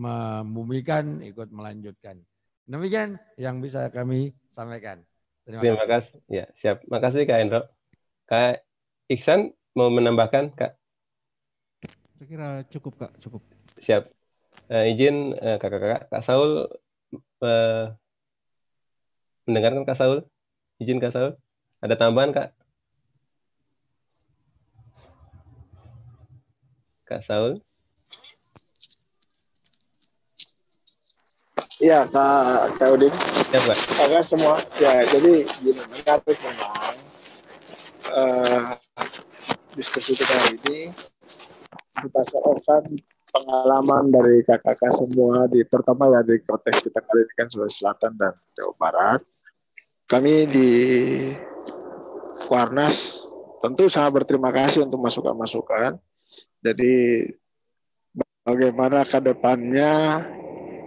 membumikan ikut melanjutkan. Demikian yang bisa kami sampaikan. Terima, Terima kasih. kasih. Ya, siap. Makasih Kak Endro. Kak Iksan mau menambahkan Kak? Saya kira cukup Kak, cukup. Siap. Uh, izin kakak eh, kakak-kakak, Kak Saul uh, mendengarkan Kak Saul? Izin Kak Saul, ada tambahan Kak? Kak Saul? Iya, Kak, Kak Udin. Ya, Pak. Kakak semua. Ya, jadi gini, menarik memang uh, diskusi kita hari ini di pasar pengalaman dari kakak-kakak semua di terutama ya di konteks kita kali ini kan Sulawesi Selatan dan Jawa Barat. Kami di Kwarnas tentu sangat berterima kasih untuk masukan-masukan. Jadi bagaimana ke depannya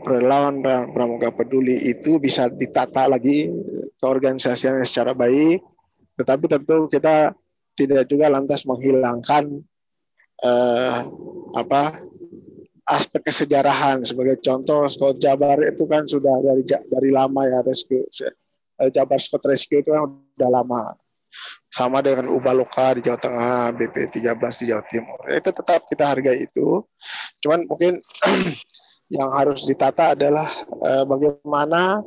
relawan pramuka peduli itu bisa ditata lagi ke organisasinya secara baik, tetapi tentu kita tidak juga lantas menghilangkan eh, apa aspek kesejarahan sebagai contoh Scott Jabar itu kan sudah dari dari lama ya rescue eh, Jabar Scott Rescue itu kan sudah lama sama dengan ubaloka di Jawa Tengah, BP 13 di Jawa Timur. Ya, itu tetap kita hargai itu. Cuman mungkin [CLEARS THROAT] yang harus ditata adalah eh, bagaimana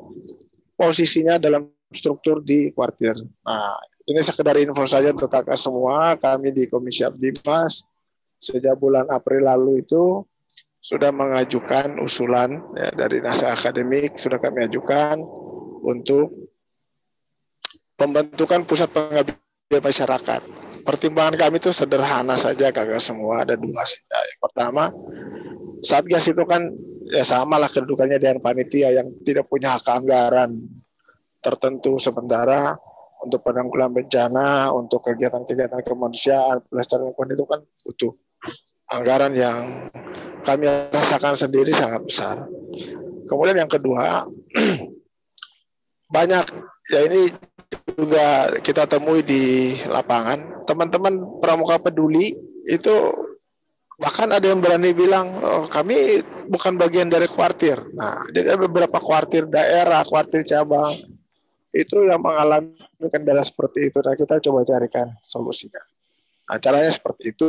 posisinya dalam struktur di kuartir. Nah, ini sekedar info saja untuk kakak semua. Kami di Komisi Abdi Mas sejak bulan April lalu itu sudah mengajukan usulan ya, dari NASA akademik sudah kami ajukan untuk pembentukan pusat pengabdian masyarakat. Pertimbangan kami itu sederhana saja kagak semua ada dua saja. Yang pertama Satgas itu kan ya sama lah kedudukannya dengan panitia yang tidak punya hak anggaran tertentu sementara untuk penanggulangan bencana, untuk kegiatan-kegiatan kemanusiaan, pelestarian lingkungan itu kan utuh anggaran yang kami rasakan sendiri sangat besar. Kemudian yang kedua, [CLEARS THROAT] banyak ya ini juga kita temui di lapangan, teman-teman pramuka peduli itu bahkan ada yang berani bilang oh, kami bukan bagian dari kuartir. Nah, jadi ada beberapa kuartir daerah, kuartir cabang itu yang mengalami kendala seperti itu. Nah, kita coba carikan solusinya. Nah, caranya seperti itu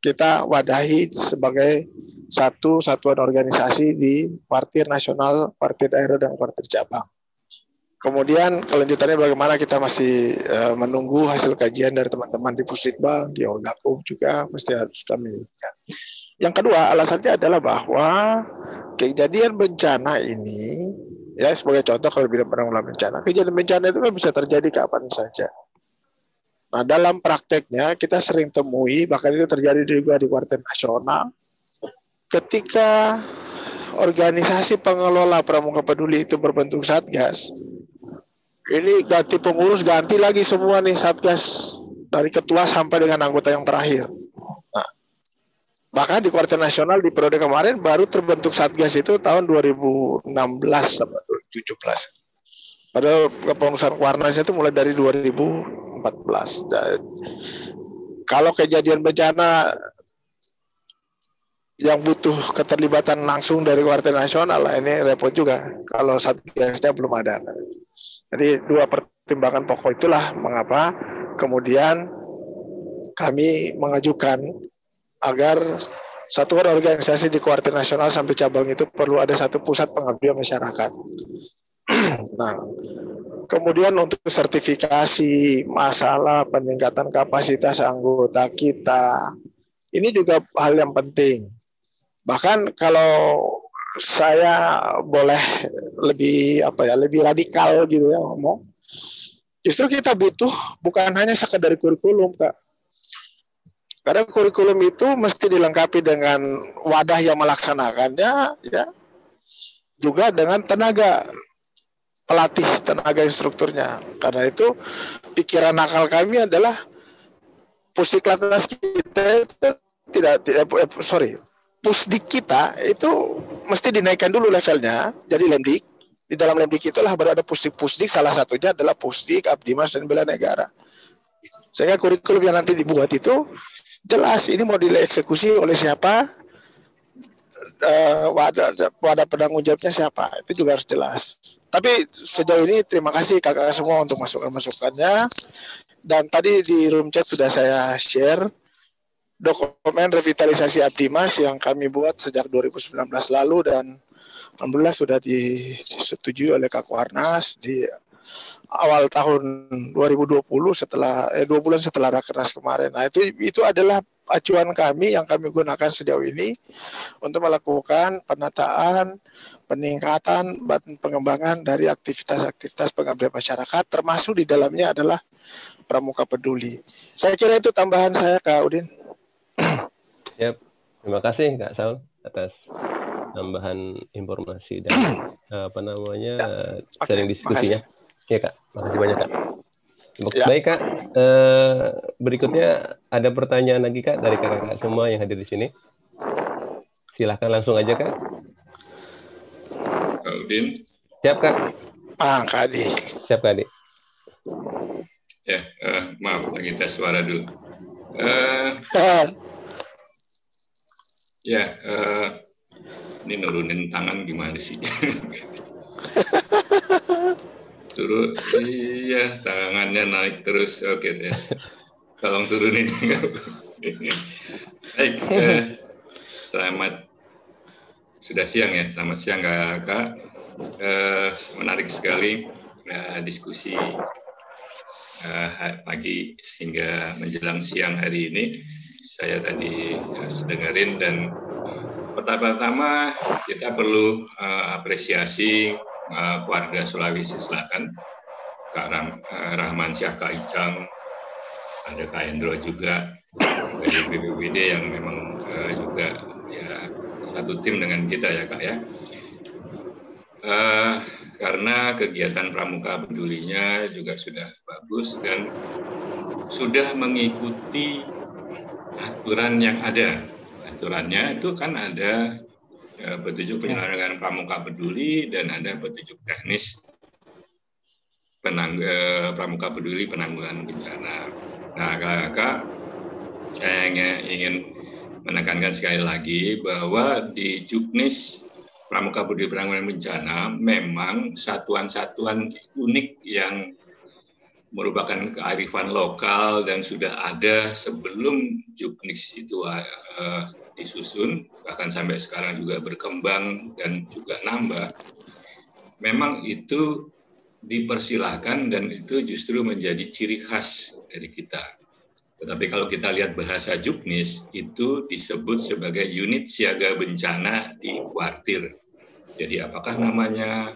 kita wadahi sebagai satu satuan organisasi di partir nasional, partir daerah, dan partir cabang. Kemudian kelanjutannya bagaimana kita masih e, menunggu hasil kajian dari teman-teman di Pusitbang, di oldakum juga mesti harus kami lihat. Yang kedua alasannya adalah bahwa kejadian bencana ini ya sebagai contoh kalau pernah penanggulangan bencana, kejadian bencana itu kan bisa terjadi kapan saja Nah, dalam prakteknya kita sering temui, bahkan itu terjadi juga di kuartet nasional, ketika organisasi pengelola pramuka peduli itu berbentuk satgas, ini ganti pengurus, ganti lagi semua nih satgas dari ketua sampai dengan anggota yang terakhir. Nah, bahkan di kuartal nasional di periode kemarin baru terbentuk satgas itu tahun 2016 sampai 2017. Padahal kepengurusan kuartalnya itu mulai dari 2000 2014. Dan kalau kejadian bencana yang butuh keterlibatan langsung dari partai nasional ini repot juga kalau satgasnya belum ada. Jadi dua pertimbangan pokok itulah mengapa kemudian kami mengajukan agar satu organisasi di kuartir nasional sampai cabang itu perlu ada satu pusat pengabdian masyarakat. [CLEARS THROAT] nah, kemudian untuk sertifikasi masalah peningkatan kapasitas anggota kita. Ini juga hal yang penting. Bahkan kalau saya boleh lebih apa ya, lebih radikal gitu ya ngomong. Justru kita butuh bukan hanya sekedar kurikulum, Kak. Karena kurikulum itu mesti dilengkapi dengan wadah yang melaksanakannya ya. Juga dengan tenaga pelatih tenaga instrukturnya. Karena itu pikiran nakal kami adalah pusdiklatnas kita itu tidak, tidak eh, sorry pusdik kita itu mesti dinaikkan dulu levelnya jadi lembik di dalam lembik itulah berada pusdik-pusdik salah satunya adalah pusdik abdimas dan bela negara sehingga kurikulum yang nanti dibuat itu jelas ini mau dieksekusi oleh siapa eh, wadah wadah penanggung jawabnya siapa itu juga harus jelas tapi sejauh ini terima kasih kakak semua untuk masukan-masukannya. Dan tadi di room chat sudah saya share dokumen revitalisasi Abdimas yang kami buat sejak 2019 lalu dan alhamdulillah sudah disetujui oleh Kak Warnas di awal tahun 2020 setelah eh, dua bulan setelah rakernas kemarin. Nah itu itu adalah acuan kami yang kami gunakan sejauh ini untuk melakukan penataan peningkatan dan pengembangan dari aktivitas-aktivitas pengabdian masyarakat termasuk di dalamnya adalah Pramuka Peduli. Saya kira itu tambahan saya Kak Udin. [CLEARS THROAT] Yep. Terima kasih Kak Saul atas tambahan informasi dan [CLEARS THROAT] eh, apa namanya ya. sharing okay, diskusinya. Iya Kak, makasih banyak Kak. Ya. Baik Kak, eh, berikutnya ada pertanyaan lagi Kak dari kakak-kakak semua yang hadir di sini. Silahkan langsung aja Kak. Din. Siap, Kak. Ah, Kak Adi. Siap, Kak Adi. Ya, uh, maaf, lagi tes suara dulu. Uh, ya, uh, ini nurunin tangan gimana sih? [LAUGHS] Turun, iya, tangannya naik terus. Oke deh. Tolong turunin. [LAUGHS] Baik, uh, selamat sudah siang ya. Selamat siang, Kak eh, menarik sekali eh, diskusi eh, pagi sehingga menjelang siang hari ini. Saya tadi eh, dengerin dan pertama-tama kita perlu eh, apresiasi eh, keluarga Sulawesi Selatan, Kak eh, Rahman Syah Kak Ijang, ada Kak Hendro juga dari BBWD yang memang eh, juga ya satu tim dengan kita ya Kak ya uh, karena kegiatan pramuka pedulinya juga sudah bagus dan sudah mengikuti aturan yang ada. Aturannya itu kan ada uh, petunjuk iya. penyelenggaraan pramuka peduli dan ada petunjuk teknis penang, uh, pramuka peduli penanggulangan bencana. Nah, kakak, saya ingin menekankan sekali lagi bahwa di Juknis Pramuka Budi Pranawira Bencana memang satuan-satuan unik yang merupakan kearifan lokal dan sudah ada sebelum juknis itu uh, disusun bahkan sampai sekarang juga berkembang dan juga nambah memang itu dipersilahkan dan itu justru menjadi ciri khas dari kita. Tetapi kalau kita lihat bahasa Juknis itu disebut sebagai unit siaga bencana di kuartir. Jadi apakah namanya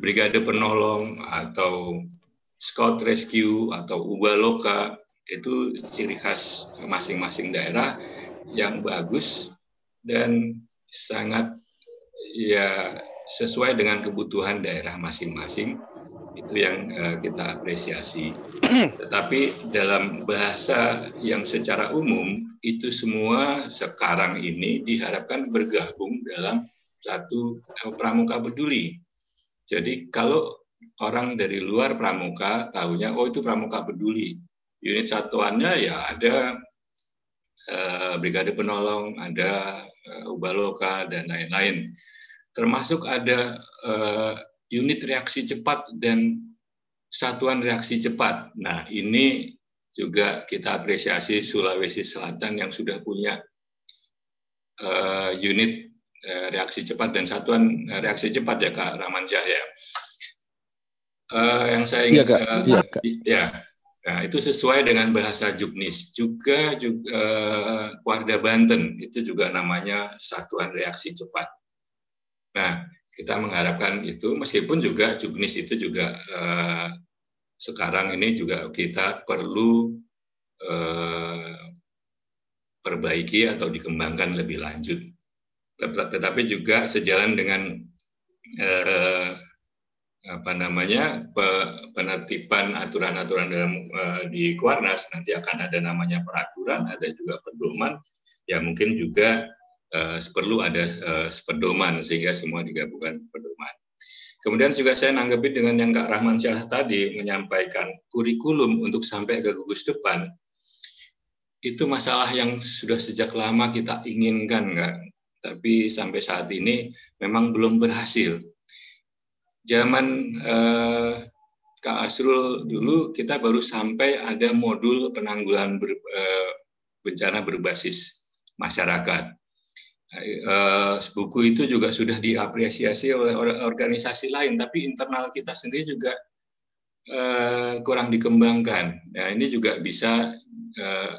brigade penolong atau scout rescue atau ubaloka itu ciri khas masing-masing daerah yang bagus dan sangat ya sesuai dengan kebutuhan daerah masing-masing itu yang uh, kita apresiasi. [CLEARS THROAT] Tetapi dalam bahasa yang secara umum itu semua sekarang ini diharapkan bergabung dalam satu eh, pramuka peduli. Jadi kalau orang dari luar pramuka tahunya oh itu pramuka peduli. Unit satuannya ya ada eh, brigade penolong, ada eh, ubaloka dan lain-lain. Termasuk ada eh, unit reaksi cepat dan satuan reaksi cepat. Nah, ini juga kita apresiasi Sulawesi Selatan yang sudah punya uh, unit Eh, reaksi cepat dan satuan eh, reaksi cepat ya Kak Ramansyah ya. Uh, yang saya iya, ingat ya, ya, ya nah, itu sesuai dengan bahasa Juknis juga juga uh, Warga Banten itu juga namanya satuan reaksi cepat. Nah kita mengharapkan itu meskipun juga Juknis itu juga uh, sekarang ini juga kita perlu uh, perbaiki atau dikembangkan lebih lanjut tetapi juga sejalan dengan eh, apa namanya pe, penertiban aturan-aturan dalam eh, di Kuarnas nanti akan ada namanya peraturan, ada juga pedoman, ya mungkin juga eh, perlu ada eh, pedoman sehingga semua digabungkan pedoman. Kemudian juga saya nanggapi dengan yang Kak Rahman Syah tadi menyampaikan kurikulum untuk sampai ke gugus depan itu masalah yang sudah sejak lama kita inginkan enggak tapi sampai saat ini memang belum berhasil. Zaman eh, Kak Asrul dulu kita baru sampai ada modul penanggulangan ber, eh, bencana berbasis masyarakat. Eh, buku itu juga sudah diapresiasi oleh organisasi lain, tapi internal kita sendiri juga eh, kurang dikembangkan. Nah ini juga bisa eh,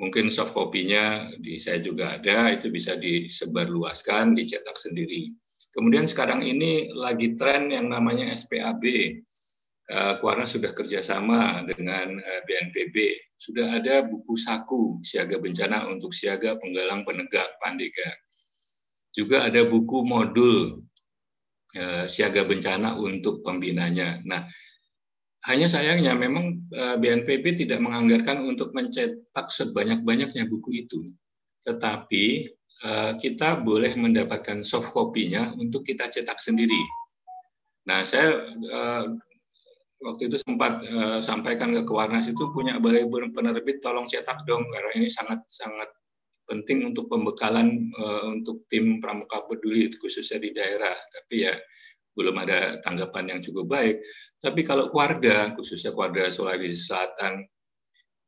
mungkin soft copy-nya di saya juga ada, itu bisa disebarluaskan, dicetak sendiri. Kemudian sekarang ini lagi tren yang namanya SPAB. Eh, Kuarna sudah kerjasama dengan BNPB. Eh, sudah ada buku saku siaga bencana untuk siaga penggalang penegak pandega. Juga ada buku modul eh, siaga bencana untuk pembinanya. Nah, hanya sayangnya memang BNPB eh, tidak menganggarkan untuk mencetak sebanyak-banyaknya buku itu. Tetapi eh, kita boleh mendapatkan soft copy-nya untuk kita cetak sendiri. Nah, saya eh, waktu itu sempat sampaikan ke Kewarnas itu punya balai penerbit tolong cetak dong karena ini sangat sangat penting untuk pembekalan untuk tim pramuka peduli khususnya di daerah tapi ya belum ada tanggapan yang cukup baik tapi kalau keluarga, khususnya keluarga Sulawesi Selatan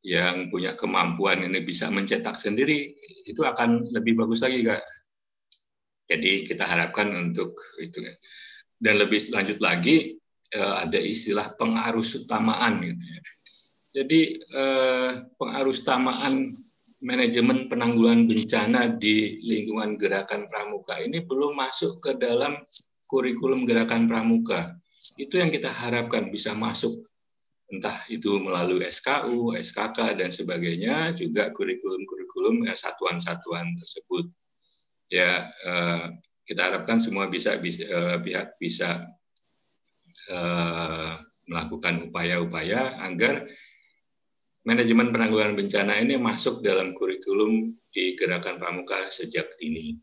yang punya kemampuan ini bisa mencetak sendiri, itu akan lebih bagus lagi, Kak. Jadi kita harapkan untuk itu. Dan lebih lanjut lagi, eh, ada istilah pengaruh utamaan. Gitu ya. Jadi eh, pengaruh utamaan manajemen penanggulangan bencana di lingkungan gerakan pramuka ini belum masuk ke dalam kurikulum gerakan pramuka. Itu yang kita harapkan bisa masuk entah itu melalui SKU, SKK dan sebagainya juga kurikulum-kurikulum ya, satuan-satuan tersebut. Ya eh, kita harapkan semua bisa, bisa eh, pihak bisa eh, melakukan upaya-upaya agar manajemen penanggulangan bencana ini masuk dalam kurikulum di gerakan pramuka sejak dini.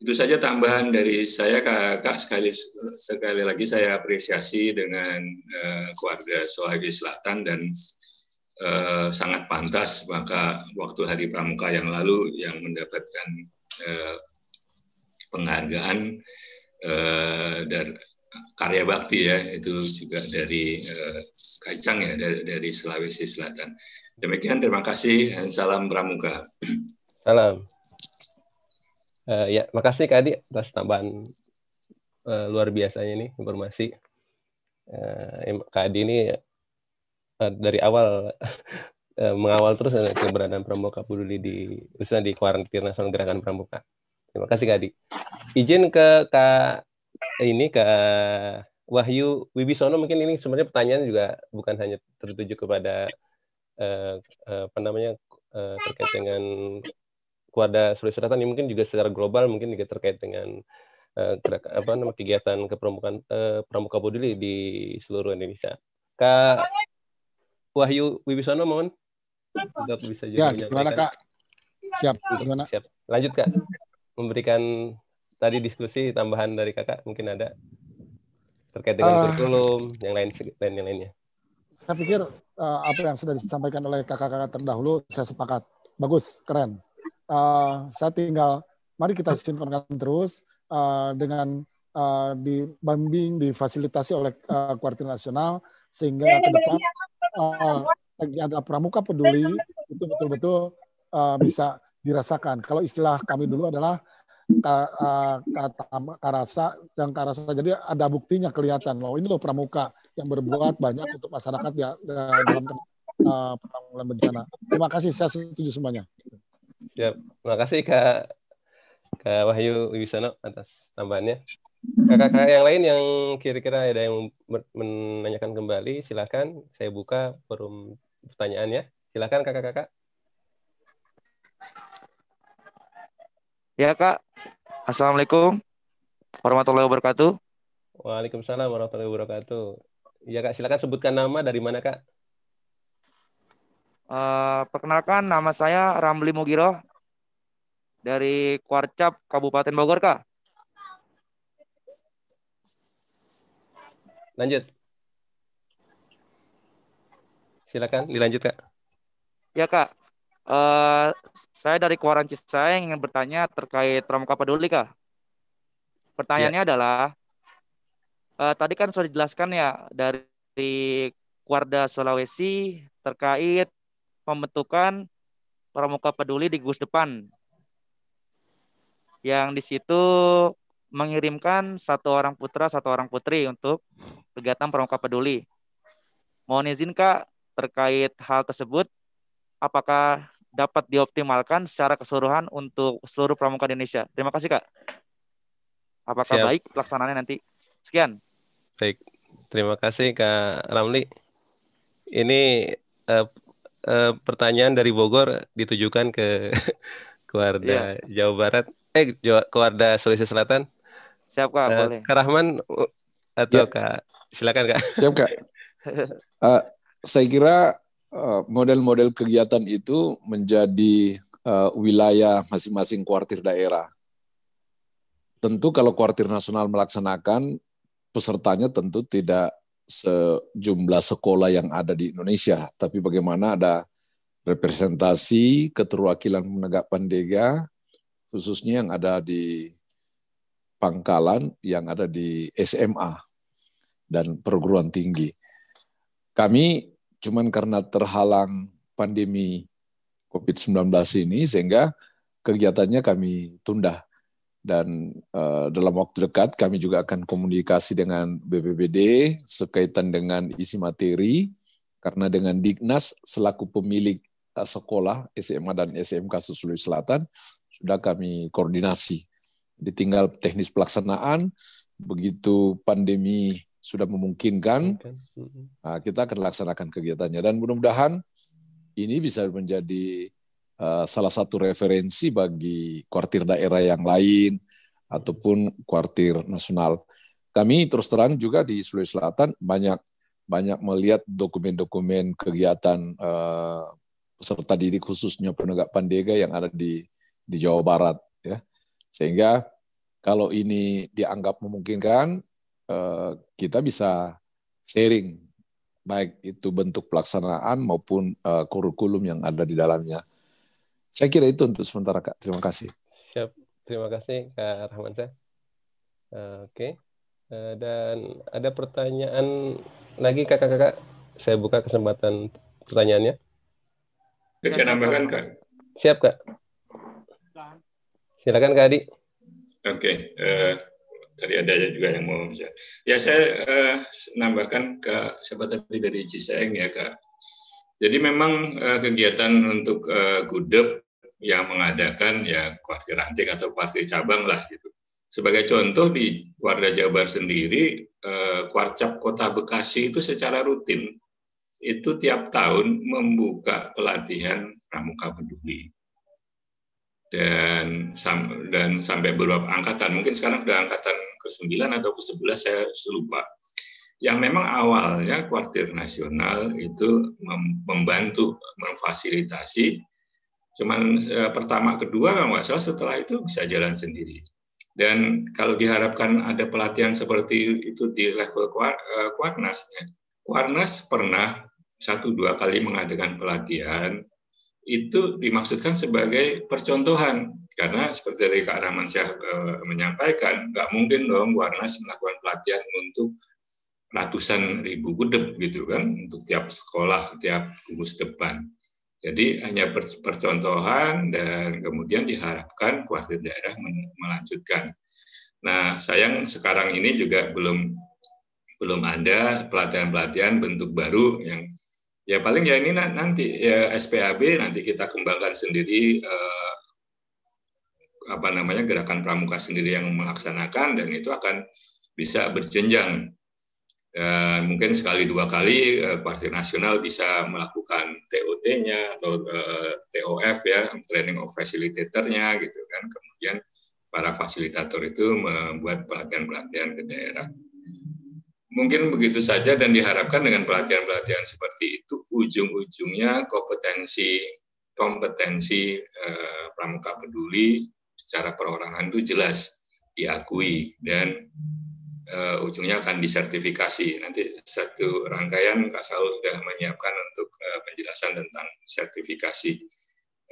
Itu saja tambahan dari saya kakak sekali sekali lagi saya apresiasi dengan uh, keluarga Sohagi Selatan dan uh, sangat pantas maka waktu Hari Pramuka yang lalu yang mendapatkan uh, penghargaan uh, dan karya bakti ya itu juga dari uh, Kacang ya dari, dari Sulawesi Selatan. Demikian terima kasih dan salam Pramuka. Salam. Uh, ya, makasih Kak Adi atas tambahan uh, luar biasanya nih informasi. Uh, Kak Adi ini uh, dari awal uh, [LAUGHS] mengawal terus uh, keberadaan Pramuka Peduli di usaha di Kuarantin Nasional Gerakan Pramuka. Terima kasih Kak Adi. Izin ke Kak ini ke Wahyu Wibisono mungkin ini sebenarnya pertanyaan juga bukan hanya tertuju kepada uh, apa namanya uh, terkait dengan keluarga Sulawesi Selatan mungkin juga secara global mungkin juga terkait dengan uh, apa nama kegiatan kepromokan uh, eh, pramuka peduli di seluruh Indonesia. Kak Wahyu Wibisono mohon sudah bisa juga ya, gimana Kak? Siap, iya. gimana? Siap. Lanjut Kak. Memberikan tadi diskusi tambahan dari Kakak mungkin ada terkait dengan uh, kurikulum yang lain dan yang lainnya. Saya pikir uh, apa yang sudah disampaikan oleh kakak-kakak terdahulu saya sepakat. Bagus, keren. Eh, saya tinggal mari kita [LAUGHS] sinkronkan terus uh, dengan uh, eh, dibanding difasilitasi oleh uh, kuartir nasional sehingga iya, iya, ke iya, depan uh, ada pramuka peduli itu betul-betul uh, bisa dirasakan. Kalau istilah kami dulu adalah kata karasa dan karasa jadi ada buktinya kelihatan loh ini loh pramuka yang berbuat banyak untuk masyarakat ya dalam penanggulangan bencana. Terima kasih saya setuju semuanya. Siap. Ya, makasih Kak Kak Wahyu Wibisono atas tambahannya. Kakak-kakak yang lain yang kira-kira ada yang menanyakan kembali, silakan saya buka forum pertanyaan ya. Silakan kakak-kakak. Ya kak, assalamualaikum warahmatullahi wabarakatuh. Waalaikumsalam warahmatullahi wabarakatuh. Ya kak, silakan sebutkan nama dari mana kak? Uh, perkenalkan nama saya Ramli Mugiro dari Kuarcap Kabupaten Bogor kah? Lanjut. Silakan dilanjut kak. Ya kak, uh, saya dari Kuaran Cisayang ingin bertanya terkait Pramuka Peduli kak. Pertanyaannya ya. adalah, uh, tadi kan sudah dijelaskan ya dari Kuarda Sulawesi terkait pembentukan Pramuka Peduli di gus depan yang di situ mengirimkan satu orang putra, satu orang putri untuk kegiatan pramuka peduli. Mohon izin Kak terkait hal tersebut, apakah dapat dioptimalkan secara keseluruhan untuk seluruh pramuka di Indonesia? Terima kasih Kak. Apakah Siap. baik pelaksanaannya nanti? Sekian. Baik, terima kasih Kak Ramli. Ini uh, uh, pertanyaan dari Bogor ditujukan ke [LAUGHS] Keluarga yeah. Jawa Barat eh Keluarga Sulawesi Selatan. Siap Kak, uh, boleh. Kak Rahman atau ya. Kak silakan Kak. [LAUGHS] Siap Kak. uh, saya kira eh, model-model uh, kegiatan itu menjadi uh, wilayah masing-masing kuartir daerah. Tentu kalau kuartir nasional melaksanakan pesertanya tentu tidak sejumlah sekolah yang ada di Indonesia, tapi bagaimana ada representasi keterwakilan penegak pandega khususnya yang ada di Pangkalan, yang ada di SMA dan perguruan tinggi. Kami cuman karena terhalang pandemi COVID-19 ini sehingga kegiatannya kami tunda dan uh, dalam waktu dekat kami juga akan komunikasi dengan BPBD sekaitan dengan isi materi karena dengan Dignas selaku pemilik sekolah SMA dan SMK Sulawesi Selatan sudah kami koordinasi. Ditinggal teknis pelaksanaan, begitu pandemi sudah memungkinkan, nah, kita akan laksanakan kegiatannya. Dan mudah-mudahan ini bisa menjadi uh, salah satu referensi bagi kuartir daerah yang lain ataupun kuartir nasional. Kami terus terang juga di Sulawesi Selatan banyak banyak melihat dokumen-dokumen kegiatan uh, peserta didik khususnya penegak pandega yang ada di di Jawa Barat ya. Sehingga kalau ini dianggap memungkinkan eh, kita bisa sharing baik itu bentuk pelaksanaan maupun eh, kurikulum yang ada di dalamnya. Saya kira itu untuk sementara Kak. Terima kasih. Siap. Terima kasih Kak saya Oke. Eh, dan ada pertanyaan lagi kakak-kakak. Saya buka kesempatan pertanyaannya. Saya nambahkan Kak. Siap Kak. Silakan Kak Adi. Oke, okay. uh, eh, tadi ada juga yang mau bicara. Ya saya uh, nambahkan ke siapa tadi dari Ciseng ya Kak. Jadi memang uh, kegiatan untuk uh, gudep yang mengadakan ya kuartir ranting atau kuartir cabang lah gitu. Sebagai contoh di Warda Jabar sendiri, uh, Kuarcap Kota Bekasi itu secara rutin itu tiap tahun membuka pelatihan pramuka peduli dan sam dan sampai beberapa angkatan mungkin sekarang sudah angkatan ke-9 atau ke-11 saya lupa yang memang awalnya kuartir nasional itu membantu memfasilitasi cuman eh, pertama kedua kalau nggak salah setelah itu bisa jalan sendiri dan kalau diharapkan ada pelatihan seperti itu di level eh, Kuarnas, ya, Kuarnas pernah satu dua kali mengadakan pelatihan itu dimaksudkan sebagai percontohan karena seperti dari Kak Rahman Syah e, menyampaikan nggak mungkin dong Warnas melakukan pelatihan untuk ratusan ribu gudeg gitu kan untuk tiap sekolah tiap kubus depan jadi hanya percontohan dan kemudian diharapkan kuartir daerah melanjutkan nah sayang sekarang ini juga belum belum ada pelatihan-pelatihan bentuk baru yang Ya paling ya ini nanti ya SPAB nanti kita kembangkan sendiri eh, apa namanya gerakan pramuka sendiri yang melaksanakan dan itu akan bisa berjenjang. Eh, mungkin sekali dua kali eh, partai nasional bisa melakukan TOT-nya atau eh, TOF ya training of facilitator-nya gitu kan. Kemudian para fasilitator itu membuat pelatihan-pelatihan ke daerah mungkin begitu saja dan diharapkan dengan pelatihan-pelatihan seperti itu ujung-ujungnya kompetensi kompetensi eh, pramuka peduli secara perorangan itu jelas diakui dan eh, ujungnya akan disertifikasi nanti satu rangkaian Kak Saul sudah menyiapkan untuk eh, penjelasan tentang sertifikasi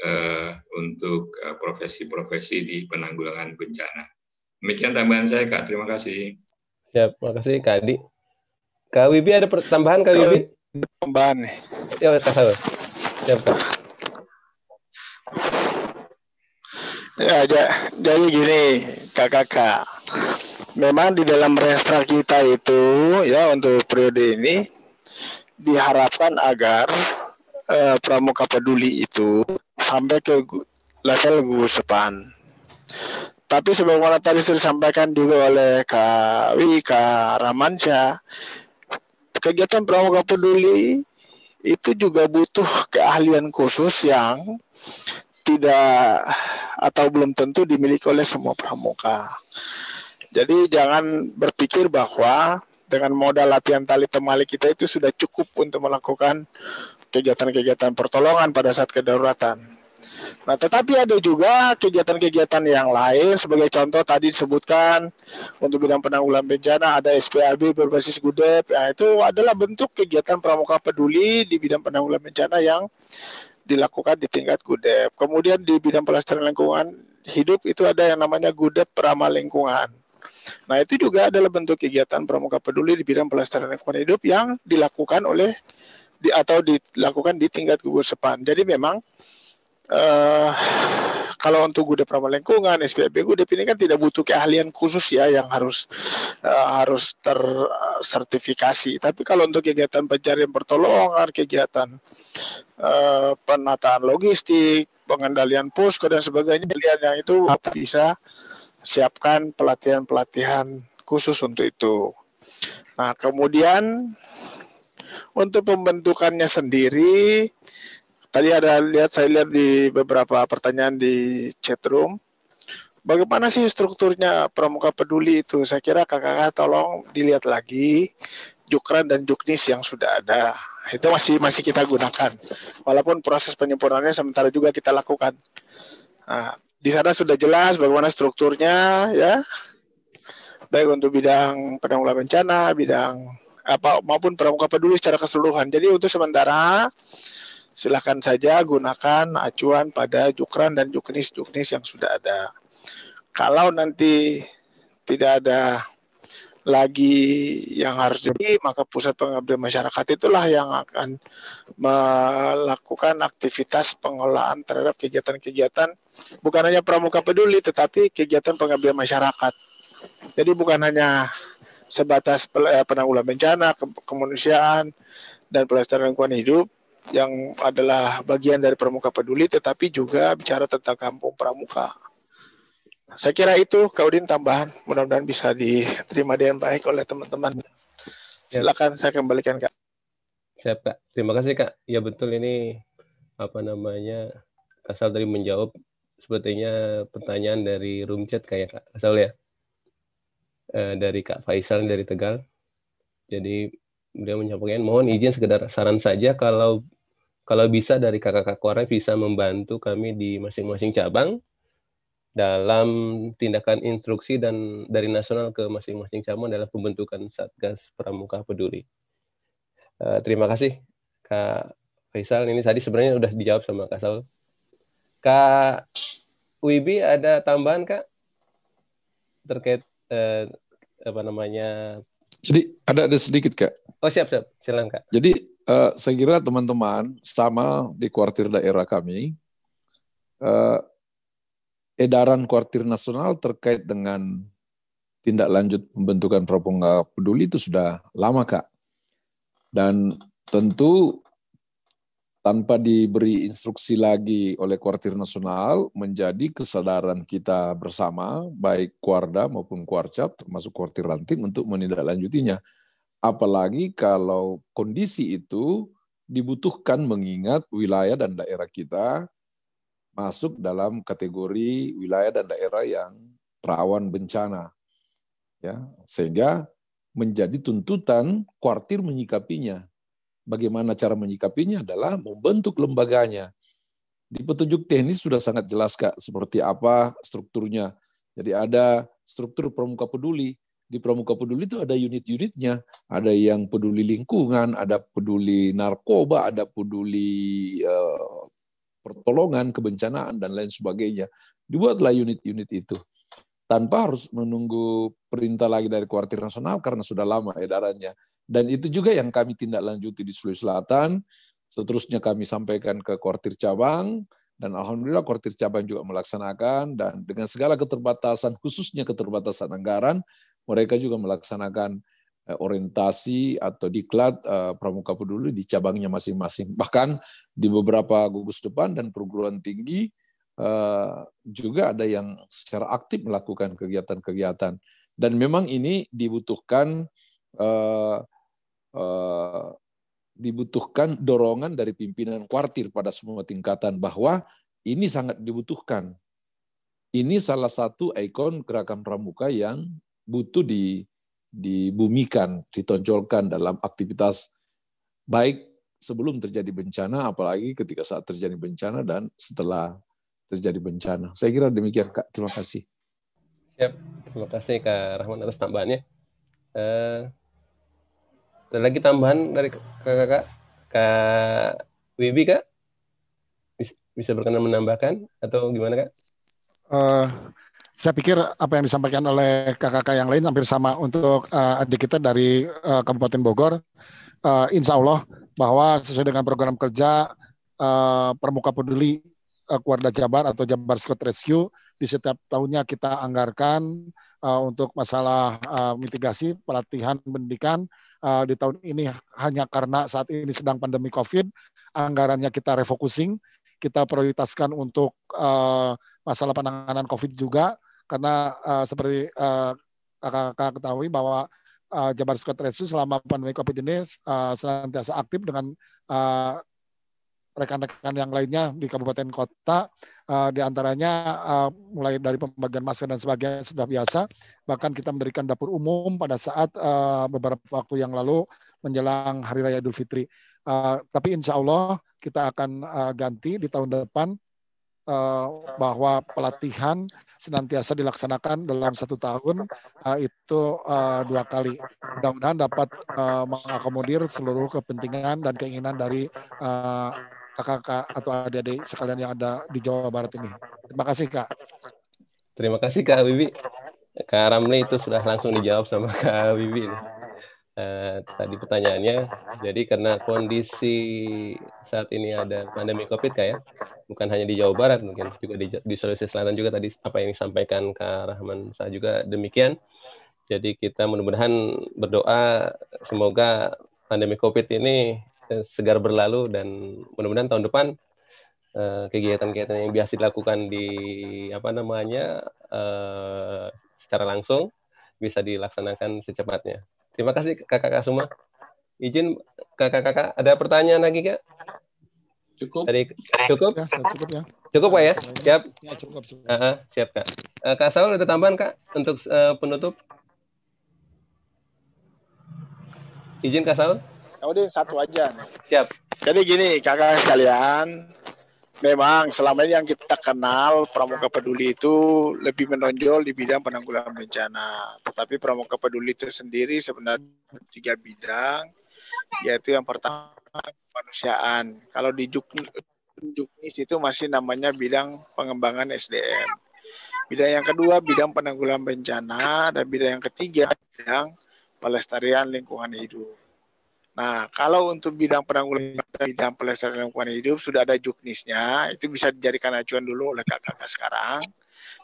eh, untuk eh, profesi-profesi di penanggulangan bencana demikian tambahan saya Kak terima kasih Siap, makasih Kak Adi. Kak Wibi ada pertambahan Kak Wibi? Tambahan nih. Ya, Kak Saul. Siap, Kak. Ya, jadi gini, kakak-kakak. Memang di dalam restra kita itu, ya untuk periode ini, diharapkan agar eh, pramuka peduli itu sampai ke level gugus depan. Tapi sebagaimana tadi sudah disampaikan juga oleh Kak Wi, Kak Ramansya, kegiatan pramuka peduli itu juga butuh keahlian khusus yang tidak atau belum tentu dimiliki oleh semua pramuka. Jadi jangan berpikir bahwa dengan modal latihan tali temali kita itu sudah cukup untuk melakukan kegiatan-kegiatan pertolongan pada saat kedaruratan Nah, tetapi ada juga kegiatan-kegiatan yang lain. Sebagai contoh tadi disebutkan untuk bidang penanggulangan bencana ada SPAB berbasis GUDEP. Nah, itu adalah bentuk kegiatan pramuka peduli di bidang penanggulangan bencana yang dilakukan di tingkat GUDEP. Kemudian di bidang pelestarian lingkungan hidup itu ada yang namanya GUDEP ramah lingkungan. Nah, itu juga adalah bentuk kegiatan pramuka peduli di bidang pelestarian lingkungan hidup yang dilakukan oleh di, atau dilakukan di tingkat gugus sepan. Jadi memang Eh, kalau untuk Gude Prama Lingkungan, SPP Gudep ini kan tidak butuh keahlian khusus ya yang harus uh, harus tersertifikasi. Tapi kalau untuk kegiatan pencarian pertolongan, kegiatan uh, penataan logistik, pengendalian posko dan sebagainya, kalian yang itu bisa siapkan pelatihan-pelatihan khusus untuk itu. Nah, kemudian untuk pembentukannya sendiri Tadi ada lihat saya lihat di beberapa pertanyaan di chat room. Bagaimana sih strukturnya Pramuka Peduli itu? Saya kira kakak-kakak tolong dilihat lagi Jukran dan Juknis yang sudah ada. Itu masih masih kita gunakan. Walaupun proses penyempurnaannya sementara juga kita lakukan. Nah, di sana sudah jelas bagaimana strukturnya ya. Baik untuk bidang penanggulangan bencana, bidang apa maupun pramuka peduli secara keseluruhan. Jadi untuk sementara silahkan saja gunakan acuan pada jukran dan juknis-juknis yang sudah ada. Kalau nanti tidak ada lagi yang harus jadi maka pusat pengabdian masyarakat itulah yang akan melakukan aktivitas pengelolaan terhadap kegiatan-kegiatan bukan hanya pramuka peduli tetapi kegiatan pengabdian masyarakat jadi bukan hanya sebatas eh, penanggulangan bencana kemanusiaan dan pelestarian lingkungan hidup yang adalah bagian dari Pramuka Peduli, tetapi juga bicara tentang kampung pramuka. Saya kira itu, Kak tambahan. Mudah-mudahan bisa diterima dengan baik oleh teman-teman. Ya. Silakan saya kembalikan, Kak. Siap, Kak. Terima kasih, Kak. Ya, betul ini apa namanya, kasal dari tadi menjawab sepertinya pertanyaan dari room chat kayak Kak kasal ya. E, dari Kak Faisal dari Tegal. Jadi beliau menyampaikan mohon izin sekedar saran saja kalau kalau bisa dari kakak-kakak korea bisa membantu kami di masing-masing cabang dalam tindakan instruksi dan dari nasional ke masing-masing cabang dalam pembentukan Satgas Pramuka Peduli. Uh, terima kasih Kak Faisal. Ini tadi sebenarnya sudah dijawab sama Kak Saul. Kak Wibi ada tambahan Kak terkait uh, apa namanya? Jadi ada ada sedikit Kak. Oh siap siap, silahkan Kak. Jadi uh, saya kira teman-teman sama di kuartir daerah kami uh, edaran kuartir nasional terkait dengan tindak lanjut pembentukan proponga peduli itu sudah lama kak dan tentu tanpa diberi instruksi lagi oleh kuartir nasional menjadi kesadaran kita bersama baik kuarda maupun kuarcap termasuk kuartir ranting untuk menindaklanjutinya. Apalagi kalau kondisi itu dibutuhkan mengingat wilayah dan daerah kita masuk dalam kategori wilayah dan daerah yang rawan bencana. Ya, sehingga menjadi tuntutan kuartir menyikapinya. Bagaimana cara menyikapinya adalah membentuk lembaganya. Di petunjuk teknis sudah sangat jelas Kak seperti apa strukturnya. Jadi ada struktur pramuka peduli di Pramuka Peduli itu ada unit-unitnya. Ada yang peduli lingkungan, ada peduli narkoba, ada peduli eh, pertolongan, kebencanaan, dan lain sebagainya. Dibuatlah unit-unit itu. Tanpa harus menunggu perintah lagi dari kuartir nasional karena sudah lama edarannya. Dan itu juga yang kami tindak lanjuti di Sulawesi Selatan. Seterusnya kami sampaikan ke kuartir cabang, dan alhamdulillah kuartir cabang juga melaksanakan dan dengan segala keterbatasan khususnya keterbatasan anggaran mereka juga melaksanakan eh, orientasi atau diklat eh, pramuka peduli di cabangnya masing-masing. [LAUGHS] Bahkan di beberapa gugus depan dan perguruan tinggi eh, juga ada yang secara aktif melakukan kegiatan-kegiatan. Dan memang ini dibutuhkan dibutuhkan dorongan dari pimpinan kuartir pada semua tingkatan bahwa ini sangat dibutuhkan. Ini salah satu ikon gerakan pramuka yang butuh di dibumikan, ditonjolkan dalam aktivitas baik sebelum terjadi bencana, apalagi ketika saat terjadi bencana dan setelah terjadi bencana. Saya kira demikian, Kak. Terima kasih. Siap. Terima kasih, Kak Rahman, atas tambahannya. Uh, ada lagi tambahan dari kakak-kakak? Kak Wibi, Kak? Bisa berkenan menambahkan? Atau gimana, Kak? Uh, saya pikir apa yang disampaikan oleh kakak-kakak yang lain hampir sama untuk uh, adik kita dari uh, Kabupaten Bogor. Uh, insya Allah bahwa sesuai dengan program kerja uh, Permuka Peduli uh, Kuarda Jabar atau Jabar Scott Rescue di setiap tahunnya kita anggarkan uh, untuk masalah uh, mitigasi, pelatihan, pendidikan. Uh, di tahun ini hanya karena saat ini sedang pandemi COVID, anggarannya kita refocusing, kita prioritaskan untuk uh, masalah penanganan COVID juga karena uh, seperti eh, kakak kakak ketahui bahwa uh, eh, Jabar Scott Rescue selama pandemi COVID ini uh, senantiasa aktif dengan rekan rekan-rekan yang lainnya di kabupaten kota uh, di antaranya uh, mulai dari pembagian masker dan sebagainya sudah biasa bahkan kita memberikan dapur umum pada saat uh, beberapa waktu yang lalu menjelang hari raya Idul Fitri uh, tapi insya Allah kita akan uh, ganti di tahun depan Eh, bahwa pelatihan senantiasa dilaksanakan dalam satu tahun eh, itu eh, dua kali. Mudah-mudahan dapat mengakomodir seluruh kepentingan dan keinginan dari kakak-kakak atau adik-adik sekalian yang ada di Jawa Barat ini. Terima kasih kak. Terima kasih kak Bibi. Kak Ramli itu sudah langsung dijawab sama kak Bibi. Eh, tadi pertanyaannya. Jadi karena kondisi saat ini ada pandemi COVID kayak ya, bukan hanya di Jawa Barat mungkin juga di, di Sulawesi Selatan juga tadi apa yang disampaikan Kak Rahman saya juga demikian. Jadi kita mudah-mudahan berdoa semoga pandemi COVID ini eh, segar berlalu dan mudah-mudahan tahun depan kegiatan eh, kegiatan-kegiatan yang biasa dilakukan di apa namanya uh, secara langsung bisa dilaksanakan secepatnya. Terima kasih kakak-kakak semua. Izin kakak-kakak ada pertanyaan lagi kak? Cukup. Dari, cukup? Ya, cukup ya. Cukup pak ya? Siap. Ya cukup. cukup. Uh siap kak. Uh, kak Saul ada tambahan kak untuk uh, penutup? Izin kak Saul? Ya udah satu aja. Siap. Jadi gini kakak sekalian, memang selama ini yang kita kenal Pramuka Peduli itu lebih menonjol di bidang penanggulangan bencana. Tetapi Pramuka Peduli itu sendiri sebenarnya tiga bidang, yaitu yang pertama kemanusiaan. Kalau di Juknis itu masih namanya bidang pengembangan SDM. Bidang yang kedua bidang penanggulangan bencana dan bidang yang ketiga bidang pelestarian lingkungan hidup. Nah, kalau untuk bidang penanggulangan bidang pelestarian lingkungan hidup sudah ada juknisnya, itu bisa dijadikan acuan dulu oleh kakak-kakak sekarang.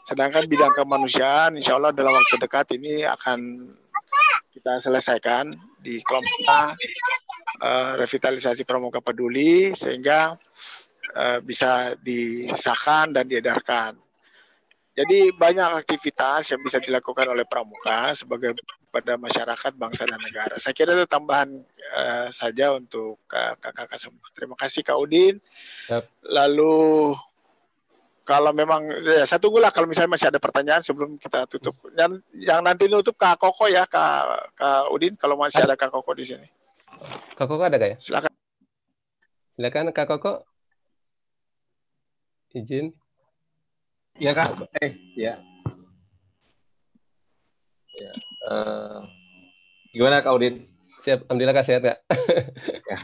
Sedangkan bidang kemanusiaan, insya Allah dalam waktu dekat ini akan kita selesaikan di kelompok uh, revitalisasi Pramuka Peduli sehingga uh, bisa disahkan dan diedarkan. Jadi banyak aktivitas yang bisa dilakukan oleh pramuka sebagai pada masyarakat, bangsa dan negara. Saya kira itu tambahan uh, saja untuk eh, kakak-kakak uh, semua. Terima kasih Kak Udin. Yep. Lalu kalau memang ya, saya tunggulah kalau misalnya masih ada pertanyaan sebelum kita tutup. yang nanti nutup Kak Koko ya Kak, Kak Udin kalau masih ada Kak Koko di sini. Kak Koko ada gak ya? Silakan. Silakan Kak Koko. Izin. Iya, eh, iya. Ya kak. Eh, ya. ya. Uh, gimana kak Udin? Siap, alhamdulillah kak sehat kak. [LAUGHS] Ya.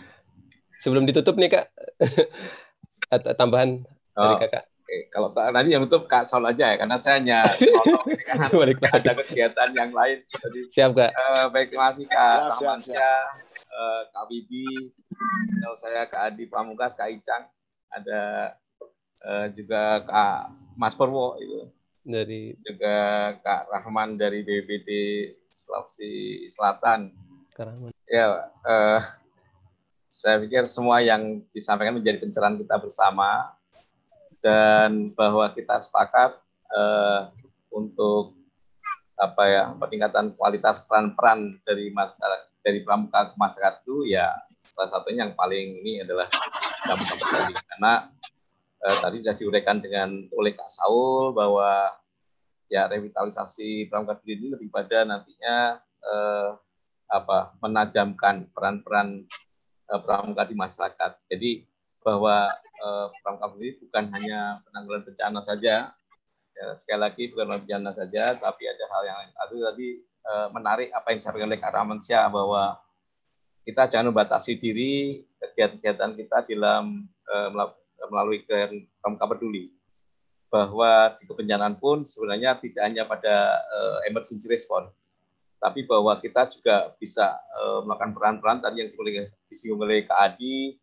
Sebelum ditutup nih kak, [LAUGHS] tambahan oh. dari kakak. Oke, kalau nanti yang tutup Kak Saul aja ya, karena saya hanya [LAUGHS] ini kan ada kegiatan yang lain. Jadi, siap Kak. Eh, baik terima kasih Kak Rahmansyah, eh, Kak Bibi, kalau saya Kak Adi Pamungkas, Kak Icang, ada eh, juga Kak Mas Purwo itu dari juga Kak Rahman dari BPD Sulawesi Selatan. Rahman. Ya, eh, saya pikir semua yang disampaikan menjadi pencerahan kita bersama dan bahwa kita sepakat eh, untuk apa ya peningkatan kualitas peran-peran dari masyarakat dari pramuka masyarakat itu ya salah satunya yang paling ini adalah dampak tadi karena eh, tadi sudah diuraikan dengan oleh Kak Saul bahwa ya revitalisasi pramuka Kediri ini lebih pada nantinya eh, apa menajamkan peran-peran eh, pramuka di masyarakat. Jadi bahwa eh, pramuka Kediri bukan hanya penanggulangan bencana saja, ya, sekali lagi bukan bencana saja, tapi ada hal yang lain. Lalu tadi eh, menarik apa yang disampaikan oleh Kak Ramansyah bahwa kita jangan membatasi diri kegiatan-kegiatan kita dalam eh, melalui kaum peduli bahwa di kebencanaan pun sebenarnya tidak hanya pada uh, emergency response, tapi bahwa kita juga bisa uh, melakukan peran-peran tadi yang disinggung oleh Kak Adi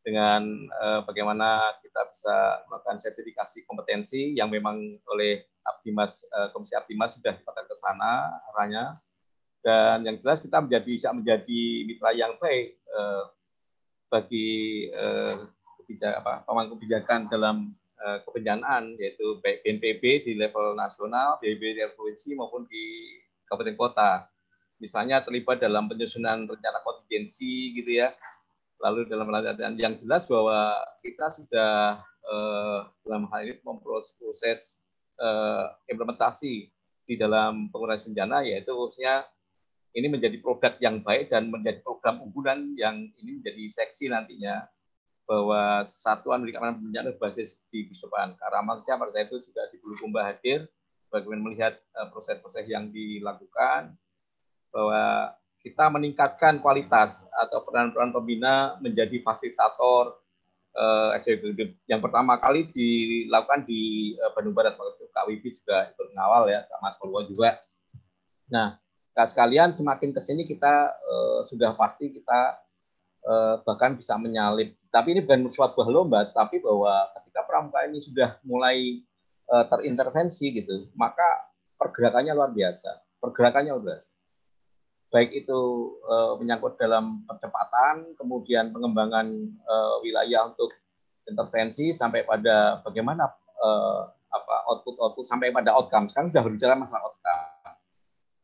dengan uh, bagaimana kita bisa melakukan sertifikasi kompetensi yang memang oleh Abdimas uh, Komisi Abdimas sudah dipakai ke sana arahnya dan yang jelas kita menjadi bisa menjadi mitra yang baik uh, bagi uh, apa, pemangku kebijakan dalam eh, kebencanaan yaitu BNPB di level nasional, BNPB di provinsi maupun di kabupaten kota. Misalnya terlibat dalam penyusunan rencana kontingensi gitu ya. Lalu dalam latihan yang jelas bahwa kita sudah eh, dalam hal ini memproses eh, implementasi di dalam pengurangan bencana yaitu khususnya ini menjadi produk yang baik dan menjadi program unggulan yang ini menjadi seksi nantinya bahwa Satuan Pendidikan Anak Berencana berbasis di Karena siapa saya itu juga di Bulukumba hadir bagaimana melihat eh, proses-proses yang dilakukan bahwa kita meningkatkan kualitas atau peran-peran pembina menjadi fasilitator eh, Yang pertama kali dilakukan di eh, Bandung Barat waktu Wibi juga ikut mengawal ya, kak Mas Polwo juga. Nah, sekalian semakin ke sini kita eh, sudah pasti kita bahkan bisa menyalip tapi ini bukan suatu lomba, tapi bahwa ketika pramuka ini sudah mulai uh, terintervensi gitu, maka pergerakannya luar biasa. Pergerakannya luar biasa. Baik itu uh, menyangkut dalam percepatan, kemudian pengembangan uh, wilayah untuk intervensi sampai pada bagaimana uh, apa output-output sampai pada outcome. Sekarang sudah berbicara masalah outcome.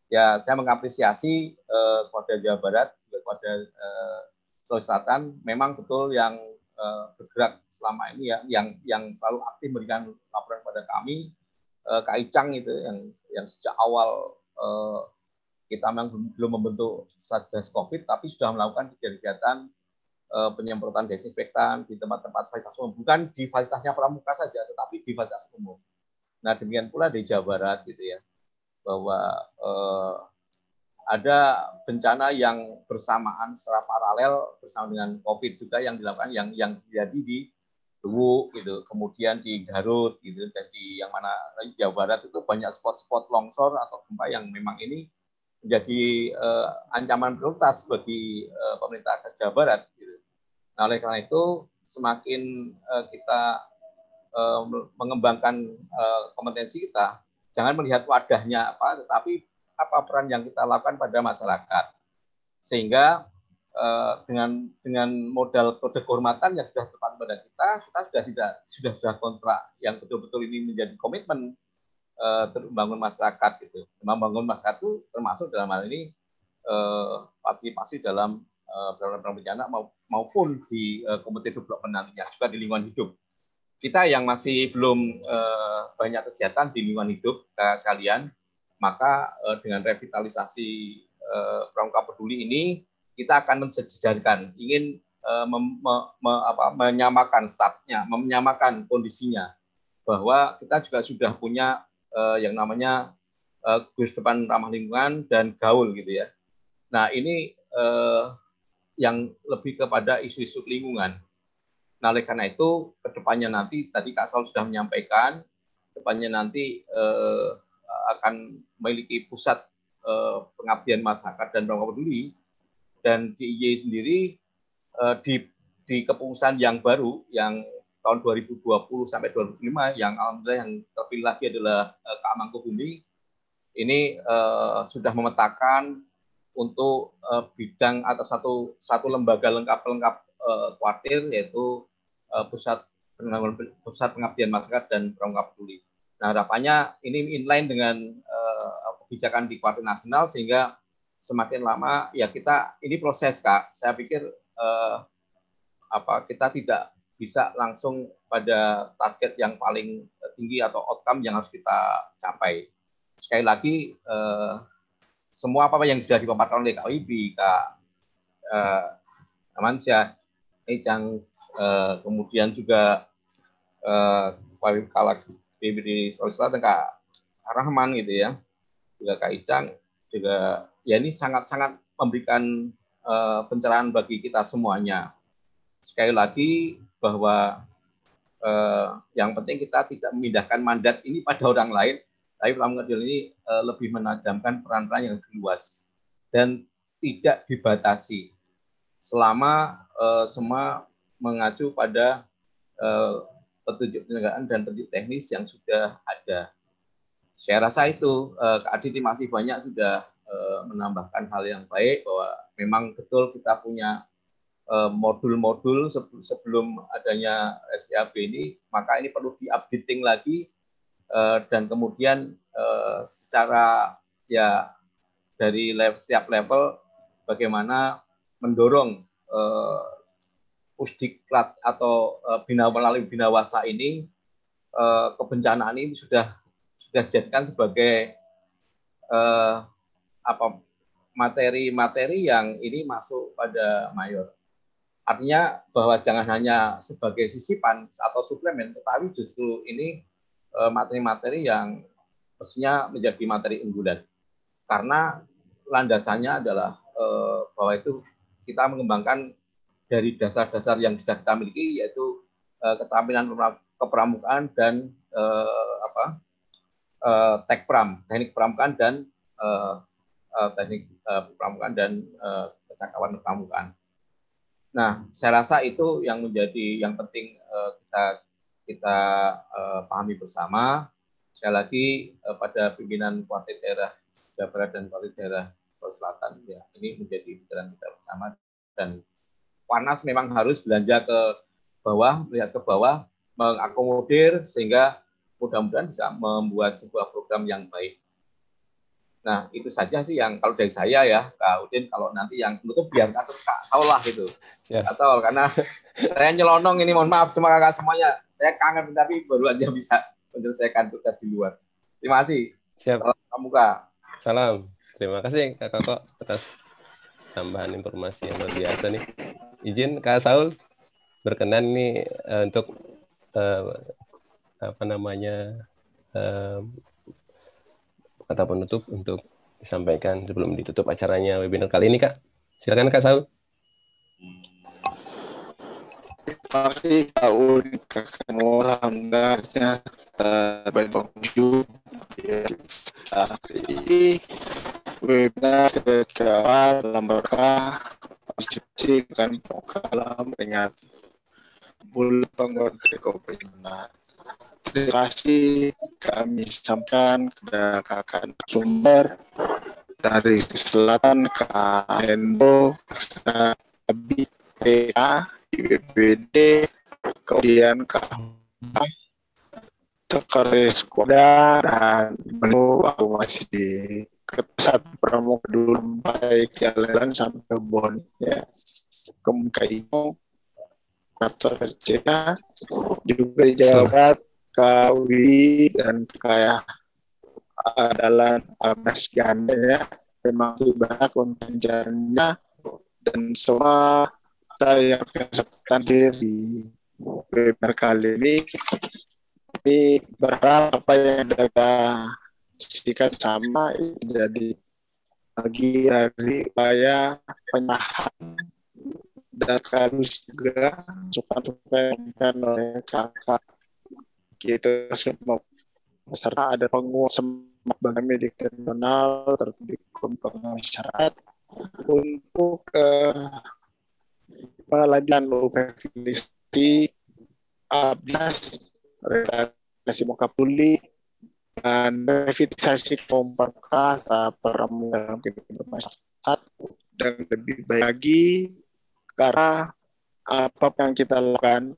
Ya, saya mengapresiasi uh, kepada Jawa Barat, kepada uh, Sulawesi Selatan memang betul yang eh, bergerak selama ini ya, yang yang selalu aktif memberikan laporan kepada kami uh, Kak Icang itu yang yang sejak awal eh, kita memang belum membentuk satgas COVID tapi sudah melakukan kegiatan penyemprotan desinfektan di tempat-tempat fasilitas umum bukan di fasilitasnya pramuka saja tetapi di fasilitas umum. Nah demikian pula di Jawa Barat gitu ya bahwa uh, ada bencana yang bersamaan secara paralel bersama dengan COVID juga yang dilakukan yang yang terjadi di Luwu gitu, kemudian di Garut gitu, dan di yang mana Jawa Barat itu banyak spot-spot longsor atau gempa yang memang ini menjadi uh, ancaman prioritas bagi uh, pemerintah Jawa Barat. Gitu. Nah, oleh karena itu semakin uh, kita mengembangkan kompetensi kita, jangan melihat wadahnya apa, tetapi apa peran yang kita lakukan pada masyarakat sehingga eh, dengan dengan modal kode kehormatan yang sudah tepat pada kita kita sudah tidak sudah sudah kontrak yang betul-betul ini menjadi komitmen eh, membangun masyarakat gitu membangun masyarakat itu termasuk dalam hal ini eh, partisipasi dalam eh, program-program bencana maupun di eh, komite development nantinya juga di lingkungan hidup kita yang masih belum banyak kegiatan di lingkungan hidup sekalian maka eh, dengan revitalisasi eh, pramuka peduli ini kita akan mensejajarkan, ingin eh, mem, me, me, apa, menyamakan startnya, menyamakan kondisinya bahwa kita juga sudah punya eh, yang namanya eh, Gus depan ramah lingkungan dan gaul gitu ya. Nah ini eh, yang lebih kepada isu-isu lingkungan. Nah, oleh karena itu, kedepannya nanti, tadi Kak Sal sudah menyampaikan, kedepannya nanti eh, akan memiliki pusat uh, pengabdian masyarakat dan orang peduli dan DIY sendiri uh, di di kepengurusan yang baru yang tahun 2020 sampai 2025 yang alhamdulillah yang terpilih lagi adalah uh, Kak Bumi ini uh, sudah memetakan untuk uh, bidang atau satu satu lembaga lengkap lengkap uh, kuartir yaitu uh, pusat pusat pengabdian masyarakat dan perangkap peduli. Nah, harapannya ini inline dengan uh, kebijakan di kuartal nasional sehingga semakin lama ya kita ini proses Kak. Saya pikir uh, apa kita tidak bisa langsung pada target yang paling tinggi atau outcome yang harus kita capai. Sekali lagi uh, semua apa yang sudah dipaparkan oleh Kak Wibi, Kak eh, Amansyah, Ejang, uh, kemudian juga uh, Kak di Sulawesi Selatan Kak Rahman gitu ya juga Kak Icang juga ya ini sangat-sangat memberikan uh, pencerahan bagi kita semuanya sekali lagi bahwa uh, yang penting kita tidak memindahkan mandat ini pada orang lain, tapi dalam Kerdil ini uh, lebih menajamkan peran-peran yang lebih luas dan tidak dibatasi selama uh, semua mengacu pada uh, petunjuk penyelenggaraan dan petunjuk teknis yang sudah ada. Saya rasa itu eh, Kak Aditi masih banyak sudah eh, menambahkan hal yang baik bahwa memang betul kita punya eh, modul-modul sebelum adanya SPAB ini, maka ini perlu di diupdating lagi dan kemudian secara ya dari setiap level bagaimana mendorong pusdiklat atau eh, bina melalui binawasa ini eh, kebencanaan ini sudah sudah dijadikan sebagai eh, apa materi-materi yang ini masuk pada mayor. Artinya bahwa jangan hanya sebagai sisipan atau suplemen, tetapi justru ini materi-materi yang mestinya menjadi materi unggulan. Karena landasannya adalah bahwa itu kita mengembangkan dari dasar-dasar yang sudah kita miliki yaitu uh, keterampilan kepramukaan dan uh, apa uh, eh, tekpram teknik pramukaan dan uh, uh, teknik uh, pramukaan dan uh, kecakapan pramukaan. Nah, saya rasa itu yang menjadi yang penting uh, kita kita uh, pahami bersama. Sekali lagi uh, pada pimpinan kuartet daerah Jawa Barat dan kuartet daerah Selatan ya ini menjadi pikiran kita bersama dan panas memang harus belanja ke bawah, melihat ke bawah, mengakomodir sehingga mudah-mudahan bisa membuat sebuah program yang baik. Nah, itu saja sih yang kalau dari saya ya, Kak Udin, kalau nanti yang menutup biar Kak, tahu lah gitu. Ya. Kak Saul, karena saya nyelonong ini, mohon maaf semua kakak semuanya. Saya kangen, tapi baru aja bisa menyelesaikan tugas di luar. Terima kasih. Siap. Salam Kak. Salam. Terima kasih, Kakak Kok, atas tambahan informasi yang luar biasa nih. Izin Kak Saul berkenan nih uh, untuk uh, apa namanya uh, kata penutup untuk disampaikan sebelum ditutup acaranya webinar kali ini Kak. Silakan Kak Saul. Terima kasih Kak Uli, Kak Nola, Mbak, Mbak Bang ya, webinar secara dalam berkah konstitusi kan program peringati bulan pengerti benar. Terima kasih kami sampaikan kepada kakak sumber dari selatan ke Hendo, BPA, PA, IBPD, kemudian ke Tekaris Koda dan menu aku masih di ke saat Pramuka dulu baik jalan sampai Bon ya kemudian atau kerja juga di Jawa Barat Kawi dan kayak adalah eh, Abbas Ganda ya memang banyak penjaranya dan semua saya kesempatan diri primer kali ini ini berapa yang ada diposisikan sama jadi lagi dari upaya penahan dan harus juga supaya sukan oleh kakak kita semua peserta ada penguasa semak bank medik nasional tertentu masyarakat untuk uh, melanjutkan UPVC Abdas muka pulih revitalisasi kompak kasa dalam kehidupan masyarakat dan lebih baik lagi karena apa yang kita lakukan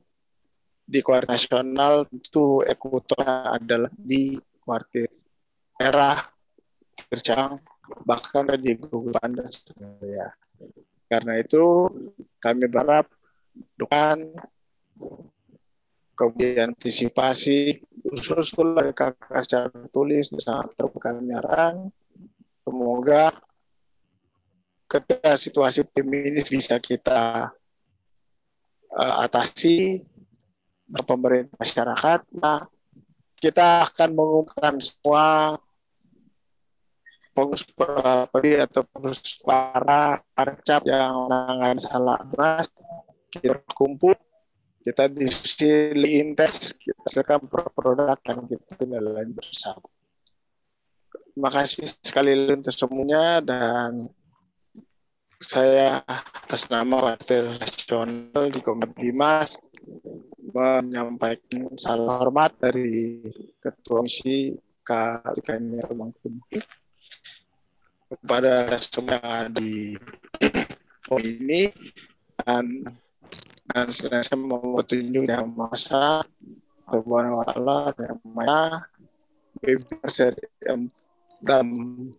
di kuartir nasional itu ekutornya adalah di kuartir daerah tercang bahkan di Gugupan dan sebagainya. Karena itu kami berharap dukungan kemudian antisipasi khusus kakak secara tertulis sangat terbuka menyaran semoga ketika situasi feminis bisa kita uh, atasi eh, pemerintah masyarakat nah kita akan mengumumkan semua fokus peri atau fokus para arcap yang menangani salah mas kita kumpul kita di sini intens kita akan produk yang kita nilai bersama. Terima kasih sekali untuk semuanya dan saya atas nama Wakil Nasional di Komisi menyampaikan salam hormat dari Ketua Komisi Kak Ikanir kepada semua di [CLEARS THROAT] ini dan dan saya mau petunjuk yang masa Subhanahu Allah ta'ala yang maya dalam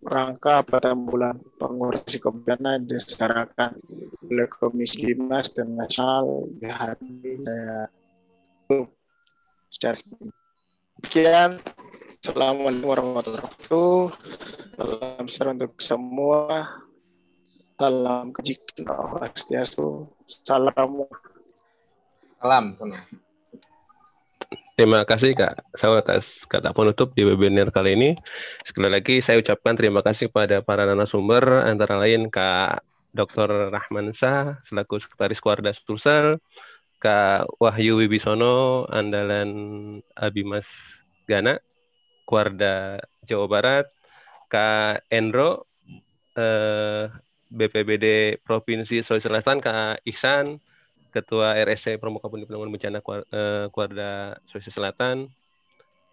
rangka pada bulan pengurusi kebenaran diserahkan oleh Komisi Dimas dan Nasional di hari saya secara demikian Assalamualaikum warahmatullahi wabarakatuh Salam sejahtera untuk semua Salam kejikan Allah Salam Salam. Terima kasih Kak Saul atas kata penutup di webinar kali ini. Sekali lagi saya ucapkan terima kasih kepada para narasumber antara lain Kak Dr. Rahman Shah selaku Sekretaris Kuarda Sulsel, Kak Wahyu Wibisono andalan Abimas Gana, Kuarda Jawa Barat, Kak Endro eh, BPBD Provinsi Sulawesi Selatan, Kak Ihsan, Ketua RSC Pramuka Bumi Penanggulangan Bencana eh, Kuarda Sulawesi Selatan.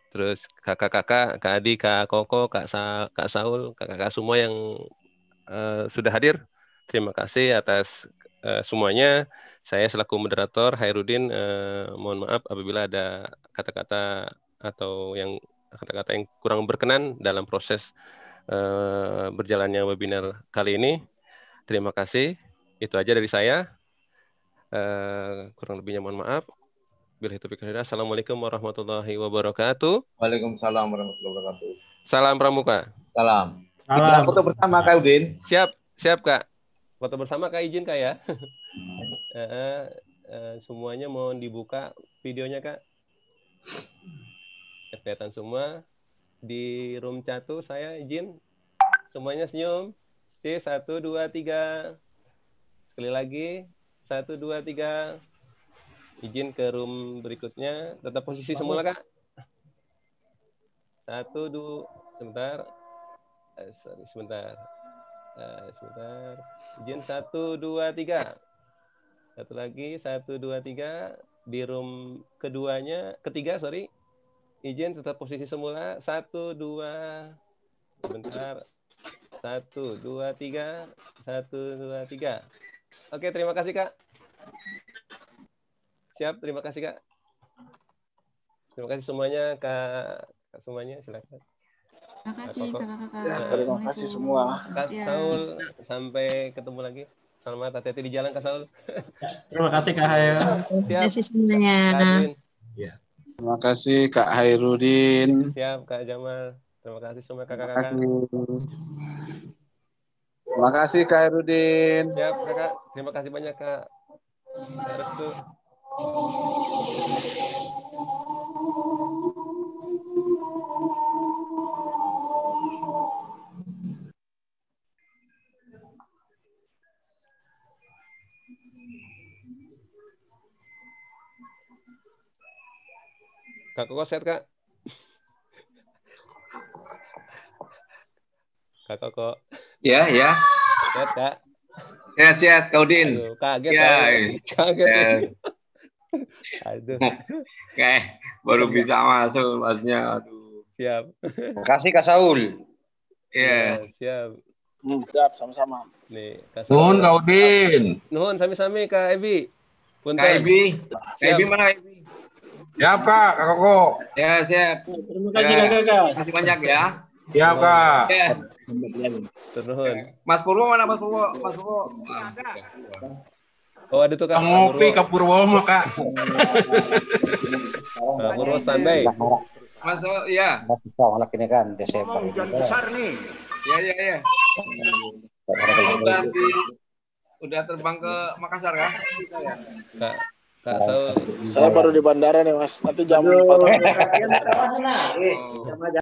Terus kakak-kakak, Kak Adi, Kak Koko, Kak, Sa Kak Saul, kakak-kakak semua yang uh, sudah hadir. Terima kasih atas uh, semuanya. Saya selaku moderator Hairudin uh, mohon maaf apabila ada kata-kata atau yang kata-kata yang kurang berkenan dalam proses uh, berjalannya webinar kali ini. Terima kasih. Itu aja dari saya. Eh, kurang lebihnya mohon maaf. Bila itu Assalamualaikum warahmatullahi wabarakatuh. Waalaikumsalam warahmatullahi wabarakatuh. Salam Pramuka. Salam. Salam. Kita foto bersama Kak Udin. Siap, siap Kak. Foto bersama Kak izin Kak ya. uh, uh, uh, semuanya mohon dibuka videonya Kak. Kelihatan semua di room catu saya izin semuanya senyum. C satu dua tiga sekali lagi satu, dua, tiga. Izin ke room berikutnya. Tetap posisi semula, Kak. Satu, dua, sebentar. Eh, sorry, sebentar. Eh, sebentar. Izin satu, dua, tiga. Satu lagi, satu, dua, tiga. Di room keduanya, ketiga, sorry. Izin tetap posisi semula. Satu, dua, sebentar. Satu, dua, tiga. Satu, dua, tiga. Oke, terima kasih Kak. Siap, terima kasih Kak. Terima kasih semuanya Kak, semuanya silakan. Terima kasih kakak ya, terima kasih semua. Kak Saul, sampai ketemu lagi. Selamat hati-hati di jalan Kak Saul. Terima kasih Kak Hayo. Terima kasih semuanya. Ya. Terima kasih Kak Hairudin. Siap Kak Jamal. Terima kasih semua kak kakak Terima kasih. Terima kasih Kak Herudin. Ya Kak. Terima kasih banyak Kak. Restu. Kak Koko set, Kak. Kak Koko. Ya, ya. Sehat, Kak. Sehat, sehat, Kaudin. kaget. Ya, ya. kaget. Ya. Aduh. [LAUGHS] Kayak baru bisa masuk maksudnya. Aduh. Siap. Makasih Kak Saul. Ya Yeah. Siap. Hmm, siap, sama-sama. Nih, Nuhun kaudin Nuhun sami-sami Kak Ebi. Punten. Kak Ebi. Kak Ebi mana Ebi? Ya Kak, Kak Koko. Ya, siap. Terima kasih Kak Kakak. Terima kasih banyak ya. Ya Kak. Ya. Iya. Mas Purwo mana Mas Purwo? Mas Purwo. Ada. Oh ada tuh kak. Ngopi ke Purwo mah kak. Mas oh, iya. Purwo standby. Mas ya. Mas bisa anak ini kan Desember. Hujan besar nih. Iya, iya, iya. Udah di, udah terbang ke Makassar kan? Kak. tahu. Saya baru di bandara nih mas. Nanti jam empat